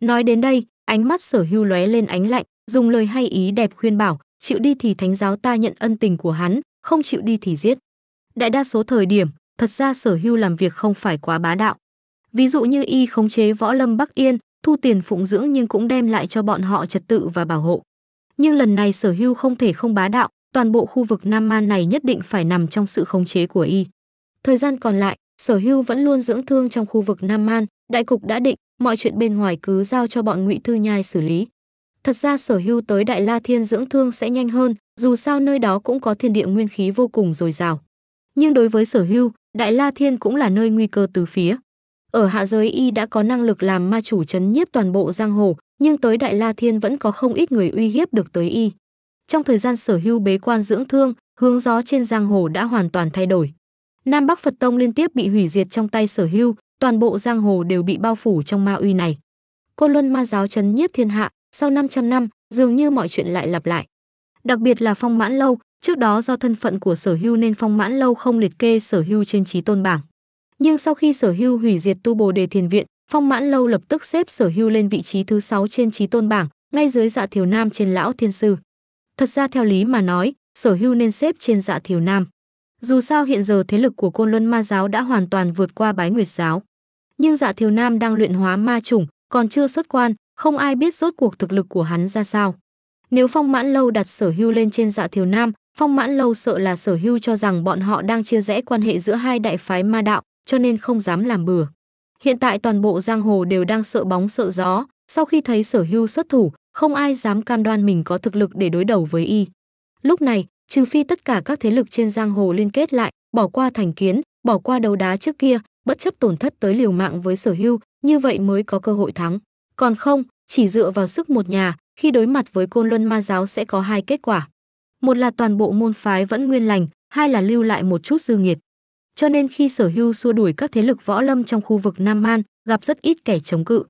Nói đến đây, ánh mắt sở hưu lóe lên ánh lạnh, dùng lời hay ý đẹp khuyên bảo, chịu đi thì thánh giáo ta nhận ân tình của hắn, không chịu đi thì giết. Đại đa số thời điểm, thật ra sở hưu làm việc không phải quá bá đạo. Ví dụ như y khống chế võ lâm Bắc Yên, thu tiền phụng dưỡng nhưng cũng đem lại cho bọn họ trật tự và bảo hộ. Nhưng lần này sở hưu không thể không bá đạo, toàn bộ khu vực Nam Man này nhất định phải nằm trong sự khống chế của y. Thời gian còn lại, Sở Hưu vẫn luôn dưỡng thương trong khu vực Nam Man, đại cục đã định, mọi chuyện bên ngoài cứ giao cho bọn Ngụy Thư Nhai xử lý. Thật ra Sở Hưu tới Đại La Thiên dưỡng thương sẽ nhanh hơn, dù sao nơi đó cũng có thiên địa nguyên khí vô cùng dồi dào. Nhưng đối với Sở Hưu, Đại La Thiên cũng là nơi nguy cơ từ phía. Ở hạ giới y đã có năng lực làm ma chủ chấn nhiếp toàn bộ giang hồ, nhưng tới Đại La Thiên vẫn có không ít người uy hiếp được tới y. Trong thời gian Sở Hưu bế quan dưỡng thương, hướng gió trên giang hồ đã hoàn toàn thay đổi. Nam Bắc Phật Tông liên tiếp bị hủy diệt trong tay sở hưu, toàn bộ giang hồ đều bị bao phủ trong ma uy này. Côn Luân ma giáo chấn nhiếp thiên hạ, sau 500 năm, dường như mọi chuyện lại lặp lại. Đặc biệt là Phong Mãn Lâu, trước đó do thân phận của Sở Hưu nên Phong Mãn Lâu không liệt kê Sở Hưu trên trí tôn bảng. Nhưng sau khi Sở Hưu hủy diệt Tu Bồ Đề Thiền viện, Phong Mãn Lâu lập tức xếp Sở Hưu lên vị trí thứ 6 trên trí tôn bảng, ngay dưới Dạ Thiều Nam trên lão thiên sư. Thật ra theo lý mà nói, Sở Hưu nên xếp trên Dạ Thiều Nam. Dù sao hiện giờ thế lực của Côn Luân Ma giáo đã hoàn toàn vượt qua Bái Nguyệt giáo. Nhưng Dạ Thiều Nam đang luyện hóa ma chủng, còn chưa xuất quan, không ai biết rốt cuộc thực lực của hắn ra sao. Nếu Phong Mãn Lâu đặt Sở Hưu lên trên Dạ Thiều Nam, Phong Mãn Lâu sợ là Sở Hưu cho rằng bọn họ đang chia rẽ quan hệ giữa hai đại phái ma đạo, cho nên không dám làm bừa. Hiện tại toàn bộ giang hồ đều đang sợ bóng sợ gió, sau khi thấy Sở Hưu xuất thủ, không ai dám cam đoan mình có thực lực để đối đầu với y. Lúc này, trừ phi tất cả các thế lực trên giang hồ liên kết lại, bỏ qua thành kiến, bỏ qua đấu đá trước kia, bất chấp tổn thất tới liều mạng với sở hưu, như vậy mới có cơ hội thắng. Còn không, chỉ dựa vào sức một nhà, khi đối mặt với côn luân ma giáo sẽ có hai kết quả. Một là toàn bộ môn phái vẫn nguyên lành, hai là lưu lại một chút dư nghiệt. Cho nên khi sở hưu xua đuổi các thế lực võ lâm trong khu vực Nam Man, gặp rất ít kẻ chống cự.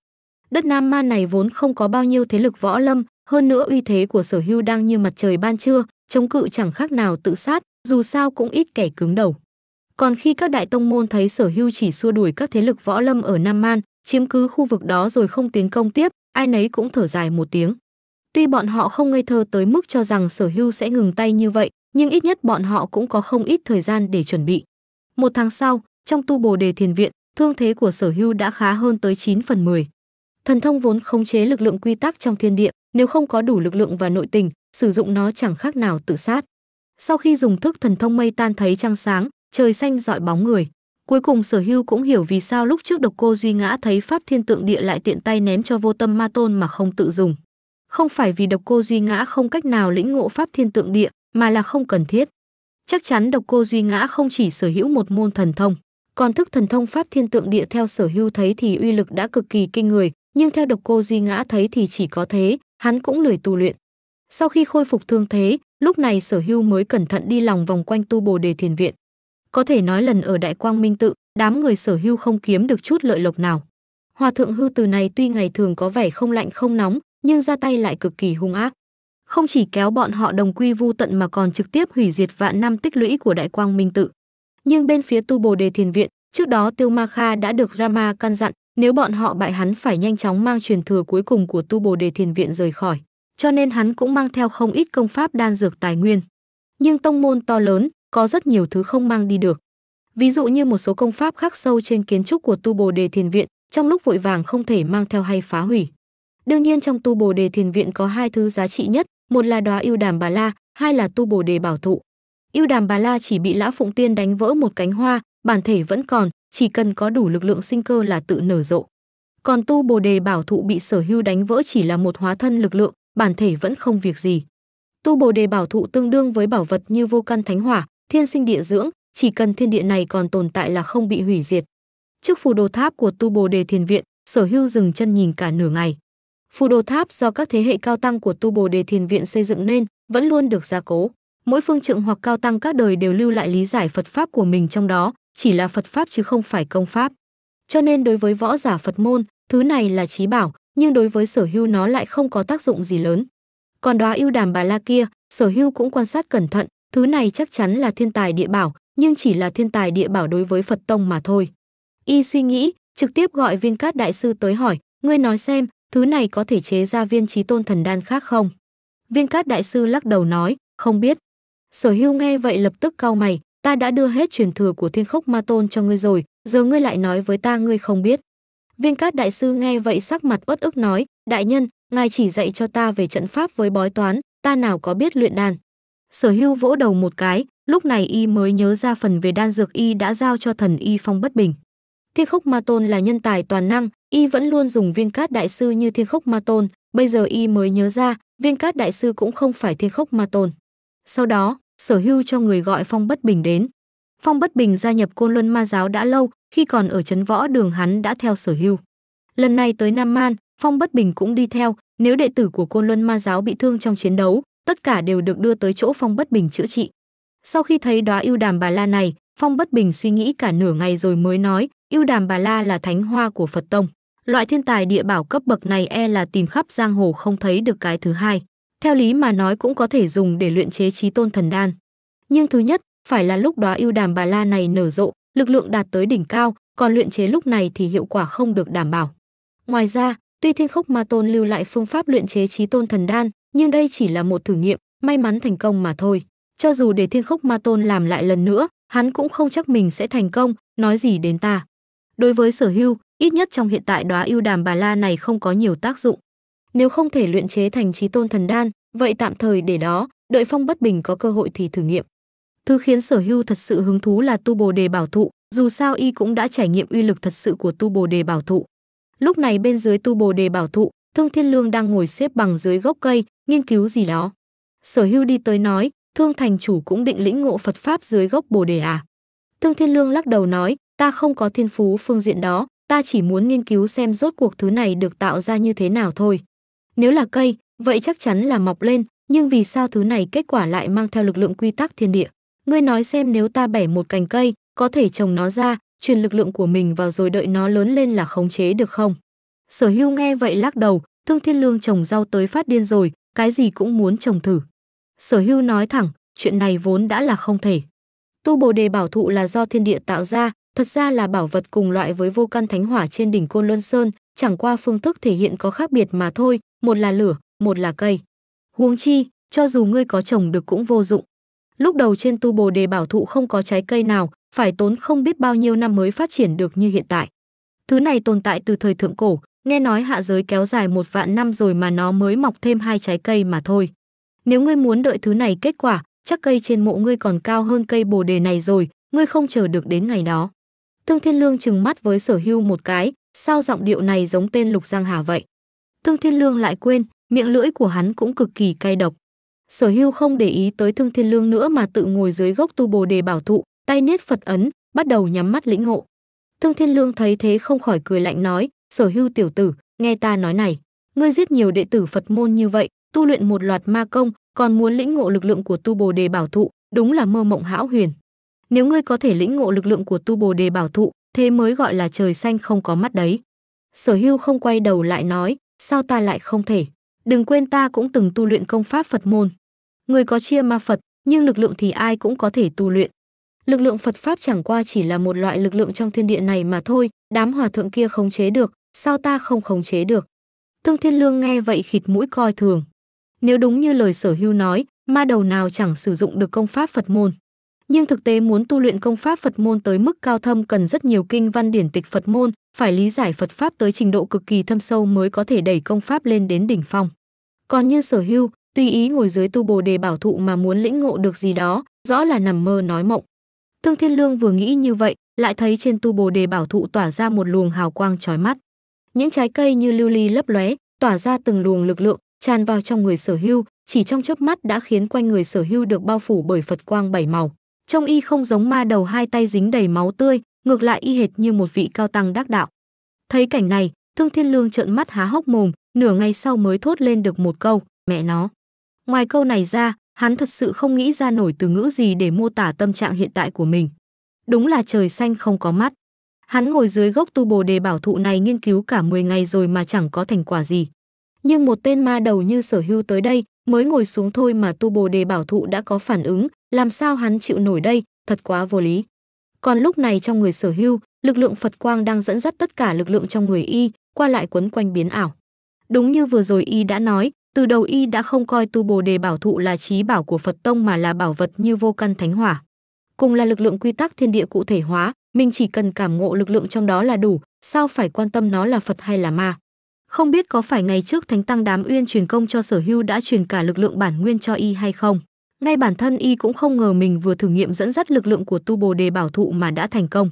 Đất Nam Man này vốn không có bao nhiêu thế lực võ lâm, hơn nữa uy thế của sở hưu đang như mặt trời ban trưa, chống cự chẳng khác nào tự sát, dù sao cũng ít kẻ cứng đầu. Còn khi các đại tông môn thấy Sở Hưu chỉ xua đuổi các thế lực võ lâm ở Nam Man, chiếm cứ khu vực đó rồi không tiến công tiếp, ai nấy cũng thở dài một tiếng. Tuy bọn họ không ngây thơ tới mức cho rằng Sở Hưu sẽ ngừng tay như vậy, nhưng ít nhất bọn họ cũng có không ít thời gian để chuẩn bị. Một tháng sau, trong tu Bồ Đề Thiền Viện, thương thế của Sở Hưu đã khá hơn tới 9 phần 10. Thần thông vốn khống chế lực lượng quy tắc trong thiên địa, nếu không có đủ lực lượng và nội tình, sử dụng nó chẳng khác nào tự sát. Sau khi dùng thức thần thông mây tan thấy trăng sáng, trời xanh dọi bóng người. Cuối cùng Sở Hưu cũng hiểu vì sao lúc trước độc cô Duy Ngã thấy pháp thiên tượng địa lại tiện tay ném cho vô tâm ma tôn mà không tự dùng. Không phải vì độc cô Duy Ngã không cách nào lĩnh ngộ pháp thiên tượng địa, mà là không cần thiết. Chắc chắn độc cô Duy Ngã không chỉ sở hữu một môn thần thông, còn thức thần thông pháp thiên tượng địa theo sở hưu thấy thì uy lực đã cực kỳ kinh người, nhưng theo độc cô Duy Ngã thấy thì chỉ có thế, hắn cũng lười tu luyện. Sau khi khôi phục thương thế, lúc này Sở Hưu mới cẩn thận đi lòng vòng quanh tu Bồ Đề Thiền viện. Có thể nói lần ở Đại Quang Minh tự, đám người Sở Hưu không kiếm được chút lợi lộc nào. Hòa thượng hư từ này tuy ngày thường có vẻ không lạnh không nóng, nhưng ra tay lại cực kỳ hung ác. Không chỉ kéo bọn họ đồng quy vu tận mà còn trực tiếp hủy diệt vạn năm tích lũy của Đại Quang Minh tự. Nhưng bên phía Tu Bồ Đề Thiền viện, trước đó Tiêu Ma Kha đã được Rama căn dặn, nếu bọn họ bại hắn phải nhanh chóng mang truyền thừa cuối cùng của Tu Bồ Đề Thiền viện rời khỏi cho nên hắn cũng mang theo không ít công pháp đan dược tài nguyên. Nhưng tông môn to lớn, có rất nhiều thứ không mang đi được. Ví dụ như một số công pháp khắc sâu trên kiến trúc của tu Bồ Đề Thiền Viện, trong lúc vội vàng không thể mang theo hay phá hủy. Đương nhiên trong tu Bồ Đề Thiền Viện có hai thứ giá trị nhất, một là đóa yêu đàm bà la, hai là tu Bồ Đề bảo thụ. Yêu đàm bà la chỉ bị lão phụng tiên đánh vỡ một cánh hoa, bản thể vẫn còn, chỉ cần có đủ lực lượng sinh cơ là tự nở rộ. Còn tu Bồ Đề bảo thụ bị sở hưu đánh vỡ chỉ là một hóa thân lực lượng, bản thể vẫn không việc gì. Tu Bồ đề bảo thụ tương đương với bảo vật như vô căn thánh hỏa, thiên sinh địa dưỡng, chỉ cần thiên địa này còn tồn tại là không bị hủy diệt. Trước phù đồ tháp của Tu Bồ đề thiền viện, Sở Hưu dừng chân nhìn cả nửa ngày. Phù đồ tháp do các thế hệ cao tăng của Tu Bồ đề thiền viện xây dựng nên, vẫn luôn được gia cố. Mỗi phương trượng hoặc cao tăng các đời đều lưu lại lý giải Phật pháp của mình trong đó, chỉ là Phật pháp chứ không phải công pháp. Cho nên đối với võ giả Phật môn, thứ này là trí bảo, nhưng đối với sở hưu nó lại không có tác dụng gì lớn. Còn đóa yêu đàm bà la kia, sở hưu cũng quan sát cẩn thận, thứ này chắc chắn là thiên tài địa bảo, nhưng chỉ là thiên tài địa bảo đối với Phật Tông mà thôi. Y suy nghĩ, trực tiếp gọi viên cát đại sư tới hỏi, ngươi nói xem, thứ này có thể chế ra viên trí tôn thần đan khác không? Viên cát đại sư lắc đầu nói, không biết. Sở hưu nghe vậy lập tức cau mày, ta đã đưa hết truyền thừa của thiên khốc ma tôn cho ngươi rồi, giờ ngươi lại nói với ta ngươi không biết. Viên cát đại sư nghe vậy sắc mặt uất ức nói, đại nhân, ngài chỉ dạy cho ta về trận pháp với bói toán, ta nào có biết luyện đàn. Sở hưu vỗ đầu một cái, lúc này y mới nhớ ra phần về đan dược y đã giao cho thần y phong bất bình. Thiên khốc ma tôn là nhân tài toàn năng, y vẫn luôn dùng viên cát đại sư như thiên khốc ma tôn, bây giờ y mới nhớ ra, viên cát đại sư cũng không phải thiên khốc ma tôn. Sau đó, sở hưu cho người gọi phong bất bình đến. Phong bất bình gia nhập côn luân ma giáo đã lâu, khi còn ở chấn võ đường hắn đã theo sở hưu. Lần này tới Nam Man, Phong Bất Bình cũng đi theo, nếu đệ tử của Côn Luân Ma giáo bị thương trong chiến đấu, tất cả đều được đưa tới chỗ Phong Bất Bình chữa trị. Sau khi thấy đóa yêu đàm bà la này, Phong Bất Bình suy nghĩ cả nửa ngày rồi mới nói, yêu đàm bà la là thánh hoa của Phật tông. Loại thiên tài địa bảo cấp bậc này e là tìm khắp giang hồ không thấy được cái thứ hai. Theo lý mà nói cũng có thể dùng để luyện chế trí tôn thần đan. Nhưng thứ nhất, phải là lúc đó yêu đàm bà la này nở rộ, lực lượng đạt tới đỉnh cao, còn luyện chế lúc này thì hiệu quả không được đảm bảo. Ngoài ra, tuy Thiên Khốc Ma Tôn lưu lại phương pháp luyện chế trí tôn thần đan, nhưng đây chỉ là một thử nghiệm, may mắn thành công mà thôi. Cho dù để Thiên Khốc Ma Tôn làm lại lần nữa, hắn cũng không chắc mình sẽ thành công, nói gì đến ta. Đối với Sở Hưu, ít nhất trong hiện tại đóa ưu đàm bà la này không có nhiều tác dụng. Nếu không thể luyện chế thành trí tôn thần đan, vậy tạm thời để đó, đợi Phong Bất Bình có cơ hội thì thử nghiệm. Thứ khiến Sở Hưu thật sự hứng thú là tu Bồ đề bảo thụ, dù sao y cũng đã trải nghiệm uy lực thật sự của tu Bồ đề bảo thụ. Lúc này bên dưới tu Bồ đề bảo thụ, Thương Thiên Lương đang ngồi xếp bằng dưới gốc cây, nghiên cứu gì đó. Sở Hưu đi tới nói, "Thương thành chủ cũng định lĩnh ngộ Phật pháp dưới gốc Bồ đề à?" Thương Thiên Lương lắc đầu nói, "Ta không có thiên phú phương diện đó, ta chỉ muốn nghiên cứu xem rốt cuộc thứ này được tạo ra như thế nào thôi. Nếu là cây, vậy chắc chắn là mọc lên, nhưng vì sao thứ này kết quả lại mang theo lực lượng quy tắc thiên địa? ngươi nói xem nếu ta bẻ một cành cây, có thể trồng nó ra, truyền lực lượng của mình vào rồi đợi nó lớn lên là khống chế được không? Sở hưu nghe vậy lắc đầu, Thương Thiên Lương trồng rau tới phát điên rồi, cái gì cũng muốn trồng thử. Sở hưu nói thẳng, chuyện này vốn đã là không thể. Tu Bồ Đề Bảo Thụ là do thiên địa tạo ra, thật ra là bảo vật cùng loại với vô căn thánh hỏa trên đỉnh Côn Luân Sơn, chẳng qua phương thức thể hiện có khác biệt mà thôi, một là lửa, một là cây. Huống chi, cho dù ngươi có trồng được cũng vô dụng. Lúc đầu trên tu bồ đề bảo thụ không có trái cây nào, phải tốn không biết bao nhiêu năm mới phát triển được như hiện tại. Thứ này tồn tại từ thời thượng cổ, nghe nói hạ giới kéo dài một vạn năm rồi mà nó mới mọc thêm hai trái cây mà thôi. Nếu ngươi muốn đợi thứ này kết quả, chắc cây trên mộ ngươi còn cao hơn cây bồ đề này rồi, ngươi không chờ được đến ngày đó. Thương Thiên Lương trừng mắt với Sở Hưu một cái, sao giọng điệu này giống tên Lục Giang Hà vậy? Thương Thiên Lương lại quên, miệng lưỡi của hắn cũng cực kỳ cay độc. Sở Hưu không để ý tới Thương Thiên Lương nữa mà tự ngồi dưới gốc tu Bồ Đề bảo thụ, tay niết Phật ấn, bắt đầu nhắm mắt lĩnh ngộ. Thương Thiên Lương thấy thế không khỏi cười lạnh nói, "Sở Hưu tiểu tử, nghe ta nói này, ngươi giết nhiều đệ tử Phật môn như vậy, tu luyện một loạt ma công, còn muốn lĩnh ngộ lực lượng của tu Bồ Đề bảo thụ, đúng là mơ mộng hão huyền. Nếu ngươi có thể lĩnh ngộ lực lượng của tu Bồ Đề bảo thụ, thế mới gọi là trời xanh không có mắt đấy." Sở Hưu không quay đầu lại nói, "Sao ta lại không thể? Đừng quên ta cũng từng tu luyện công pháp Phật môn." người có chia ma Phật, nhưng lực lượng thì ai cũng có thể tu luyện. Lực lượng Phật Pháp chẳng qua chỉ là một loại lực lượng trong thiên địa này mà thôi, đám hòa thượng kia khống chế được, sao ta không khống chế được. Thương Thiên Lương nghe vậy khịt mũi coi thường. Nếu đúng như lời sở hưu nói, ma đầu nào chẳng sử dụng được công pháp Phật môn. Nhưng thực tế muốn tu luyện công pháp Phật môn tới mức cao thâm cần rất nhiều kinh văn điển tịch Phật môn, phải lý giải Phật pháp tới trình độ cực kỳ thâm sâu mới có thể đẩy công pháp lên đến đỉnh phong. Còn như sở hưu, tùy ý ngồi dưới tu bồ đề bảo thụ mà muốn lĩnh ngộ được gì đó, rõ là nằm mơ nói mộng. Thương Thiên Lương vừa nghĩ như vậy, lại thấy trên tu bồ đề bảo thụ tỏa ra một luồng hào quang chói mắt. Những trái cây như lưu ly lấp lóe, tỏa ra từng luồng lực lượng, tràn vào trong người Sở Hưu, chỉ trong chớp mắt đã khiến quanh người Sở Hưu được bao phủ bởi Phật quang bảy màu. Trông y không giống ma đầu hai tay dính đầy máu tươi, ngược lại y hệt như một vị cao tăng đắc đạo. Thấy cảnh này, Thương Thiên Lương trợn mắt há hốc mồm, nửa ngày sau mới thốt lên được một câu, mẹ nó. Ngoài câu này ra, hắn thật sự không nghĩ ra nổi từ ngữ gì để mô tả tâm trạng hiện tại của mình. Đúng là trời xanh không có mắt. Hắn ngồi dưới gốc tu bồ đề bảo thụ này nghiên cứu cả 10 ngày rồi mà chẳng có thành quả gì. Nhưng một tên ma đầu như sở hưu tới đây, mới ngồi xuống thôi mà tu bồ đề bảo thụ đã có phản ứng, làm sao hắn chịu nổi đây, thật quá vô lý. Còn lúc này trong người sở hưu, lực lượng Phật Quang đang dẫn dắt tất cả lực lượng trong người y, qua lại quấn quanh biến ảo. Đúng như vừa rồi y đã nói, từ đầu y đã không coi tu Bồ đề bảo thụ là trí bảo của Phật tông mà là bảo vật như vô căn thánh hỏa. Cùng là lực lượng quy tắc thiên địa cụ thể hóa, mình chỉ cần cảm ngộ lực lượng trong đó là đủ, sao phải quan tâm nó là Phật hay là ma. Không biết có phải ngày trước Thánh Tăng Đám Uyên truyền công cho Sở Hưu đã truyền cả lực lượng bản nguyên cho y hay không. Ngay bản thân y cũng không ngờ mình vừa thử nghiệm dẫn dắt lực lượng của tu Bồ đề bảo thụ mà đã thành công.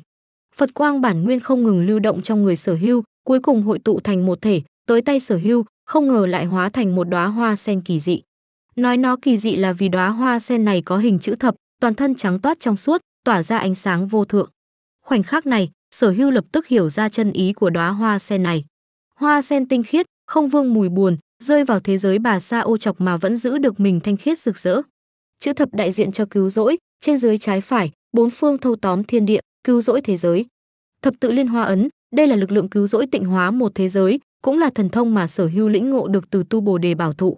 Phật quang bản nguyên không ngừng lưu động trong người Sở Hưu, cuối cùng hội tụ thành một thể, tới tay Sở Hưu, không ngờ lại hóa thành một đóa hoa sen kỳ dị. Nói nó kỳ dị là vì đóa hoa sen này có hình chữ thập, toàn thân trắng toát trong suốt, tỏa ra ánh sáng vô thượng. Khoảnh khắc này, Sở Hưu lập tức hiểu ra chân ý của đóa hoa sen này. Hoa sen tinh khiết, không vương mùi buồn, rơi vào thế giới bà sa ô chọc mà vẫn giữ được mình thanh khiết rực rỡ. Chữ thập đại diện cho cứu rỗi, trên dưới trái phải, bốn phương thâu tóm thiên địa, cứu rỗi thế giới. Thập tự liên hoa ấn, đây là lực lượng cứu rỗi tịnh hóa một thế giới, cũng là thần thông mà sở hưu lĩnh ngộ được từ tu bồ đề bảo thụ.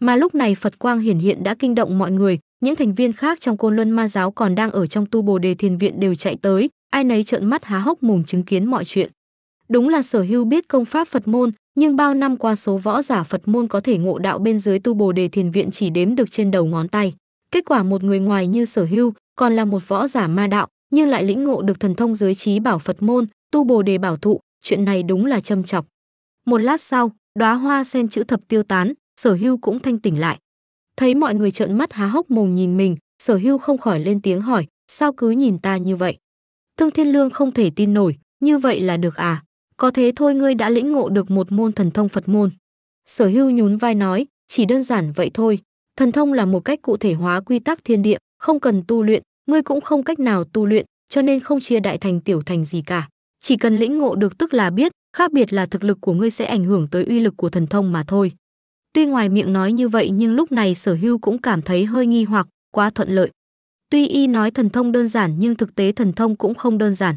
Mà lúc này Phật quang hiển hiện đã kinh động mọi người, những thành viên khác trong Côn Luân Ma giáo còn đang ở trong tu bồ đề thiền viện đều chạy tới, ai nấy trợn mắt há hốc mồm chứng kiến mọi chuyện. Đúng là Sở Hưu biết công pháp Phật môn, nhưng bao năm qua số võ giả Phật môn có thể ngộ đạo bên dưới tu Bồ Đề Thiền viện chỉ đếm được trên đầu ngón tay. Kết quả một người ngoài như Sở Hưu, còn là một võ giả ma đạo, nhưng lại lĩnh ngộ được thần thông dưới trí bảo Phật môn, tu Bồ Đề bảo thụ, chuyện này đúng là châm chọc một lát sau đóa hoa sen chữ thập tiêu tán sở hưu cũng thanh tỉnh lại thấy mọi người trợn mắt há hốc mồm nhìn mình sở hưu không khỏi lên tiếng hỏi sao cứ nhìn ta như vậy thương thiên lương không thể tin nổi như vậy là được à có thế thôi ngươi đã lĩnh ngộ được một môn thần thông phật môn sở hưu nhún vai nói chỉ đơn giản vậy thôi thần thông là một cách cụ thể hóa quy tắc thiên địa không cần tu luyện ngươi cũng không cách nào tu luyện cho nên không chia đại thành tiểu thành gì cả chỉ cần lĩnh ngộ được tức là biết khác biệt là thực lực của ngươi sẽ ảnh hưởng tới uy lực của thần thông mà thôi. Tuy ngoài miệng nói như vậy nhưng lúc này sở hưu cũng cảm thấy hơi nghi hoặc, quá thuận lợi. Tuy y nói thần thông đơn giản nhưng thực tế thần thông cũng không đơn giản.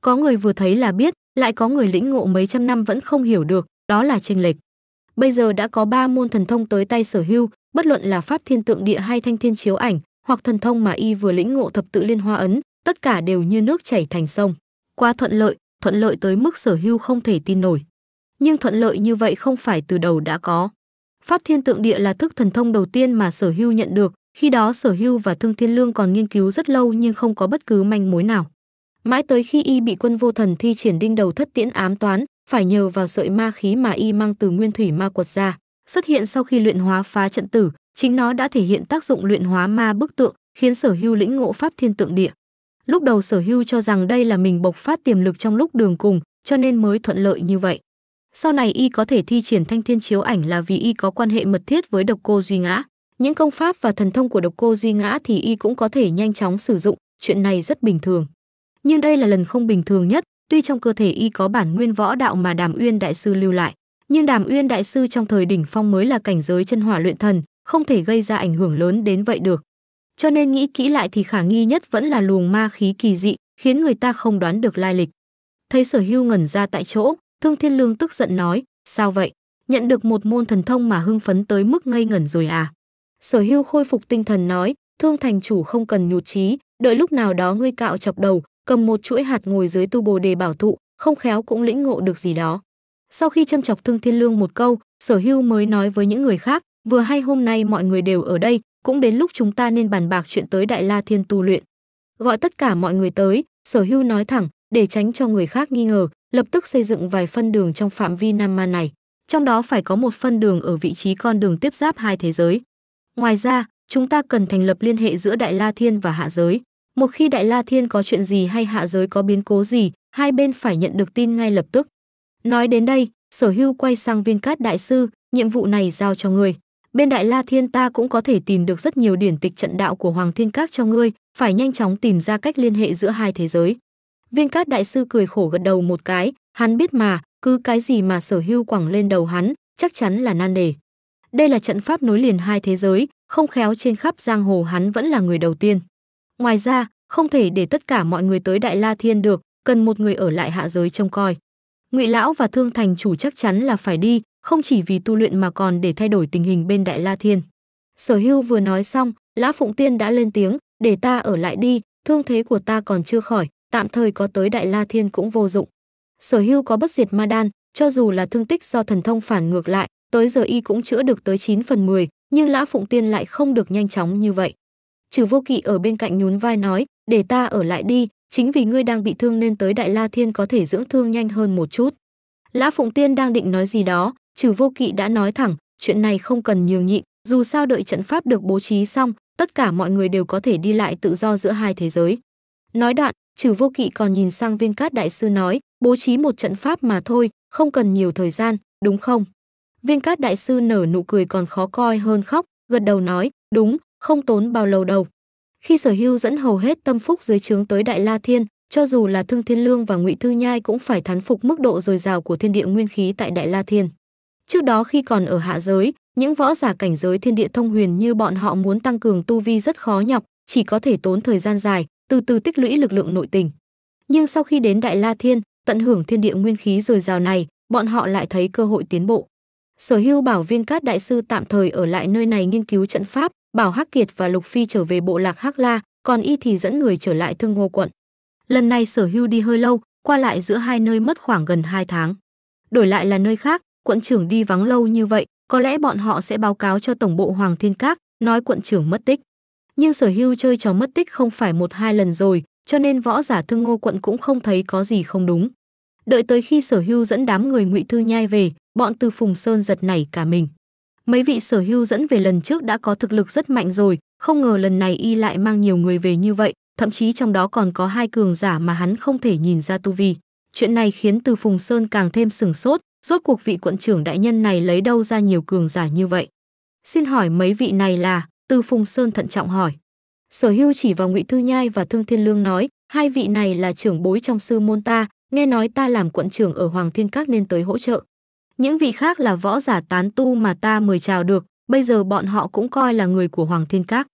Có người vừa thấy là biết, lại có người lĩnh ngộ mấy trăm năm vẫn không hiểu được, đó là chênh lệch. Bây giờ đã có ba môn thần thông tới tay sở hưu, bất luận là pháp thiên tượng địa hay thanh thiên chiếu ảnh, hoặc thần thông mà y vừa lĩnh ngộ thập tự liên hoa ấn, tất cả đều như nước chảy thành sông. Quá thuận lợi, thuận lợi tới mức sở hưu không thể tin nổi. Nhưng thuận lợi như vậy không phải từ đầu đã có. Pháp thiên tượng địa là thức thần thông đầu tiên mà sở hưu nhận được, khi đó sở hưu và thương thiên lương còn nghiên cứu rất lâu nhưng không có bất cứ manh mối nào. Mãi tới khi y bị quân vô thần thi triển đinh đầu thất tiễn ám toán, phải nhờ vào sợi ma khí mà y mang từ nguyên thủy ma quật ra, xuất hiện sau khi luyện hóa phá trận tử, chính nó đã thể hiện tác dụng luyện hóa ma bức tượng, khiến sở hưu lĩnh ngộ pháp thiên tượng địa. Lúc đầu Sở Hưu cho rằng đây là mình bộc phát tiềm lực trong lúc đường cùng, cho nên mới thuận lợi như vậy. Sau này y có thể thi triển thanh thiên chiếu ảnh là vì y có quan hệ mật thiết với độc cô Duy Ngã. Những công pháp và thần thông của độc cô Duy Ngã thì y cũng có thể nhanh chóng sử dụng, chuyện này rất bình thường. Nhưng đây là lần không bình thường nhất, tuy trong cơ thể y có bản nguyên võ đạo mà Đàm Uyên đại sư lưu lại, nhưng Đàm Uyên đại sư trong thời đỉnh phong mới là cảnh giới chân hỏa luyện thần, không thể gây ra ảnh hưởng lớn đến vậy được cho nên nghĩ kỹ lại thì khả nghi nhất vẫn là luồng ma khí kỳ dị, khiến người ta không đoán được lai lịch. Thấy Sở Hưu ngẩn ra tại chỗ, Thương Thiên Lương tức giận nói, sao vậy? Nhận được một môn thần thông mà hưng phấn tới mức ngây ngẩn rồi à? Sở Hưu khôi phục tinh thần nói, Thương thành chủ không cần nhụt trí, đợi lúc nào đó ngươi cạo chọc đầu, cầm một chuỗi hạt ngồi dưới tu bồ đề bảo thụ, không khéo cũng lĩnh ngộ được gì đó. Sau khi châm chọc Thương Thiên Lương một câu, Sở Hưu mới nói với những người khác, vừa hay hôm nay mọi người đều ở đây, cũng đến lúc chúng ta nên bàn bạc chuyện tới Đại La Thiên tu luyện. Gọi tất cả mọi người tới, Sở Hưu nói thẳng, để tránh cho người khác nghi ngờ, lập tức xây dựng vài phân đường trong phạm vi Nam Ma này, trong đó phải có một phân đường ở vị trí con đường tiếp giáp hai thế giới. Ngoài ra, chúng ta cần thành lập liên hệ giữa Đại La Thiên và Hạ giới. Một khi Đại La Thiên có chuyện gì hay Hạ giới có biến cố gì, hai bên phải nhận được tin ngay lập tức. Nói đến đây, Sở Hưu quay sang Viên Cát đại sư, nhiệm vụ này giao cho người bên Đại La Thiên ta cũng có thể tìm được rất nhiều điển tịch trận đạo của Hoàng Thiên Các cho ngươi, phải nhanh chóng tìm ra cách liên hệ giữa hai thế giới. Viên Cát đại sư cười khổ gật đầu một cái, hắn biết mà, cứ cái gì mà Sở Hưu quẳng lên đầu hắn, chắc chắn là nan đề. Đây là trận pháp nối liền hai thế giới, không khéo trên khắp giang hồ hắn vẫn là người đầu tiên. Ngoài ra, không thể để tất cả mọi người tới Đại La Thiên được, cần một người ở lại hạ giới trông coi. Ngụy lão và Thương Thành chủ chắc chắn là phải đi, không chỉ vì tu luyện mà còn để thay đổi tình hình bên Đại La Thiên. Sở Hưu vừa nói xong, Lã Phụng Tiên đã lên tiếng, "Để ta ở lại đi, thương thế của ta còn chưa khỏi, tạm thời có tới Đại La Thiên cũng vô dụng." Sở Hưu có bất diệt ma đan, cho dù là thương tích do thần thông phản ngược lại, tới giờ y cũng chữa được tới 9 phần 10, nhưng Lã Phụng Tiên lại không được nhanh chóng như vậy. Trừ Vô Kỵ ở bên cạnh nhún vai nói, "Để ta ở lại đi, chính vì ngươi đang bị thương nên tới Đại La Thiên có thể dưỡng thương nhanh hơn một chút." Lã Phụng Tiên đang định nói gì đó, Trừ Vô Kỵ đã nói thẳng, chuyện này không cần nhường nhịn, dù sao đợi trận pháp được bố trí xong, tất cả mọi người đều có thể đi lại tự do giữa hai thế giới. Nói đoạn, Trừ Vô Kỵ còn nhìn sang Viên Cát đại sư nói, bố trí một trận pháp mà thôi, không cần nhiều thời gian, đúng không? Viên Cát đại sư nở nụ cười còn khó coi hơn khóc, gật đầu nói, đúng, không tốn bao lâu đâu. Khi Sở Hưu dẫn hầu hết tâm phúc dưới trướng tới Đại La Thiên, cho dù là Thương Thiên Lương và Ngụy Thư Nhai cũng phải thán phục mức độ dồi dào của thiên địa nguyên khí tại Đại La Thiên. Trước đó khi còn ở hạ giới, những võ giả cảnh giới thiên địa thông huyền như bọn họ muốn tăng cường tu vi rất khó nhọc, chỉ có thể tốn thời gian dài, từ từ tích lũy lực lượng nội tình. Nhưng sau khi đến Đại La Thiên, tận hưởng thiên địa nguyên khí dồi rào này, bọn họ lại thấy cơ hội tiến bộ. Sở Hưu bảo Viên Cát đại sư tạm thời ở lại nơi này nghiên cứu trận pháp, bảo Hắc Kiệt và Lục Phi trở về bộ lạc Hắc La, còn y thì dẫn người trở lại Thương Ngô quận. Lần này Sở Hưu đi hơi lâu, qua lại giữa hai nơi mất khoảng gần 2 tháng. Đổi lại là nơi khác, quận trưởng đi vắng lâu như vậy, có lẽ bọn họ sẽ báo cáo cho tổng bộ Hoàng Thiên Các, nói quận trưởng mất tích. Nhưng sở hưu chơi trò mất tích không phải một hai lần rồi, cho nên võ giả thương ngô quận cũng không thấy có gì không đúng. Đợi tới khi sở hưu dẫn đám người ngụy Thư Nhai về, bọn từ Phùng Sơn giật nảy cả mình. Mấy vị sở hưu dẫn về lần trước đã có thực lực rất mạnh rồi, không ngờ lần này y lại mang nhiều người về như vậy, thậm chí trong đó còn có hai cường giả mà hắn không thể nhìn ra tu vi. Chuyện này khiến từ Phùng Sơn càng thêm sửng sốt, Rốt cuộc vị quận trưởng đại nhân này lấy đâu ra nhiều cường giả như vậy? Xin hỏi mấy vị này là, Tư Phùng Sơn thận trọng hỏi. Sở Hưu chỉ vào Ngụy Thư Nhai và Thương Thiên Lương nói, hai vị này là trưởng bối trong sư môn ta, nghe nói ta làm quận trưởng ở Hoàng Thiên Các nên tới hỗ trợ. Những vị khác là võ giả tán tu mà ta mời chào được, bây giờ bọn họ cũng coi là người của Hoàng Thiên Các.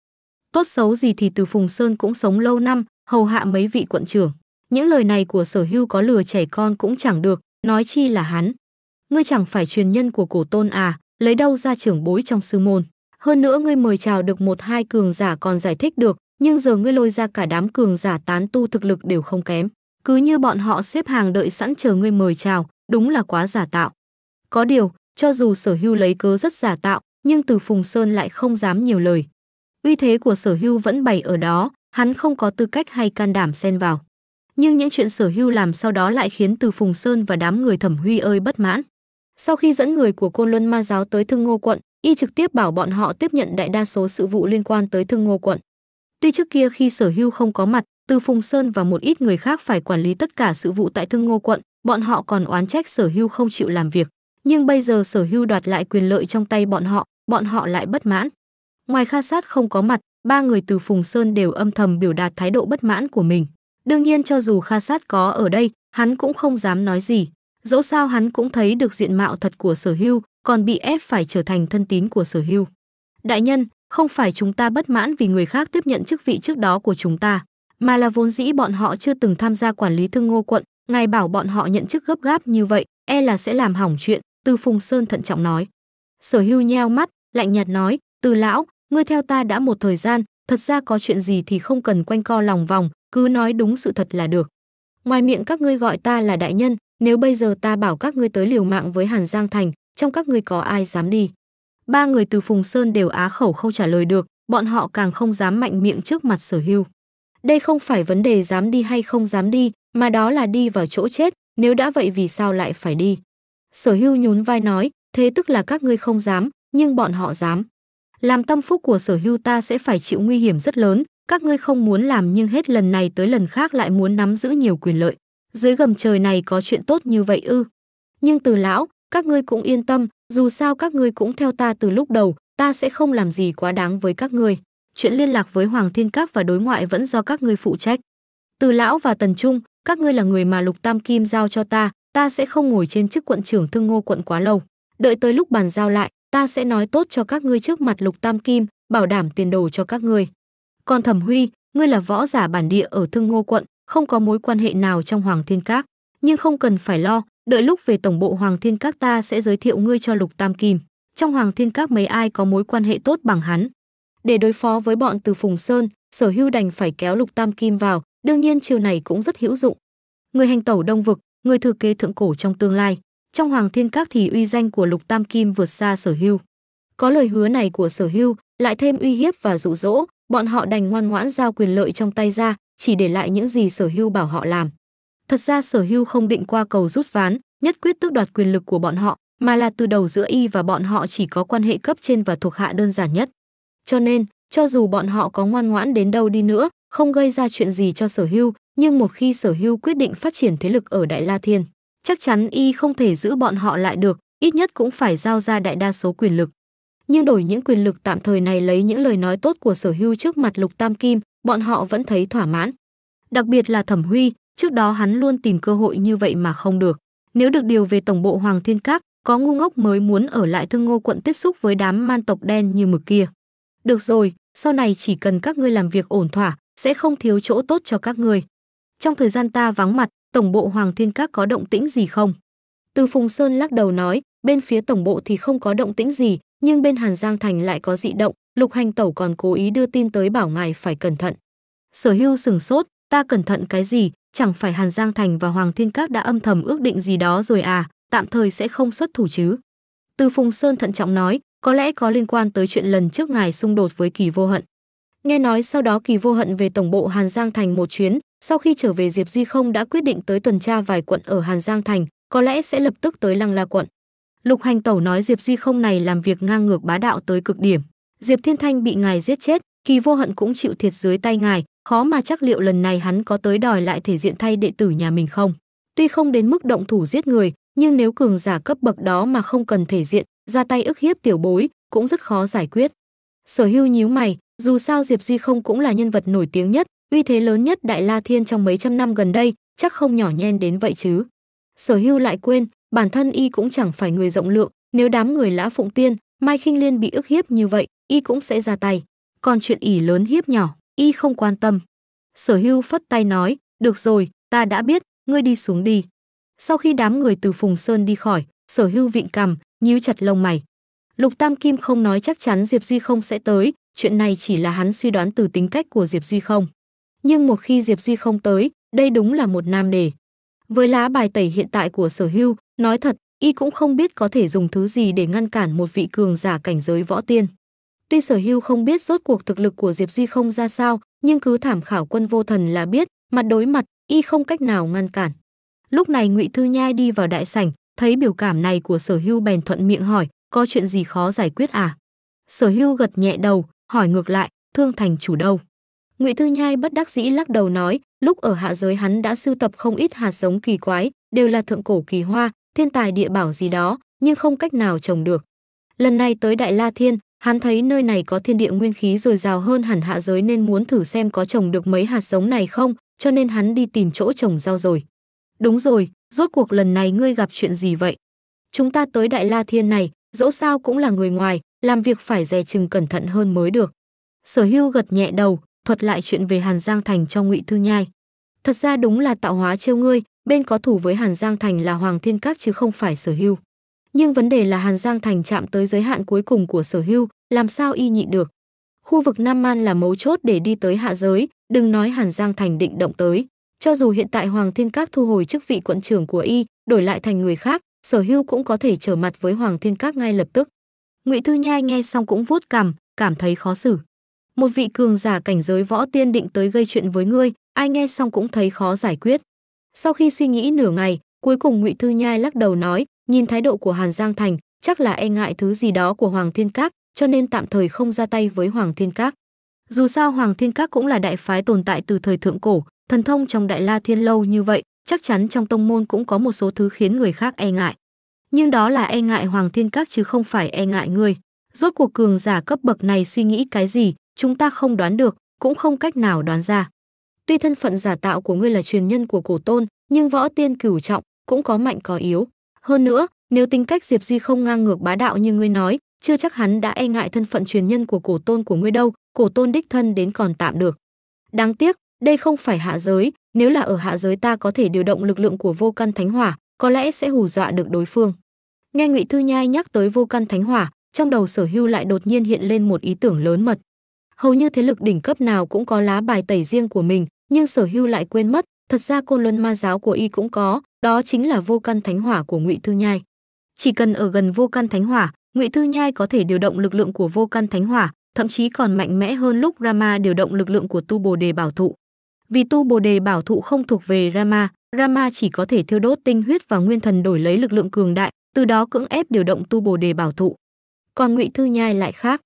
Tốt xấu gì thì từ Phùng Sơn cũng sống lâu năm, hầu hạ mấy vị quận trưởng. Những lời này của sở hưu có lừa trẻ con cũng chẳng được, nói chi là hắn ngươi chẳng phải truyền nhân của cổ tôn à, lấy đâu ra trưởng bối trong sư môn. Hơn nữa ngươi mời chào được một hai cường giả còn giải thích được, nhưng giờ ngươi lôi ra cả đám cường giả tán tu thực lực đều không kém. Cứ như bọn họ xếp hàng đợi sẵn chờ ngươi mời chào, đúng là quá giả tạo. Có điều, cho dù sở hưu lấy cớ rất giả tạo, nhưng từ Phùng Sơn lại không dám nhiều lời. Uy thế của sở hưu vẫn bày ở đó, hắn không có tư cách hay can đảm xen vào. Nhưng những chuyện sở hưu làm sau đó lại khiến từ Phùng Sơn và đám người thẩm huy ơi bất mãn. Sau khi dẫn người của Côn Luân Ma giáo tới Thương Ngô quận, y trực tiếp bảo bọn họ tiếp nhận đại đa số sự vụ liên quan tới Thương Ngô quận. Tuy trước kia khi Sở Hưu không có mặt, Từ Phùng Sơn và một ít người khác phải quản lý tất cả sự vụ tại Thương Ngô quận, bọn họ còn oán trách Sở Hưu không chịu làm việc, nhưng bây giờ Sở Hưu đoạt lại quyền lợi trong tay bọn họ, bọn họ lại bất mãn. Ngoài Kha Sát không có mặt, ba người từ Phùng Sơn đều âm thầm biểu đạt thái độ bất mãn của mình. Đương nhiên cho dù Kha Sát có ở đây, hắn cũng không dám nói gì dẫu sao hắn cũng thấy được diện mạo thật của sở hưu, còn bị ép phải trở thành thân tín của sở hưu. Đại nhân, không phải chúng ta bất mãn vì người khác tiếp nhận chức vị trước đó của chúng ta, mà là vốn dĩ bọn họ chưa từng tham gia quản lý thương ngô quận, ngài bảo bọn họ nhận chức gấp gáp như vậy, e là sẽ làm hỏng chuyện, Từ Phùng Sơn thận trọng nói. Sở hưu nheo mắt, lạnh nhạt nói, Từ lão, ngươi theo ta đã một thời gian, thật ra có chuyện gì thì không cần quanh co lòng vòng, cứ nói đúng sự thật là được. Ngoài miệng các ngươi gọi ta là đại nhân, nếu bây giờ ta bảo các ngươi tới liều mạng với Hàn Giang Thành, trong các ngươi có ai dám đi? Ba người từ Phùng Sơn đều á khẩu không trả lời được, bọn họ càng không dám mạnh miệng trước mặt sở hưu. Đây không phải vấn đề dám đi hay không dám đi, mà đó là đi vào chỗ chết, nếu đã vậy vì sao lại phải đi? Sở hưu nhún vai nói, thế tức là các ngươi không dám, nhưng bọn họ dám. Làm tâm phúc của sở hưu ta sẽ phải chịu nguy hiểm rất lớn, các ngươi không muốn làm nhưng hết lần này tới lần khác lại muốn nắm giữ nhiều quyền lợi dưới gầm trời này có chuyện tốt như vậy ư. Nhưng từ lão, các ngươi cũng yên tâm, dù sao các ngươi cũng theo ta từ lúc đầu, ta sẽ không làm gì quá đáng với các ngươi. Chuyện liên lạc với Hoàng Thiên Các và đối ngoại vẫn do các ngươi phụ trách. Từ lão và Tần Trung, các ngươi là người mà Lục Tam Kim giao cho ta, ta sẽ không ngồi trên chức quận trưởng Thương Ngô quận quá lâu. Đợi tới lúc bàn giao lại, ta sẽ nói tốt cho các ngươi trước mặt Lục Tam Kim, bảo đảm tiền đồ cho các ngươi. Còn Thẩm Huy, ngươi là võ giả bản địa ở Thương Ngô quận, không có mối quan hệ nào trong Hoàng Thiên Các, nhưng không cần phải lo, đợi lúc về tổng bộ Hoàng Thiên Các ta sẽ giới thiệu ngươi cho Lục Tam Kim. Trong Hoàng Thiên Các mấy ai có mối quan hệ tốt bằng hắn. Để đối phó với bọn từ Phùng Sơn, Sở Hưu đành phải kéo Lục Tam Kim vào, đương nhiên chiều này cũng rất hữu dụng. Người hành tẩu Đông vực, người thừa kế thượng cổ trong tương lai, trong Hoàng Thiên Các thì uy danh của Lục Tam Kim vượt xa Sở Hưu. Có lời hứa này của Sở Hưu, lại thêm uy hiếp và dụ dỗ, bọn họ đành ngoan ngoãn giao quyền lợi trong tay ra, chỉ để lại những gì sở hưu bảo họ làm. Thật ra sở hưu không định qua cầu rút ván, nhất quyết tước đoạt quyền lực của bọn họ, mà là từ đầu giữa y và bọn họ chỉ có quan hệ cấp trên và thuộc hạ đơn giản nhất. Cho nên, cho dù bọn họ có ngoan ngoãn đến đâu đi nữa, không gây ra chuyện gì cho sở hưu, nhưng một khi sở hưu quyết định phát triển thế lực ở Đại La Thiên, chắc chắn y không thể giữ bọn họ lại được, ít nhất cũng phải giao ra đại đa số quyền lực. Nhưng đổi những quyền lực tạm thời này lấy những lời nói tốt của sở hưu trước mặt lục tam kim, bọn họ vẫn thấy thỏa mãn. Đặc biệt là Thẩm Huy, trước đó hắn luôn tìm cơ hội như vậy mà không được. Nếu được điều về tổng bộ Hoàng Thiên Các, có ngu ngốc mới muốn ở lại Thương Ngô quận tiếp xúc với đám man tộc đen như mực kia. Được rồi, sau này chỉ cần các ngươi làm việc ổn thỏa, sẽ không thiếu chỗ tốt cho các ngươi. Trong thời gian ta vắng mặt, tổng bộ Hoàng Thiên Các có động tĩnh gì không? Từ Phùng Sơn lắc đầu nói, bên phía tổng bộ thì không có động tĩnh gì, nhưng bên Hàn Giang Thành lại có dị động, Lục Hành Tẩu còn cố ý đưa tin tới bảo ngài phải cẩn thận. Sở Hưu sừng sốt, ta cẩn thận cái gì, chẳng phải Hàn Giang Thành và Hoàng Thiên Các đã âm thầm ước định gì đó rồi à, tạm thời sẽ không xuất thủ chứ. Từ Phùng Sơn thận trọng nói, có lẽ có liên quan tới chuyện lần trước ngài xung đột với Kỳ Vô Hận. Nghe nói sau đó Kỳ Vô Hận về tổng bộ Hàn Giang Thành một chuyến, sau khi trở về Diệp Duy Không đã quyết định tới tuần tra vài quận ở Hàn Giang Thành, có lẽ sẽ lập tức tới Lăng La quận. Lục Hành Tẩu nói Diệp Duy Không này làm việc ngang ngược bá đạo tới cực điểm. Diệp Thiên Thanh bị ngài giết chết, Kỳ Vô Hận cũng chịu thiệt dưới tay ngài, khó mà chắc liệu lần này hắn có tới đòi lại thể diện thay đệ tử nhà mình không. Tuy không đến mức động thủ giết người, nhưng nếu cường giả cấp bậc đó mà không cần thể diện, ra tay ức hiếp tiểu bối, cũng rất khó giải quyết. Sở Hưu nhíu mày, dù sao Diệp Duy không cũng là nhân vật nổi tiếng nhất, uy thế lớn nhất Đại La Thiên trong mấy trăm năm gần đây, chắc không nhỏ nhen đến vậy chứ. Sở Hưu lại quên, bản thân y cũng chẳng phải người rộng lượng, nếu đám người Lã Phụng Tiên, Mai Khinh Liên bị ức hiếp như vậy, y cũng sẽ ra tay. Còn chuyện ỷ lớn hiếp nhỏ, y không quan tâm. Sở Hưu phất tay nói, "Được rồi, ta đã biết, ngươi đi xuống đi." Sau khi đám người từ Phùng Sơn đi khỏi, Sở Hưu vịn cằm, nhíu chặt lông mày. Lục Tam Kim không nói chắc chắn Diệp Duy không sẽ tới, chuyện này chỉ là hắn suy đoán từ tính cách của Diệp Duy không. Nhưng một khi Diệp Duy không tới, đây đúng là một nam đề. Với lá bài tẩy hiện tại của Sở Hưu, nói thật, y cũng không biết có thể dùng thứ gì để ngăn cản một vị cường giả cảnh giới võ tiên. Tuy sở hưu không biết rốt cuộc thực lực của Diệp Duy không ra sao, nhưng cứ thảm khảo quân vô thần là biết, mặt đối mặt, y không cách nào ngăn cản. Lúc này ngụy Thư Nhai đi vào đại sảnh, thấy biểu cảm này của sở hưu bèn thuận miệng hỏi, có chuyện gì khó giải quyết à? Sở hưu gật nhẹ đầu, hỏi ngược lại, thương thành chủ đâu? Ngụy Thư Nhai bất đắc dĩ lắc đầu nói, lúc ở hạ giới hắn đã sưu tập không ít hạt giống kỳ quái, đều là thượng cổ kỳ hoa, thiên tài địa bảo gì đó, nhưng không cách nào trồng được. Lần này tới Đại La Thiên, hắn thấy nơi này có thiên địa nguyên khí dồi dào hơn hẳn hạ giới nên muốn thử xem có trồng được mấy hạt giống này không, cho nên hắn đi tìm chỗ trồng rau rồi. Đúng rồi, rốt cuộc lần này ngươi gặp chuyện gì vậy? Chúng ta tới Đại La Thiên này, dẫu sao cũng là người ngoài, làm việc phải dè chừng cẩn thận hơn mới được. Sở Hưu gật nhẹ đầu, thuật lại chuyện về Hàn Giang Thành cho Ngụy Thư Nhai. Thật ra đúng là tạo hóa trêu ngươi, bên có thủ với Hàn Giang Thành là Hoàng Thiên Các chứ không phải Sở Hưu. Nhưng vấn đề là Hàn Giang Thành chạm tới giới hạn cuối cùng của Sở Hưu, làm sao y nhịn được. Khu vực Nam Man là mấu chốt để đi tới hạ giới, đừng nói Hàn Giang Thành định động tới. Cho dù hiện tại Hoàng Thiên Các thu hồi chức vị quận trưởng của y, đổi lại thành người khác, Sở Hưu cũng có thể trở mặt với Hoàng Thiên Các ngay lập tức. Ngụy Thư Nhai nghe xong cũng vuốt cằm, cảm thấy khó xử. Một vị cường giả cảnh giới võ tiên định tới gây chuyện với ngươi, ai nghe xong cũng thấy khó giải quyết. Sau khi suy nghĩ nửa ngày, cuối cùng Ngụy Thư Nhai lắc đầu nói, nhìn thái độ của Hàn Giang Thành, chắc là e ngại thứ gì đó của Hoàng Thiên Các, cho nên tạm thời không ra tay với Hoàng Thiên Các. Dù sao Hoàng Thiên Các cũng là đại phái tồn tại từ thời thượng cổ, thần thông trong Đại La Thiên lâu như vậy, chắc chắn trong tông môn cũng có một số thứ khiến người khác e ngại. Nhưng đó là e ngại Hoàng Thiên Các chứ không phải e ngại ngươi. Rốt cuộc cường giả cấp bậc này suy nghĩ cái gì, chúng ta không đoán được, cũng không cách nào đoán ra. Tuy thân phận giả tạo của ngươi là truyền nhân của cổ tôn, nhưng võ tiên cửu trọng cũng có mạnh có yếu. Hơn nữa, nếu tính cách Diệp Duy không ngang ngược bá đạo như ngươi nói, chưa chắc hắn đã e ngại thân phận truyền nhân của cổ tôn của ngươi đâu, cổ tôn đích thân đến còn tạm được. Đáng tiếc, đây không phải hạ giới, nếu là ở hạ giới ta có thể điều động lực lượng của vô căn thánh hỏa, có lẽ sẽ hù dọa được đối phương. Nghe Ngụy Thư Nhai nhắc tới vô căn thánh hỏa, trong đầu Sở Hưu lại đột nhiên hiện lên một ý tưởng lớn mật. Hầu như thế lực đỉnh cấp nào cũng có lá bài tẩy riêng của mình, nhưng sở hưu lại quên mất thật ra côn luân ma giáo của y cũng có đó chính là vô căn thánh hỏa của ngụy thư nhai chỉ cần ở gần vô căn thánh hỏa ngụy thư nhai có thể điều động lực lượng của vô căn thánh hỏa thậm chí còn mạnh mẽ hơn lúc rama điều động lực lượng của tu bồ đề bảo thụ vì tu bồ đề bảo thụ không thuộc về rama rama chỉ có thể thiêu đốt tinh huyết và nguyên thần đổi lấy lực lượng cường đại từ đó cưỡng ép điều động tu bồ đề bảo thụ còn ngụy thư nhai lại khác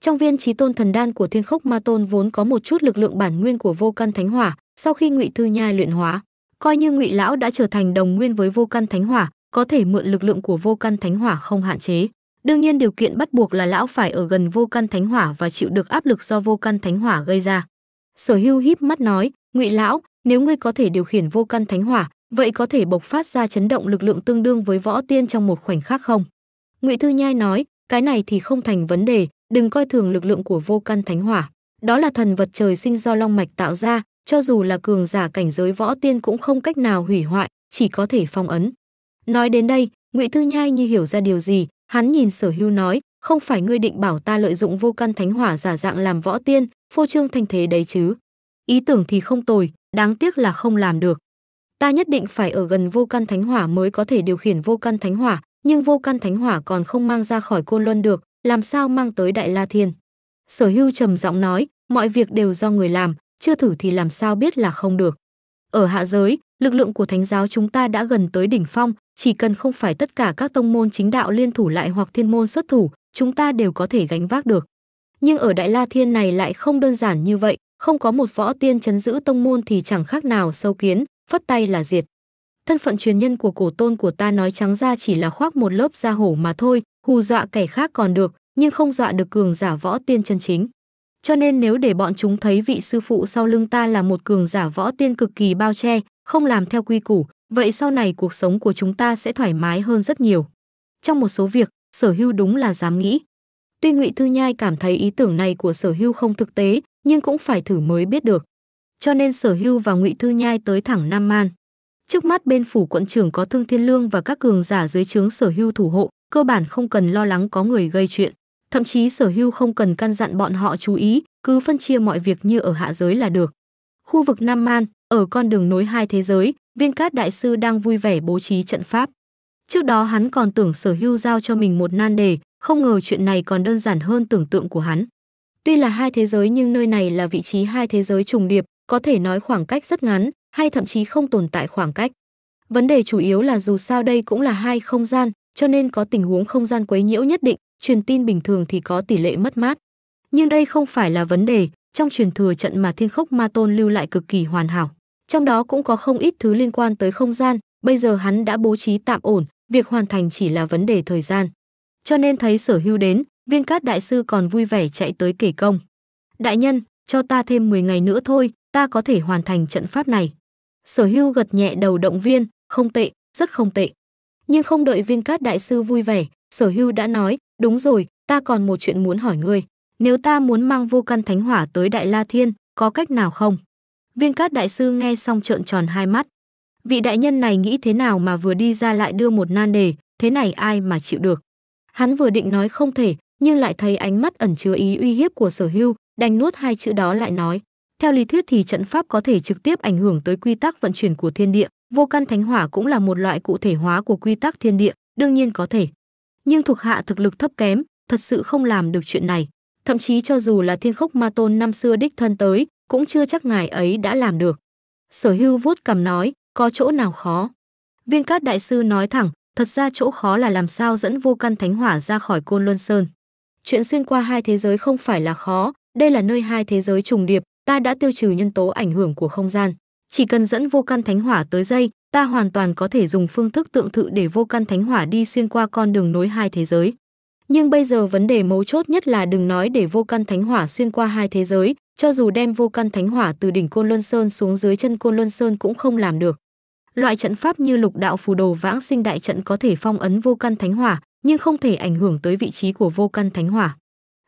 trong viên trí tôn thần đan của Thiên Khốc Ma Tôn vốn có một chút lực lượng bản nguyên của Vô Căn Thánh Hỏa, sau khi Ngụy Thư Nhai luyện hóa, coi như Ngụy lão đã trở thành đồng nguyên với Vô Căn Thánh Hỏa, có thể mượn lực lượng của Vô Căn Thánh Hỏa không hạn chế. Đương nhiên điều kiện bắt buộc là lão phải ở gần Vô Căn Thánh Hỏa và chịu được áp lực do Vô Căn Thánh Hỏa gây ra. Sở Hưu híp mắt nói, "Ngụy lão, nếu ngươi có thể điều khiển Vô Căn Thánh Hỏa, vậy có thể bộc phát ra chấn động lực lượng tương đương với võ tiên trong một khoảnh khắc không?" Ngụy Thư Nhai nói, "Cái này thì không thành vấn đề, đừng coi thường lực lượng của vô căn thánh hỏa. Đó là thần vật trời sinh do long mạch tạo ra, cho dù là cường giả cảnh giới võ tiên cũng không cách nào hủy hoại, chỉ có thể phong ấn. Nói đến đây, Ngụy Thư Nhai như hiểu ra điều gì, hắn nhìn Sở Hưu nói, không phải ngươi định bảo ta lợi dụng vô căn thánh hỏa giả dạng làm võ tiên, phô trương thành thế đấy chứ? Ý tưởng thì không tồi, đáng tiếc là không làm được. Ta nhất định phải ở gần vô căn thánh hỏa mới có thể điều khiển vô căn thánh hỏa, nhưng vô căn thánh hỏa còn không mang ra khỏi côn luân được, làm sao mang tới Đại La Thiên. Sở hưu trầm giọng nói, mọi việc đều do người làm, chưa thử thì làm sao biết là không được. Ở hạ giới, lực lượng của thánh giáo chúng ta đã gần tới đỉnh phong, chỉ cần không phải tất cả các tông môn chính đạo liên thủ lại hoặc thiên môn xuất thủ, chúng ta đều có thể gánh vác được. Nhưng ở Đại La Thiên này lại không đơn giản như vậy, không có một võ tiên chấn giữ tông môn thì chẳng khác nào sâu kiến, phất tay là diệt. Thân phận truyền nhân của cổ tôn của ta nói trắng ra chỉ là khoác một lớp da hổ mà thôi, hù dọa kẻ khác còn được, nhưng không dọa được cường giả võ tiên chân chính. Cho nên nếu để bọn chúng thấy vị sư phụ sau lưng ta là một cường giả võ tiên cực kỳ bao che, không làm theo quy củ, vậy sau này cuộc sống của chúng ta sẽ thoải mái hơn rất nhiều. Trong một số việc, sở hưu đúng là dám nghĩ. Tuy Ngụy Thư Nhai cảm thấy ý tưởng này của sở hưu không thực tế, nhưng cũng phải thử mới biết được. Cho nên sở hưu và Ngụy Thư Nhai tới thẳng Nam Man. Trước mắt bên phủ quận trưởng có Thương Thiên Lương và các cường giả dưới trướng sở hưu thủ hộ, cơ bản không cần lo lắng có người gây chuyện. Thậm chí sở hưu không cần căn dặn bọn họ chú ý, cứ phân chia mọi việc như ở hạ giới là được. Khu vực Nam Man, ở con đường nối hai thế giới, viên cát đại sư đang vui vẻ bố trí trận pháp. Trước đó hắn còn tưởng sở hưu giao cho mình một nan đề, không ngờ chuyện này còn đơn giản hơn tưởng tượng của hắn. Tuy là hai thế giới nhưng nơi này là vị trí hai thế giới trùng điệp, có thể nói khoảng cách rất ngắn, hay thậm chí không tồn tại khoảng cách. Vấn đề chủ yếu là dù sao đây cũng là hai không gian, cho nên có tình huống không gian quấy nhiễu nhất định, truyền tin bình thường thì có tỷ lệ mất mát. Nhưng đây không phải là vấn đề, trong truyền thừa trận mà Thiên Khốc Ma Tôn lưu lại cực kỳ hoàn hảo. Trong đó cũng có không ít thứ liên quan tới không gian, bây giờ hắn đã bố trí tạm ổn, việc hoàn thành chỉ là vấn đề thời gian. Cho nên thấy Sở Hưu đến, Viên Cát đại sư còn vui vẻ chạy tới kể công. "Đại nhân, cho ta thêm 10 ngày nữa thôi, ta có thể hoàn thành trận pháp này." Sở Hưu gật nhẹ đầu động viên, "Không tệ, rất không tệ." nhưng không đợi viên cát đại sư vui vẻ sở hưu đã nói đúng rồi ta còn một chuyện muốn hỏi ngươi nếu ta muốn mang vô căn thánh hỏa tới đại la thiên có cách nào không viên cát đại sư nghe xong trợn tròn hai mắt vị đại nhân này nghĩ thế nào mà vừa đi ra lại đưa một nan đề thế này ai mà chịu được hắn vừa định nói không thể nhưng lại thấy ánh mắt ẩn chứa ý uy hiếp của sở hưu đành nuốt hai chữ đó lại nói theo lý thuyết thì trận pháp có thể trực tiếp ảnh hưởng tới quy tắc vận chuyển của thiên địa Vô căn thánh hỏa cũng là một loại cụ thể hóa của quy tắc thiên địa, đương nhiên có thể. Nhưng thuộc hạ thực lực thấp kém, thật sự không làm được chuyện này. Thậm chí cho dù là thiên khốc ma tôn năm xưa đích thân tới, cũng chưa chắc ngài ấy đã làm được. Sở hưu vuốt cầm nói, có chỗ nào khó. Viên cát đại sư nói thẳng, thật ra chỗ khó là làm sao dẫn vô căn thánh hỏa ra khỏi côn luân sơn. Chuyện xuyên qua hai thế giới không phải là khó, đây là nơi hai thế giới trùng điệp, ta đã tiêu trừ nhân tố ảnh hưởng của không gian chỉ cần dẫn vô căn thánh hỏa tới dây ta hoàn toàn có thể dùng phương thức tượng thự để vô căn thánh hỏa đi xuyên qua con đường nối hai thế giới nhưng bây giờ vấn đề mấu chốt nhất là đừng nói để vô căn thánh hỏa xuyên qua hai thế giới cho dù đem vô căn thánh hỏa từ đỉnh côn luân sơn xuống dưới chân côn luân sơn cũng không làm được loại trận pháp như lục đạo phù đồ vãng sinh đại trận có thể phong ấn vô căn thánh hỏa nhưng không thể ảnh hưởng tới vị trí của vô căn thánh hỏa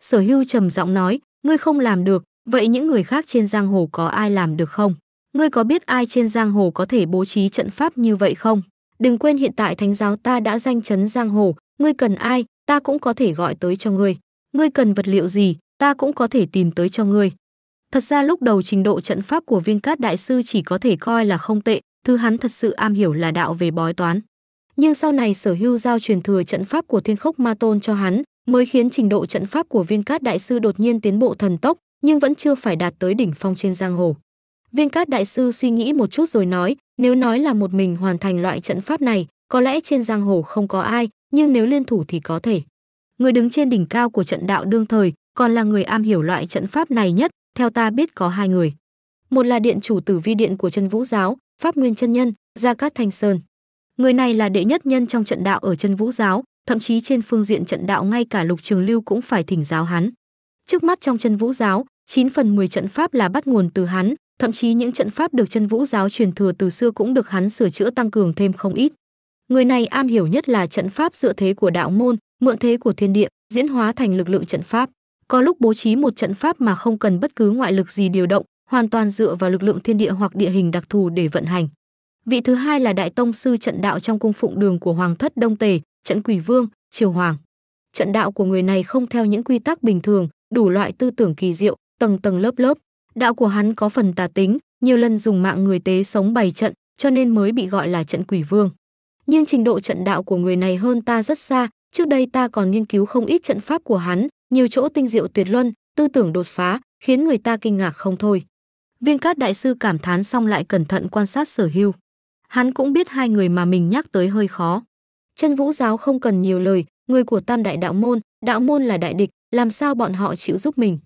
sở hưu trầm giọng nói ngươi không làm được vậy những người khác trên giang hồ có ai làm được không ngươi có biết ai trên giang hồ có thể bố trí trận pháp như vậy không? Đừng quên hiện tại thánh giáo ta đã danh chấn giang hồ, ngươi cần ai, ta cũng có thể gọi tới cho ngươi. Ngươi cần vật liệu gì, ta cũng có thể tìm tới cho ngươi. Thật ra lúc đầu trình độ trận pháp của viên cát đại sư chỉ có thể coi là không tệ, thứ hắn thật sự am hiểu là đạo về bói toán. Nhưng sau này sở hưu giao truyền thừa trận pháp của thiên khốc ma tôn cho hắn, mới khiến trình độ trận pháp của viên cát đại sư đột nhiên tiến bộ thần tốc, nhưng vẫn chưa phải đạt tới đỉnh phong trên giang hồ. Viên Cát Đại Sư suy nghĩ một chút rồi nói, nếu nói là một mình hoàn thành loại trận pháp này, có lẽ trên giang hồ không có ai, nhưng nếu liên thủ thì có thể. Người đứng trên đỉnh cao của trận đạo đương thời, còn là người am hiểu loại trận pháp này nhất, theo ta biết có hai người. Một là điện chủ tử vi điện của chân vũ giáo, Pháp Nguyên Chân Nhân, Gia Cát Thanh Sơn. Người này là đệ nhất nhân trong trận đạo ở chân vũ giáo, thậm chí trên phương diện trận đạo ngay cả lục trường lưu cũng phải thỉnh giáo hắn. Trước mắt trong chân vũ giáo, 9 phần 10 trận pháp là bắt nguồn từ hắn, thậm chí những trận pháp được chân vũ giáo truyền thừa từ xưa cũng được hắn sửa chữa tăng cường thêm không ít. Người này am hiểu nhất là trận pháp dựa thế của đạo môn, mượn thế của thiên địa, diễn hóa thành lực lượng trận pháp. Có lúc bố trí một trận pháp mà không cần bất cứ ngoại lực gì điều động, hoàn toàn dựa vào lực lượng thiên địa hoặc địa hình đặc thù để vận hành. Vị thứ hai là đại tông sư trận đạo trong cung phụng đường của Hoàng thất Đông Tề, trận Quỷ Vương, Triều Hoàng. Trận đạo của người này không theo những quy tắc bình thường, đủ loại tư tưởng kỳ diệu, tầng tầng lớp lớp, Đạo của hắn có phần tà tính, nhiều lần dùng mạng người tế sống bày trận, cho nên mới bị gọi là trận quỷ vương. Nhưng trình độ trận đạo của người này hơn ta rất xa, trước đây ta còn nghiên cứu không ít trận pháp của hắn, nhiều chỗ tinh diệu tuyệt luân, tư tưởng đột phá, khiến người ta kinh ngạc không thôi. Viên Cát đại sư cảm thán xong lại cẩn thận quan sát Sở Hưu. Hắn cũng biết hai người mà mình nhắc tới hơi khó. Chân Vũ giáo không cần nhiều lời, người của Tam đại đạo môn, đạo môn là đại địch, làm sao bọn họ chịu giúp mình.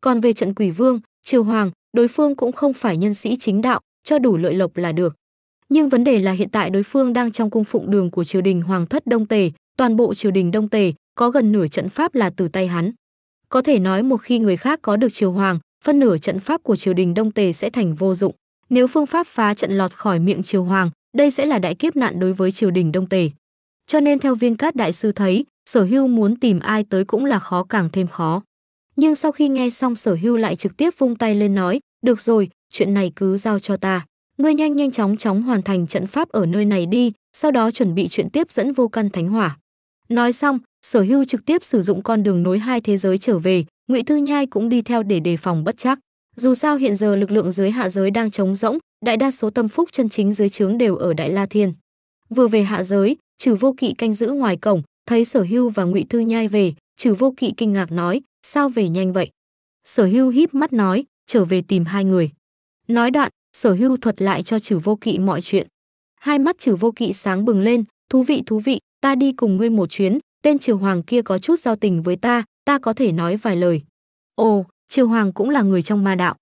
Còn về trận Quỷ Vương, Triều Hoàng, đối phương cũng không phải nhân sĩ chính đạo, cho đủ lợi lộc là được. Nhưng vấn đề là hiện tại đối phương đang trong cung phụng đường của triều đình Hoàng thất Đông Tề, toàn bộ triều đình Đông Tề có gần nửa trận pháp là từ tay hắn. Có thể nói một khi người khác có được triều hoàng, phân nửa trận pháp của triều đình Đông Tề sẽ thành vô dụng. Nếu phương pháp phá trận lọt khỏi miệng triều hoàng, đây sẽ là đại kiếp nạn đối với triều đình Đông Tề. Cho nên theo Viên Cát đại sư thấy, Sở Hưu muốn tìm ai tới cũng là khó càng thêm khó nhưng sau khi nghe xong sở hưu lại trực tiếp vung tay lên nói được rồi chuyện này cứ giao cho ta ngươi nhanh nhanh chóng chóng hoàn thành trận pháp ở nơi này đi sau đó chuẩn bị chuyện tiếp dẫn vô căn thánh hỏa nói xong sở hưu trực tiếp sử dụng con đường nối hai thế giới trở về ngụy thư nhai cũng đi theo để đề phòng bất chắc dù sao hiện giờ lực lượng dưới hạ giới đang trống rỗng đại đa số tâm phúc chân chính dưới trướng đều ở đại la thiên vừa về hạ giới trừ vô kỵ canh giữ ngoài cổng thấy sở hưu và ngụy thư nhai về trừ vô kỵ kinh ngạc nói Sao về nhanh vậy? Sở hưu híp mắt nói, trở về tìm hai người. Nói đoạn, sở hưu thuật lại cho trừ vô kỵ mọi chuyện. Hai mắt trừ vô kỵ sáng bừng lên, thú vị thú vị, ta đi cùng ngươi một chuyến, tên triều hoàng kia có chút giao tình với ta, ta có thể nói vài lời. Ồ, triều hoàng cũng là người trong ma đạo.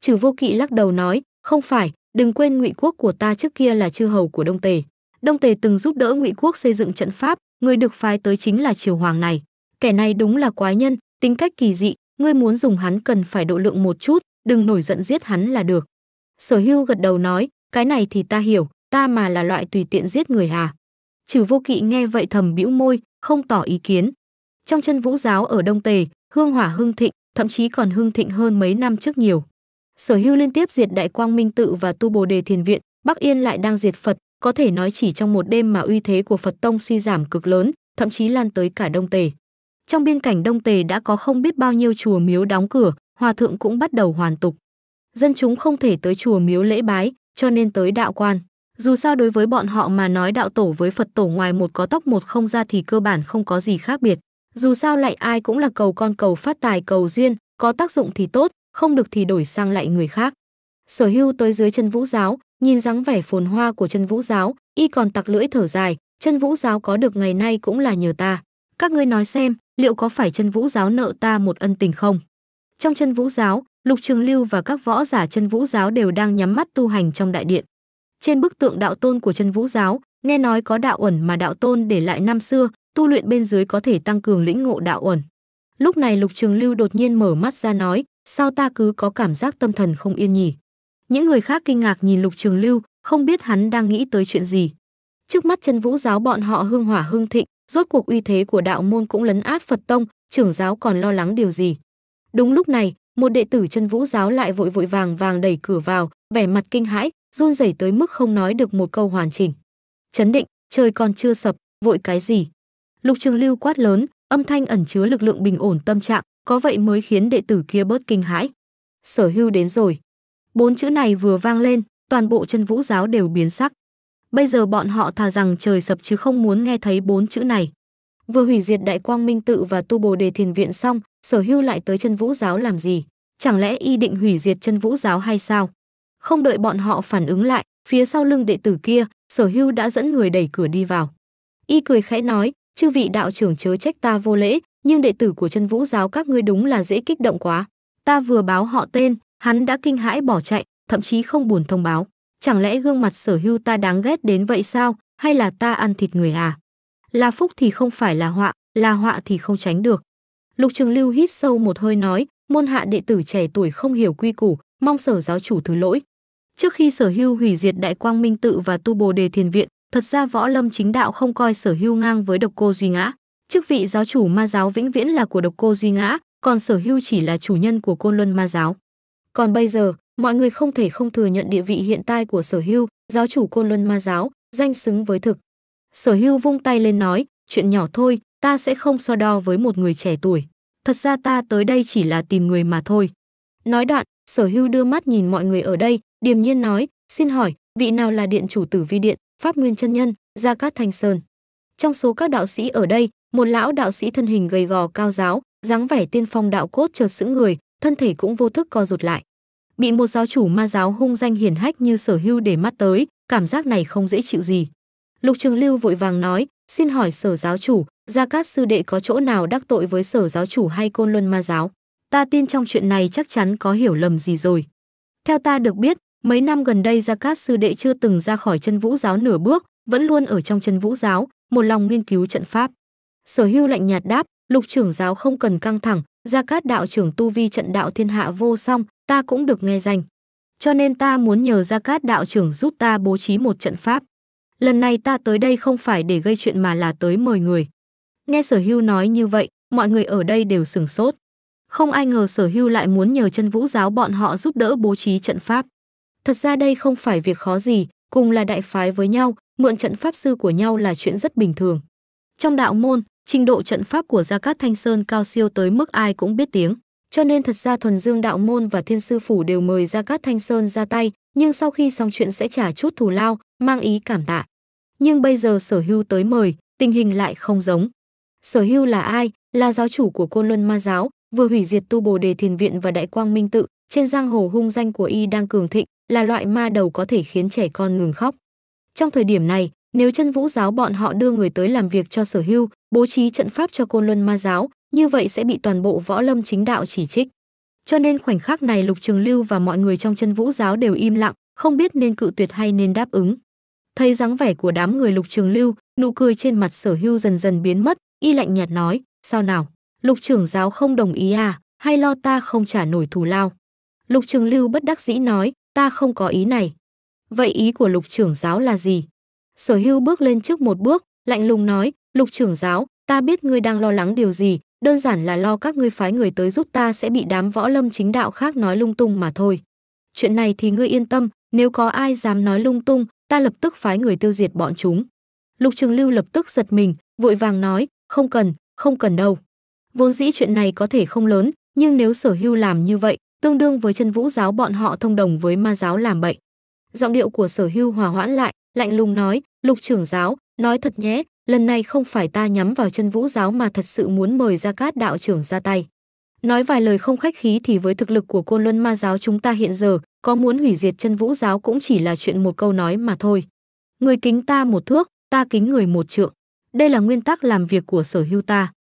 Trừ vô kỵ lắc đầu nói, không phải, đừng quên ngụy quốc của ta trước kia là chư hầu của Đông Tề. Đông Tề từng giúp đỡ ngụy quốc xây dựng trận pháp, người được phái tới chính là triều hoàng này. Kẻ này đúng là quái nhân, Tính cách kỳ dị, ngươi muốn dùng hắn cần phải độ lượng một chút, đừng nổi giận giết hắn là được. Sở hưu gật đầu nói, cái này thì ta hiểu, ta mà là loại tùy tiện giết người hà. Trừ vô kỵ nghe vậy thầm bĩu môi, không tỏ ý kiến. Trong chân vũ giáo ở Đông Tề, hương hỏa hưng thịnh, thậm chí còn hưng thịnh hơn mấy năm trước nhiều. Sở hưu liên tiếp diệt đại quang minh tự và tu bồ đề thiền viện, Bắc Yên lại đang diệt Phật, có thể nói chỉ trong một đêm mà uy thế của Phật Tông suy giảm cực lớn, thậm chí lan tới cả Đông Tề. Trong biên cảnh Đông Tề đã có không biết bao nhiêu chùa miếu đóng cửa, hòa thượng cũng bắt đầu hoàn tục. Dân chúng không thể tới chùa miếu lễ bái, cho nên tới đạo quan. Dù sao đối với bọn họ mà nói đạo tổ với Phật tổ ngoài một có tóc một không ra thì cơ bản không có gì khác biệt. Dù sao lại ai cũng là cầu con cầu phát tài cầu duyên, có tác dụng thì tốt, không được thì đổi sang lại người khác. Sở hưu tới dưới chân vũ giáo, nhìn dáng vẻ phồn hoa của chân vũ giáo, y còn tặc lưỡi thở dài, chân vũ giáo có được ngày nay cũng là nhờ ta các ngươi nói xem liệu có phải chân vũ giáo nợ ta một ân tình không trong chân vũ giáo lục trường lưu và các võ giả chân vũ giáo đều đang nhắm mắt tu hành trong đại điện trên bức tượng đạo tôn của chân vũ giáo nghe nói có đạo ẩn mà đạo tôn để lại năm xưa tu luyện bên dưới có thể tăng cường lĩnh ngộ đạo ẩn lúc này lục trường lưu đột nhiên mở mắt ra nói sao ta cứ có cảm giác tâm thần không yên nhỉ những người khác kinh ngạc nhìn lục trường lưu không biết hắn đang nghĩ tới chuyện gì trước mắt chân vũ giáo bọn họ hương hỏa hương thịnh rốt cuộc uy thế của đạo môn cũng lấn áp Phật tông, trưởng giáo còn lo lắng điều gì. Đúng lúc này, một đệ tử chân vũ giáo lại vội vội vàng vàng đẩy cửa vào, vẻ mặt kinh hãi, run rẩy tới mức không nói được một câu hoàn chỉnh. Chấn định, trời còn chưa sập, vội cái gì? Lục Trường Lưu quát lớn, âm thanh ẩn chứa lực lượng bình ổn tâm trạng, có vậy mới khiến đệ tử kia bớt kinh hãi. Sở Hưu đến rồi. Bốn chữ này vừa vang lên, toàn bộ chân vũ giáo đều biến sắc. Bây giờ bọn họ thà rằng trời sập chứ không muốn nghe thấy bốn chữ này. Vừa hủy diệt Đại Quang Minh Tự và tu Bồ Đề Thiền Viện xong, Sở Hưu lại tới chân Vũ Giáo làm gì? Chẳng lẽ y định hủy diệt chân Vũ Giáo hay sao? Không đợi bọn họ phản ứng lại, phía sau lưng đệ tử kia, Sở Hưu đã dẫn người đẩy cửa đi vào. Y cười khẽ nói, chư vị đạo trưởng chớ trách ta vô lễ, nhưng đệ tử của chân Vũ Giáo các ngươi đúng là dễ kích động quá. Ta vừa báo họ tên, hắn đã kinh hãi bỏ chạy, thậm chí không buồn thông báo. Chẳng lẽ gương mặt sở hưu ta đáng ghét đến vậy sao? Hay là ta ăn thịt người à? Là phúc thì không phải là họa, là họa thì không tránh được. Lục Trường Lưu hít sâu một hơi nói, môn hạ đệ tử trẻ tuổi không hiểu quy củ, mong sở giáo chủ thứ lỗi. Trước khi sở hưu hủy diệt Đại Quang Minh Tự và Tu Bồ Đề Thiền Viện, thật ra võ lâm chính đạo không coi sở hưu ngang với độc cô Duy Ngã. Chức vị giáo chủ ma giáo vĩnh viễn là của độc cô Duy Ngã, còn sở hưu chỉ là chủ nhân của côn luân ma giáo. Còn bây giờ, mọi người không thể không thừa nhận địa vị hiện tại của sở hưu giáo chủ côn luân ma giáo danh xứng với thực sở hưu vung tay lên nói chuyện nhỏ thôi ta sẽ không so đo với một người trẻ tuổi thật ra ta tới đây chỉ là tìm người mà thôi nói đoạn sở hưu đưa mắt nhìn mọi người ở đây điềm nhiên nói xin hỏi vị nào là điện chủ tử vi điện pháp nguyên chân nhân gia cát thanh sơn trong số các đạo sĩ ở đây một lão đạo sĩ thân hình gầy gò cao giáo dáng vẻ tiên phong đạo cốt chợt sững người thân thể cũng vô thức co rụt lại bị một giáo chủ ma giáo hung danh hiển hách như sở hưu để mắt tới cảm giác này không dễ chịu gì lục trường lưu vội vàng nói xin hỏi sở giáo chủ gia cát sư đệ có chỗ nào đắc tội với sở giáo chủ hay côn luân ma giáo ta tin trong chuyện này chắc chắn có hiểu lầm gì rồi theo ta được biết mấy năm gần đây gia cát sư đệ chưa từng ra khỏi chân vũ giáo nửa bước vẫn luôn ở trong chân vũ giáo một lòng nghiên cứu trận pháp sở hưu lạnh nhạt đáp lục trưởng giáo không cần căng thẳng gia cát đạo trưởng tu vi trận đạo thiên hạ vô song ta cũng được nghe danh. Cho nên ta muốn nhờ Gia Cát đạo trưởng giúp ta bố trí một trận pháp. Lần này ta tới đây không phải để gây chuyện mà là tới mời người. Nghe sở hưu nói như vậy, mọi người ở đây đều sửng sốt. Không ai ngờ sở hưu lại muốn nhờ chân vũ giáo bọn họ giúp đỡ bố trí trận pháp. Thật ra đây không phải việc khó gì, cùng là đại phái với nhau, mượn trận pháp sư của nhau là chuyện rất bình thường. Trong đạo môn, trình độ trận pháp của Gia Cát Thanh Sơn cao siêu tới mức ai cũng biết tiếng. Cho nên thật ra thuần dương đạo môn và thiên sư phủ đều mời ra các thanh sơn ra tay, nhưng sau khi xong chuyện sẽ trả chút thù lao, mang ý cảm tạ. Nhưng bây giờ sở hưu tới mời, tình hình lại không giống. Sở hưu là ai? Là giáo chủ của côn luân ma giáo, vừa hủy diệt tu bồ đề thiền viện và đại quang minh tự, trên giang hồ hung danh của y đang cường thịnh, là loại ma đầu có thể khiến trẻ con ngừng khóc. Trong thời điểm này, nếu chân vũ giáo bọn họ đưa người tới làm việc cho sở hưu, bố trí trận pháp cho côn luân ma giáo, như vậy sẽ bị toàn bộ võ lâm chính đạo chỉ trích. Cho nên khoảnh khắc này Lục Trường Lưu và mọi người trong chân vũ giáo đều im lặng, không biết nên cự tuyệt hay nên đáp ứng. Thấy dáng vẻ của đám người Lục Trường Lưu, nụ cười trên mặt Sở Hưu dần dần biến mất, y lạnh nhạt nói, "Sao nào? Lục trưởng giáo không đồng ý à, hay lo ta không trả nổi thù lao?" Lục Trường Lưu bất đắc dĩ nói, "Ta không có ý này." "Vậy ý của Lục trưởng giáo là gì?" Sở Hưu bước lên trước một bước, lạnh lùng nói, "Lục trưởng giáo, ta biết ngươi đang lo lắng điều gì, đơn giản là lo các ngươi phái người tới giúp ta sẽ bị đám võ lâm chính đạo khác nói lung tung mà thôi. Chuyện này thì ngươi yên tâm, nếu có ai dám nói lung tung, ta lập tức phái người tiêu diệt bọn chúng. Lục Trường Lưu lập tức giật mình, vội vàng nói, không cần, không cần đâu. Vốn dĩ chuyện này có thể không lớn, nhưng nếu sở hưu làm như vậy, tương đương với chân vũ giáo bọn họ thông đồng với ma giáo làm bậy. Giọng điệu của sở hưu hòa hoãn lại, lạnh lùng nói, lục trưởng giáo, nói thật nhé, lần này không phải ta nhắm vào chân vũ giáo mà thật sự muốn mời ra cát đạo trưởng ra tay. Nói vài lời không khách khí thì với thực lực của côn luân ma giáo chúng ta hiện giờ, có muốn hủy diệt chân vũ giáo cũng chỉ là chuyện một câu nói mà thôi. Người kính ta một thước, ta kính người một trượng. Đây là nguyên tắc làm việc của sở hữu ta.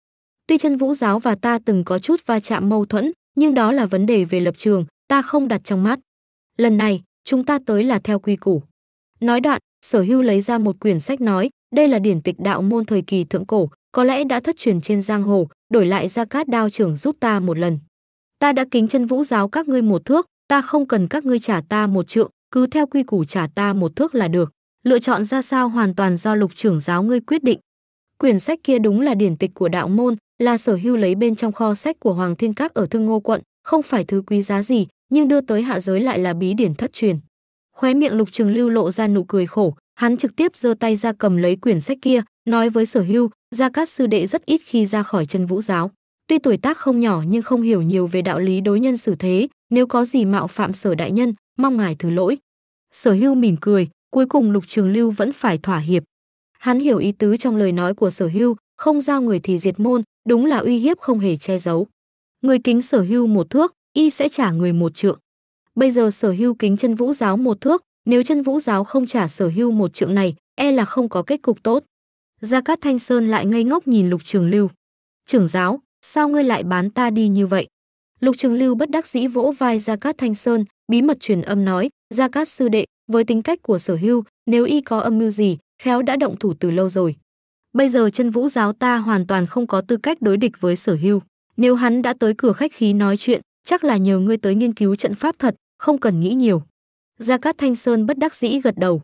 Tuy chân vũ giáo và ta từng có chút va chạm mâu thuẫn, nhưng đó là vấn đề về lập trường, ta không đặt trong mắt. Lần này, chúng ta tới là theo quy củ. Nói đoạn, sở hưu lấy ra một quyển sách nói, đây là điển tịch đạo môn thời kỳ thượng cổ, có lẽ đã thất truyền trên giang hồ, đổi lại ra cát đao trưởng giúp ta một lần. Ta đã kính chân vũ giáo các ngươi một thước, ta không cần các ngươi trả ta một trượng, cứ theo quy củ trả ta một thước là được. Lựa chọn ra sao hoàn toàn do lục trưởng giáo ngươi quyết định. Quyển sách kia đúng là điển tịch của đạo môn, là sở hưu lấy bên trong kho sách của Hoàng Thiên Các ở Thương Ngô quận, không phải thứ quý giá gì, nhưng đưa tới hạ giới lại là bí điển thất truyền. Khóe miệng Lục Trường Lưu lộ ra nụ cười khổ, hắn trực tiếp giơ tay ra cầm lấy quyển sách kia nói với sở hưu gia cát sư đệ rất ít khi ra khỏi chân vũ giáo tuy tuổi tác không nhỏ nhưng không hiểu nhiều về đạo lý đối nhân xử thế nếu có gì mạo phạm sở đại nhân mong ngài thứ lỗi sở hưu mỉm cười cuối cùng lục trường lưu vẫn phải thỏa hiệp hắn hiểu ý tứ trong lời nói của sở hưu không giao người thì diệt môn đúng là uy hiếp không hề che giấu người kính sở hưu một thước y sẽ trả người một trượng bây giờ sở hưu kính chân vũ giáo một thước nếu chân vũ giáo không trả sở hưu một trượng này, e là không có kết cục tốt. Gia Cát Thanh Sơn lại ngây ngốc nhìn Lục Trường Lưu. Trưởng giáo, sao ngươi lại bán ta đi như vậy? Lục Trường Lưu bất đắc dĩ vỗ vai Gia Cát Thanh Sơn, bí mật truyền âm nói, Gia Cát sư đệ, với tính cách của sở hưu, nếu y có âm mưu gì, khéo đã động thủ từ lâu rồi. Bây giờ chân vũ giáo ta hoàn toàn không có tư cách đối địch với sở hưu. Nếu hắn đã tới cửa khách khí nói chuyện, chắc là nhờ ngươi tới nghiên cứu trận pháp thật, không cần nghĩ nhiều. Gia Cát Thanh Sơn bất đắc dĩ gật đầu.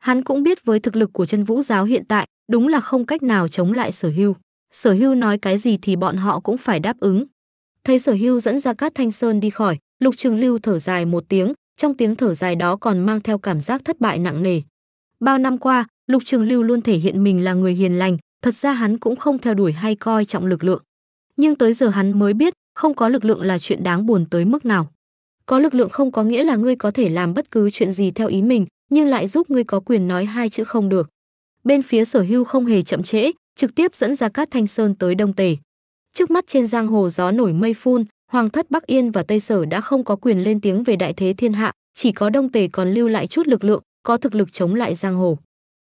Hắn cũng biết với thực lực của chân vũ giáo hiện tại, đúng là không cách nào chống lại sở hưu. Sở hưu nói cái gì thì bọn họ cũng phải đáp ứng. Thấy sở hưu dẫn Gia Cát Thanh Sơn đi khỏi, Lục Trường Lưu thở dài một tiếng, trong tiếng thở dài đó còn mang theo cảm giác thất bại nặng nề. Bao năm qua, Lục Trường Lưu luôn thể hiện mình là người hiền lành, thật ra hắn cũng không theo đuổi hay coi trọng lực lượng. Nhưng tới giờ hắn mới biết, không có lực lượng là chuyện đáng buồn tới mức nào. Có lực lượng không có nghĩa là ngươi có thể làm bất cứ chuyện gì theo ý mình, nhưng lại giúp ngươi có quyền nói hai chữ không được. Bên phía Sở Hưu không hề chậm trễ, trực tiếp dẫn ra Cát Thanh Sơn tới Đông Tề. Trước mắt trên giang hồ gió nổi mây phun, Hoàng thất Bắc Yên và Tây Sở đã không có quyền lên tiếng về đại thế thiên hạ, chỉ có Đông Tề còn lưu lại chút lực lượng, có thực lực chống lại giang hồ.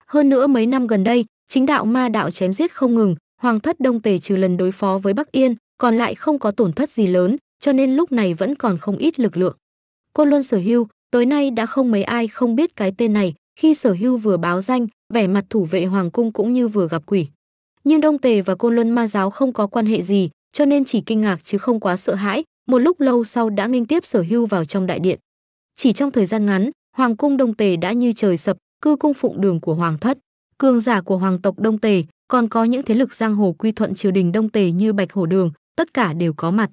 Hơn nữa mấy năm gần đây, chính đạo ma đạo chém giết không ngừng, Hoàng thất Đông Tề trừ lần đối phó với Bắc Yên, còn lại không có tổn thất gì lớn, cho nên lúc này vẫn còn không ít lực lượng. Cô Luân Sở Hưu, tới nay đã không mấy ai không biết cái tên này, khi Sở Hưu vừa báo danh, vẻ mặt thủ vệ hoàng cung cũng như vừa gặp quỷ. Nhưng Đông Tề và Côn Luân Ma giáo không có quan hệ gì, cho nên chỉ kinh ngạc chứ không quá sợ hãi, một lúc lâu sau đã nghênh tiếp Sở Hưu vào trong đại điện. Chỉ trong thời gian ngắn, hoàng cung Đông Tề đã như trời sập, cư cung phụng đường của hoàng thất, cường giả của hoàng tộc Đông Tề, còn có những thế lực giang hồ quy thuận triều đình Đông Tề như Bạch Hổ Đường, tất cả đều có mặt.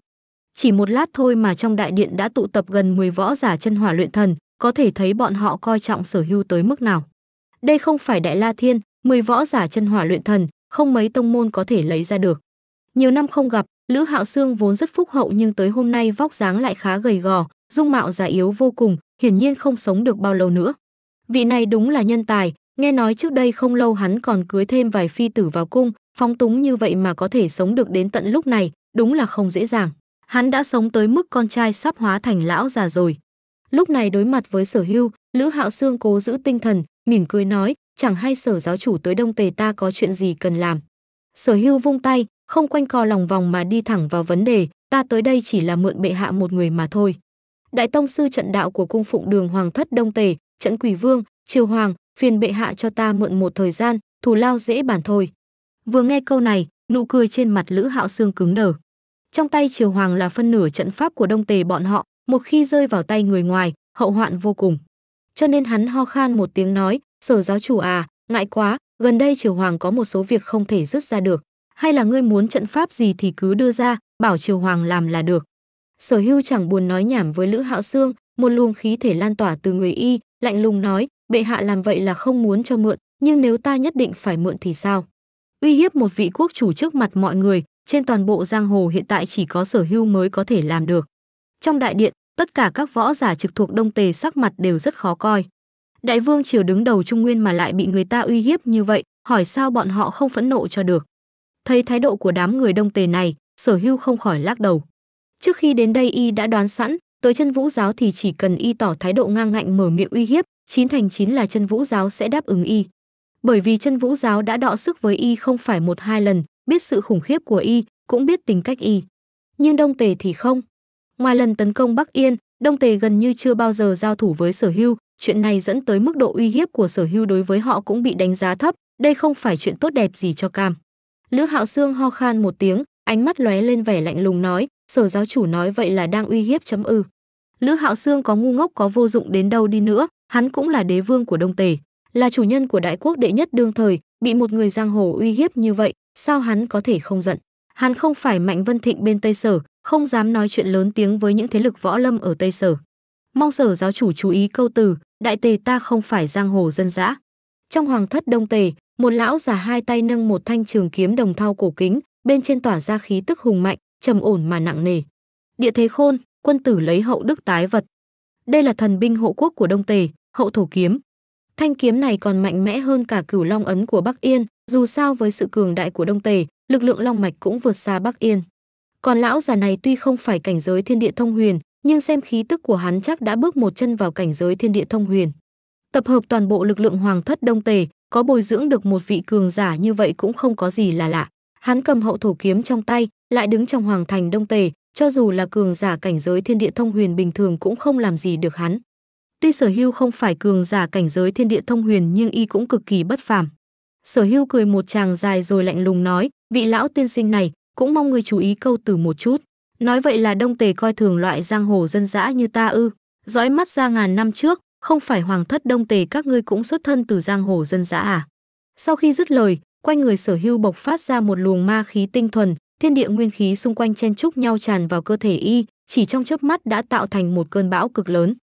Chỉ một lát thôi mà trong đại điện đã tụ tập gần 10 võ giả chân hỏa luyện thần, có thể thấy bọn họ coi trọng sở hưu tới mức nào. Đây không phải Đại La Thiên, 10 võ giả chân hỏa luyện thần, không mấy tông môn có thể lấy ra được. Nhiều năm không gặp, Lữ Hạo Xương vốn rất phúc hậu nhưng tới hôm nay vóc dáng lại khá gầy gò, dung mạo già yếu vô cùng, hiển nhiên không sống được bao lâu nữa. Vị này đúng là nhân tài, nghe nói trước đây không lâu hắn còn cưới thêm vài phi tử vào cung, phóng túng như vậy mà có thể sống được đến tận lúc này, đúng là không dễ dàng hắn đã sống tới mức con trai sắp hóa thành lão già rồi lúc này đối mặt với sở hưu lữ hạo xương cố giữ tinh thần mỉm cười nói chẳng hay sở giáo chủ tới đông tề ta có chuyện gì cần làm sở hưu vung tay không quanh co lòng vòng mà đi thẳng vào vấn đề ta tới đây chỉ là mượn bệ hạ một người mà thôi đại tông sư trận đạo của cung phụng đường hoàng thất đông tề trận quỷ vương triều hoàng phiền bệ hạ cho ta mượn một thời gian thù lao dễ bản thôi vừa nghe câu này nụ cười trên mặt lữ hạo xương cứng đờ trong tay Triều Hoàng là phân nửa trận pháp của Đông Tề bọn họ, một khi rơi vào tay người ngoài, hậu hoạn vô cùng. Cho nên hắn ho khan một tiếng nói, "Sở giáo chủ à, ngại quá, gần đây Triều Hoàng có một số việc không thể dứt ra được, hay là ngươi muốn trận pháp gì thì cứ đưa ra, bảo Triều Hoàng làm là được." Sở Hưu chẳng buồn nói nhảm với Lữ Hạo Xương, một luồng khí thể lan tỏa từ người y, lạnh lùng nói, "Bệ hạ làm vậy là không muốn cho mượn, nhưng nếu ta nhất định phải mượn thì sao?" Uy hiếp một vị quốc chủ trước mặt mọi người, trên toàn bộ giang hồ hiện tại chỉ có sở hưu mới có thể làm được. Trong đại điện, tất cả các võ giả trực thuộc Đông Tề sắc mặt đều rất khó coi. Đại vương triều đứng đầu Trung Nguyên mà lại bị người ta uy hiếp như vậy, hỏi sao bọn họ không phẫn nộ cho được. Thấy thái độ của đám người Đông Tề này, sở hưu không khỏi lắc đầu. Trước khi đến đây y đã đoán sẵn, tới chân vũ giáo thì chỉ cần y tỏ thái độ ngang ngạnh mở miệng uy hiếp, chín thành chín là chân vũ giáo sẽ đáp ứng y. Bởi vì chân vũ giáo đã đọ sức với y không phải một hai lần, biết sự khủng khiếp của y, cũng biết tính cách y. Nhưng Đông Tề thì không. Ngoài lần tấn công Bắc Yên, Đông Tề gần như chưa bao giờ giao thủ với Sở Hưu, chuyện này dẫn tới mức độ uy hiếp của Sở Hưu đối với họ cũng bị đánh giá thấp, đây không phải chuyện tốt đẹp gì cho Cam. Lữ Hạo Xương ho khan một tiếng, ánh mắt lóe lên vẻ lạnh lùng nói, "Sở giáo chủ nói vậy là đang uy hiếp chấm ư?" Lữ Hạo Xương có ngu ngốc có vô dụng đến đâu đi nữa, hắn cũng là đế vương của Đông Tề, là chủ nhân của đại quốc đệ nhất đương thời, bị một người giang hồ uy hiếp như vậy, Sao hắn có thể không giận? Hắn không phải Mạnh Vân Thịnh bên Tây Sở, không dám nói chuyện lớn tiếng với những thế lực võ lâm ở Tây Sở. Mong Sở giáo chủ chú ý câu từ, đại tề ta không phải giang hồ dân dã. Trong hoàng thất Đông Tề, một lão già hai tay nâng một thanh trường kiếm đồng thau cổ kính, bên trên tỏa ra khí tức hùng mạnh, trầm ổn mà nặng nề. Địa thế khôn, quân tử lấy hậu đức tái vật. Đây là thần binh hộ quốc của Đông Tề, hậu thổ kiếm. Thanh kiếm này còn mạnh mẽ hơn cả cửu long ấn của Bắc Yên, dù sao với sự cường đại của Đông Tề, lực lượng long mạch cũng vượt xa Bắc Yên. Còn lão già này tuy không phải cảnh giới thiên địa thông huyền, nhưng xem khí tức của hắn chắc đã bước một chân vào cảnh giới thiên địa thông huyền. Tập hợp toàn bộ lực lượng hoàng thất Đông Tề, có bồi dưỡng được một vị cường giả như vậy cũng không có gì là lạ. Hắn cầm hậu thổ kiếm trong tay, lại đứng trong hoàng thành Đông Tề, cho dù là cường giả cảnh giới thiên địa thông huyền bình thường cũng không làm gì được hắn. Tuy Sở Hưu không phải cường giả cảnh giới thiên địa thông huyền nhưng y cũng cực kỳ bất phàm. Sở hưu cười một chàng dài rồi lạnh lùng nói, vị lão tiên sinh này, cũng mong người chú ý câu từ một chút. Nói vậy là đông tề coi thường loại giang hồ dân dã như ta ư. Dõi mắt ra ngàn năm trước, không phải hoàng thất đông tề các ngươi cũng xuất thân từ giang hồ dân dã à. Sau khi dứt lời, quanh người sở hưu bộc phát ra một luồng ma khí tinh thuần, thiên địa nguyên khí xung quanh chen chúc nhau tràn vào cơ thể y, chỉ trong chớp mắt đã tạo thành một cơn bão cực lớn.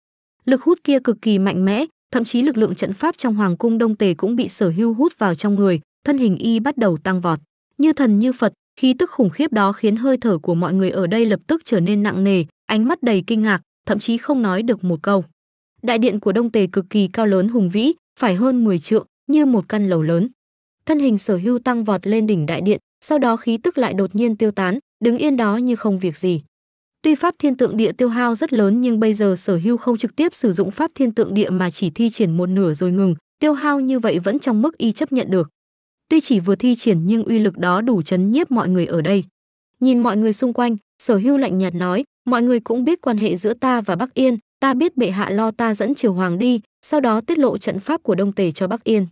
Lực hút kia cực kỳ mạnh mẽ, thậm chí lực lượng trận pháp trong hoàng cung Đông Tề cũng bị Sở Hưu hút vào trong người, thân hình y bắt đầu tăng vọt, như thần như Phật, khí tức khủng khiếp đó khiến hơi thở của mọi người ở đây lập tức trở nên nặng nề, ánh mắt đầy kinh ngạc, thậm chí không nói được một câu. Đại điện của Đông Tề cực kỳ cao lớn hùng vĩ, phải hơn 10 trượng, như một căn lầu lớn. Thân hình Sở Hưu tăng vọt lên đỉnh đại điện, sau đó khí tức lại đột nhiên tiêu tán, đứng yên đó như không việc gì. Tuy pháp thiên tượng địa tiêu hao rất lớn nhưng bây giờ sở hưu không trực tiếp sử dụng pháp thiên tượng địa mà chỉ thi triển một nửa rồi ngừng, tiêu hao như vậy vẫn trong mức y chấp nhận được. Tuy chỉ vừa thi triển nhưng uy lực đó đủ chấn nhiếp mọi người ở đây. Nhìn mọi người xung quanh, sở hưu lạnh nhạt nói, mọi người cũng biết quan hệ giữa ta và Bắc Yên, ta biết bệ hạ lo ta dẫn triều hoàng đi, sau đó tiết lộ trận pháp của Đông Tề cho Bắc Yên.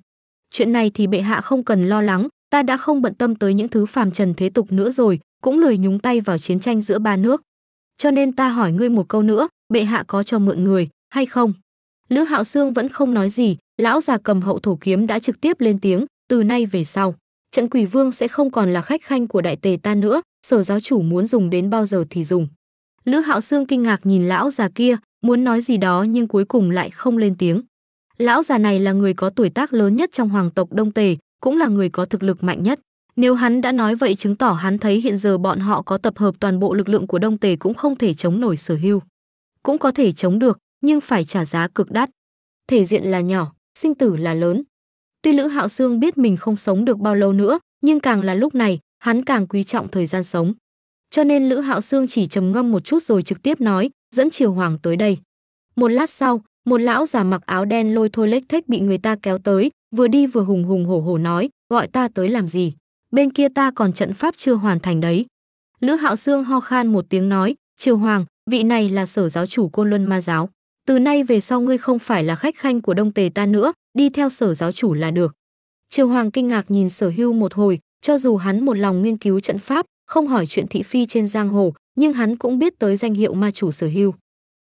Chuyện này thì bệ hạ không cần lo lắng, ta đã không bận tâm tới những thứ phàm trần thế tục nữa rồi, cũng lười nhúng tay vào chiến tranh giữa ba nước cho nên ta hỏi ngươi một câu nữa, bệ hạ có cho mượn người hay không? Lữ Hạo Xương vẫn không nói gì, lão già cầm hậu thổ kiếm đã trực tiếp lên tiếng, từ nay về sau, trận Quỷ Vương sẽ không còn là khách khanh của đại tề ta nữa, sở giáo chủ muốn dùng đến bao giờ thì dùng. Lữ Hạo Xương kinh ngạc nhìn lão già kia, muốn nói gì đó nhưng cuối cùng lại không lên tiếng. Lão già này là người có tuổi tác lớn nhất trong hoàng tộc Đông Tề, cũng là người có thực lực mạnh nhất. Nếu hắn đã nói vậy chứng tỏ hắn thấy hiện giờ bọn họ có tập hợp toàn bộ lực lượng của Đông Tề cũng không thể chống nổi sở hưu. Cũng có thể chống được, nhưng phải trả giá cực đắt. Thể diện là nhỏ, sinh tử là lớn. Tuy Lữ Hạo Sương biết mình không sống được bao lâu nữa, nhưng càng là lúc này, hắn càng quý trọng thời gian sống. Cho nên Lữ Hạo Sương chỉ trầm ngâm một chút rồi trực tiếp nói, dẫn Triều Hoàng tới đây. Một lát sau, một lão già mặc áo đen lôi thôi lếch thếch bị người ta kéo tới, vừa đi vừa hùng hùng hổ hổ nói, gọi ta tới làm gì? bên kia ta còn trận pháp chưa hoàn thành đấy. Lữ Hạo Sương ho khan một tiếng nói, Triều Hoàng, vị này là sở giáo chủ Côn Luân Ma Giáo. Từ nay về sau ngươi không phải là khách khanh của đông tề ta nữa, đi theo sở giáo chủ là được. Triều Hoàng kinh ngạc nhìn sở hưu một hồi, cho dù hắn một lòng nghiên cứu trận pháp, không hỏi chuyện thị phi trên giang hồ, nhưng hắn cũng biết tới danh hiệu ma chủ sở hưu.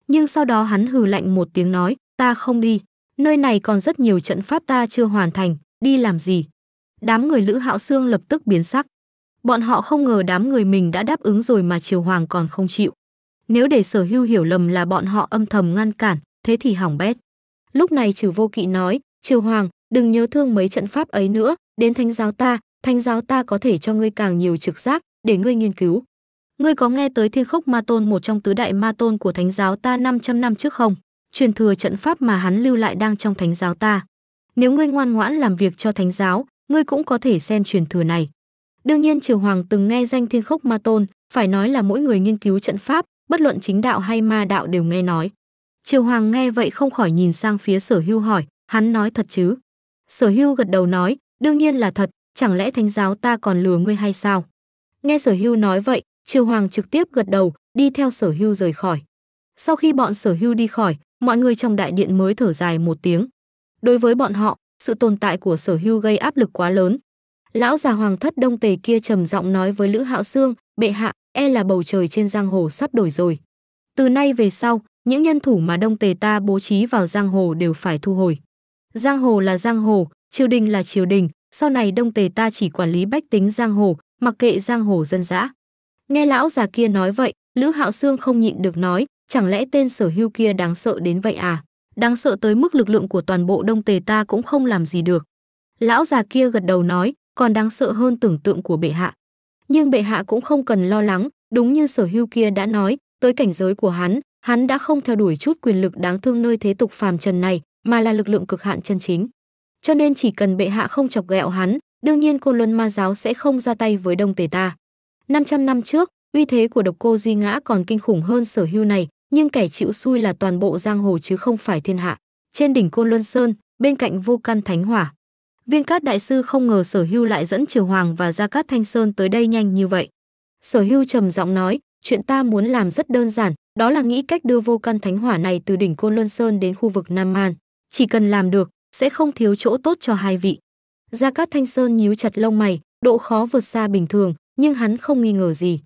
Nhưng sau đó hắn hừ lạnh một tiếng nói, ta không đi, nơi này còn rất nhiều trận pháp ta chưa hoàn thành, đi làm gì? đám người Lữ Hạo Xương lập tức biến sắc. Bọn họ không ngờ đám người mình đã đáp ứng rồi mà Triều Hoàng còn không chịu. Nếu để Sở Hưu hiểu lầm là bọn họ âm thầm ngăn cản, thế thì hỏng bét. Lúc này Trừ Vô Kỵ nói, "Triều Hoàng, đừng nhớ thương mấy trận pháp ấy nữa, đến thánh giáo ta, thánh giáo ta có thể cho ngươi càng nhiều trực giác để ngươi nghiên cứu." Ngươi có nghe tới Thiên Khốc Ma Tôn một trong tứ đại ma tôn của thánh giáo ta 500 năm trước không? Truyền thừa trận pháp mà hắn lưu lại đang trong thánh giáo ta. Nếu ngươi ngoan ngoãn làm việc cho thánh giáo, ngươi cũng có thể xem truyền thừa này. Đương nhiên Triều Hoàng từng nghe danh Thiên Khốc Ma Tôn, phải nói là mỗi người nghiên cứu trận pháp, bất luận chính đạo hay ma đạo đều nghe nói. Triều Hoàng nghe vậy không khỏi nhìn sang phía Sở Hưu hỏi, hắn nói thật chứ? Sở Hưu gật đầu nói, đương nhiên là thật, chẳng lẽ thánh giáo ta còn lừa ngươi hay sao? Nghe Sở Hưu nói vậy, Triều Hoàng trực tiếp gật đầu, đi theo Sở Hưu rời khỏi. Sau khi bọn Sở Hưu đi khỏi, mọi người trong đại điện mới thở dài một tiếng. Đối với bọn họ, sự tồn tại của sở hưu gây áp lực quá lớn. Lão già hoàng thất đông tề kia trầm giọng nói với Lữ Hạo xương, bệ hạ, e là bầu trời trên giang hồ sắp đổi rồi. Từ nay về sau, những nhân thủ mà đông tề ta bố trí vào giang hồ đều phải thu hồi. Giang hồ là giang hồ, triều đình là triều đình, sau này đông tề ta chỉ quản lý bách tính giang hồ, mặc kệ giang hồ dân dã. Nghe lão già kia nói vậy, Lữ Hạo xương không nhịn được nói, chẳng lẽ tên sở hưu kia đáng sợ đến vậy à? đáng sợ tới mức lực lượng của toàn bộ đông tề ta cũng không làm gì được. Lão già kia gật đầu nói, còn đáng sợ hơn tưởng tượng của bệ hạ. Nhưng bệ hạ cũng không cần lo lắng, đúng như sở hưu kia đã nói, tới cảnh giới của hắn, hắn đã không theo đuổi chút quyền lực đáng thương nơi thế tục phàm trần này, mà là lực lượng cực hạn chân chính. Cho nên chỉ cần bệ hạ không chọc ghẹo hắn, đương nhiên cô Luân Ma giáo sẽ không ra tay với Đông Tề ta. 500 năm trước, uy thế của độc cô Duy Ngã còn kinh khủng hơn sở hưu này, nhưng kẻ chịu xui là toàn bộ giang hồ chứ không phải thiên hạ. Trên đỉnh Côn Luân Sơn, bên cạnh vô căn thánh hỏa, Viên Cát đại sư không ngờ Sở Hưu lại dẫn Triều Hoàng và Gia Cát Thanh Sơn tới đây nhanh như vậy. Sở Hưu trầm giọng nói, chuyện ta muốn làm rất đơn giản, đó là nghĩ cách đưa vô căn thánh hỏa này từ đỉnh Côn Luân Sơn đến khu vực Nam An. Chỉ cần làm được, sẽ không thiếu chỗ tốt cho hai vị. Gia Cát Thanh Sơn nhíu chặt lông mày, độ khó vượt xa bình thường, nhưng hắn không nghi ngờ gì.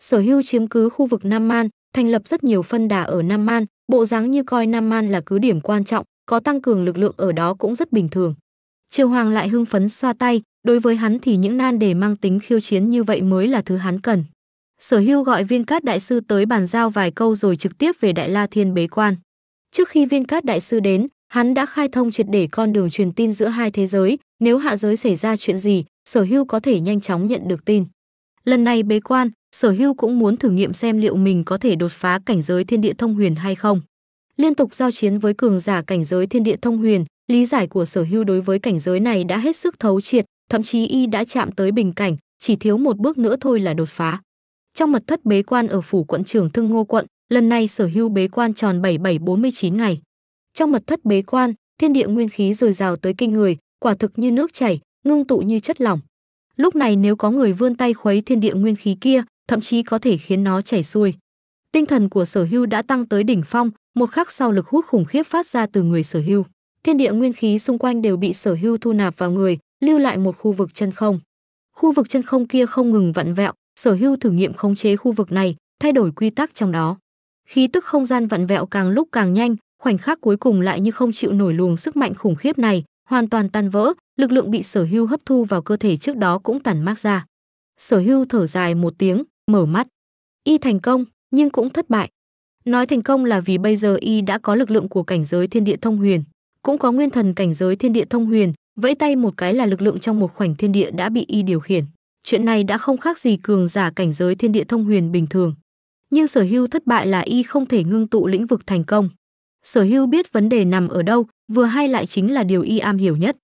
Sở Hưu chiếm cứ khu vực Nam An, thành lập rất nhiều phân đà ở Nam Man, bộ dáng như coi Nam Man là cứ điểm quan trọng, có tăng cường lực lượng ở đó cũng rất bình thường. Triều Hoàng lại hưng phấn xoa tay, đối với hắn thì những nan đề mang tính khiêu chiến như vậy mới là thứ hắn cần. Sở Hưu gọi Viên Cát đại sư tới bàn giao vài câu rồi trực tiếp về Đại La Thiên bế quan. Trước khi Viên Cát đại sư đến, hắn đã khai thông triệt để con đường truyền tin giữa hai thế giới, nếu hạ giới xảy ra chuyện gì, Sở Hưu có thể nhanh chóng nhận được tin. Lần này bế quan, Sở Hưu cũng muốn thử nghiệm xem liệu mình có thể đột phá cảnh giới thiên địa thông huyền hay không. Liên tục giao chiến với cường giả cảnh giới thiên địa thông huyền, lý giải của Sở Hưu đối với cảnh giới này đã hết sức thấu triệt, thậm chí y đã chạm tới bình cảnh, chỉ thiếu một bước nữa thôi là đột phá. Trong mật thất bế quan ở phủ quận trưởng Thương Ngô quận, lần này Sở Hưu bế quan tròn 7749 ngày. Trong mật thất bế quan, thiên địa nguyên khí dồi dào tới kinh người, quả thực như nước chảy, ngưng tụ như chất lỏng. Lúc này nếu có người vươn tay khuấy thiên địa nguyên khí kia, thậm chí có thể khiến nó chảy xuôi. Tinh thần của sở hưu đã tăng tới đỉnh phong, một khắc sau lực hút khủng khiếp phát ra từ người sở hưu. Thiên địa nguyên khí xung quanh đều bị sở hưu thu nạp vào người, lưu lại một khu vực chân không. Khu vực chân không kia không ngừng vặn vẹo, sở hưu thử nghiệm khống chế khu vực này, thay đổi quy tắc trong đó. Khí tức không gian vặn vẹo càng lúc càng nhanh, khoảnh khắc cuối cùng lại như không chịu nổi luồng sức mạnh khủng khiếp này, hoàn toàn tan vỡ, lực lượng bị sở hưu hấp thu vào cơ thể trước đó cũng tản mát ra. Sở hưu thở dài một tiếng, mở mắt. Y thành công, nhưng cũng thất bại. Nói thành công là vì bây giờ y đã có lực lượng của cảnh giới thiên địa thông huyền, cũng có nguyên thần cảnh giới thiên địa thông huyền, vẫy tay một cái là lực lượng trong một khoảnh thiên địa đã bị y điều khiển. Chuyện này đã không khác gì cường giả cảnh giới thiên địa thông huyền bình thường. Nhưng sở hưu thất bại là y không thể ngưng tụ lĩnh vực thành công. Sở hưu biết vấn đề nằm ở đâu, vừa hay lại chính là điều y am hiểu nhất.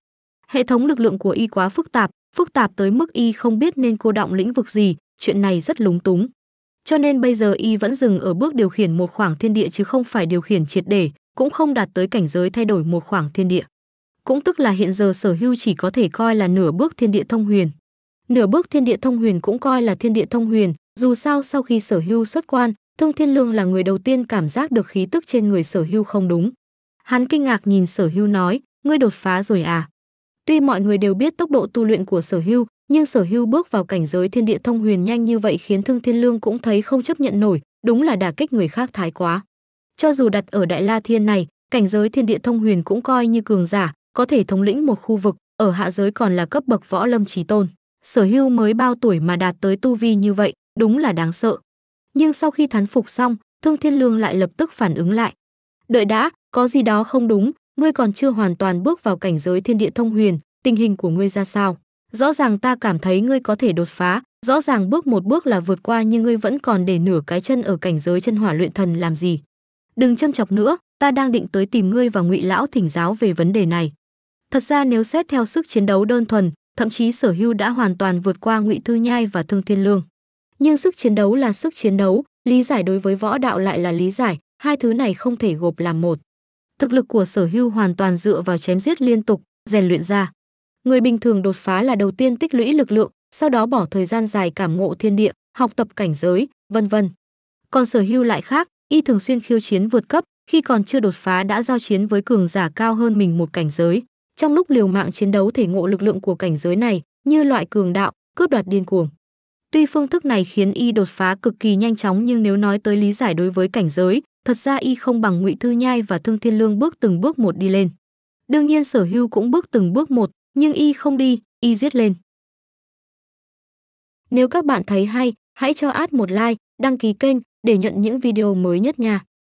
Hệ thống lực lượng của y quá phức tạp, phức tạp tới mức y không biết nên cô động lĩnh vực gì, chuyện này rất lúng túng. Cho nên bây giờ y vẫn dừng ở bước điều khiển một khoảng thiên địa chứ không phải điều khiển triệt để, cũng không đạt tới cảnh giới thay đổi một khoảng thiên địa. Cũng tức là hiện giờ sở hưu chỉ có thể coi là nửa bước thiên địa thông huyền. Nửa bước thiên địa thông huyền cũng coi là thiên địa thông huyền, dù sao sau khi sở hưu xuất quan, Thương Thiên Lương là người đầu tiên cảm giác được khí tức trên người sở hưu không đúng. Hắn kinh ngạc nhìn sở hưu nói, ngươi đột phá rồi à? Tuy mọi người đều biết tốc độ tu luyện của sở hưu, nhưng sở hưu bước vào cảnh giới thiên địa thông huyền nhanh như vậy khiến thương thiên lương cũng thấy không chấp nhận nổi đúng là đả kích người khác thái quá cho dù đặt ở đại la thiên này cảnh giới thiên địa thông huyền cũng coi như cường giả có thể thống lĩnh một khu vực ở hạ giới còn là cấp bậc võ lâm trí tôn sở hưu mới bao tuổi mà đạt tới tu vi như vậy đúng là đáng sợ nhưng sau khi thán phục xong thương thiên lương lại lập tức phản ứng lại đợi đã có gì đó không đúng ngươi còn chưa hoàn toàn bước vào cảnh giới thiên địa thông huyền tình hình của ngươi ra sao rõ ràng ta cảm thấy ngươi có thể đột phá rõ ràng bước một bước là vượt qua nhưng ngươi vẫn còn để nửa cái chân ở cảnh giới chân hỏa luyện thần làm gì đừng châm chọc nữa ta đang định tới tìm ngươi và ngụy lão thỉnh giáo về vấn đề này thật ra nếu xét theo sức chiến đấu đơn thuần thậm chí sở hưu đã hoàn toàn vượt qua ngụy thư nhai và thương thiên lương nhưng sức chiến đấu là sức chiến đấu lý giải đối với võ đạo lại là lý giải hai thứ này không thể gộp làm một thực lực của sở hưu hoàn toàn dựa vào chém giết liên tục rèn luyện ra Người bình thường đột phá là đầu tiên tích lũy lực lượng, sau đó bỏ thời gian dài cảm ngộ thiên địa, học tập cảnh giới, vân vân. Còn Sở Hưu lại khác, y thường xuyên khiêu chiến vượt cấp, khi còn chưa đột phá đã giao chiến với cường giả cao hơn mình một cảnh giới. Trong lúc liều mạng chiến đấu thể ngộ lực lượng của cảnh giới này, như loại cường đạo, cướp đoạt điên cuồng. Tuy phương thức này khiến y đột phá cực kỳ nhanh chóng nhưng nếu nói tới lý giải đối với cảnh giới, thật ra y không bằng Ngụy Thư Nhai và Thương Thiên Lương bước từng bước một đi lên. Đương nhiên Sở Hưu cũng bước từng bước một, nhưng y không đi, y giết lên. Nếu các bạn thấy hay, hãy cho ad một like, đăng ký kênh để nhận những video mới nhất nha.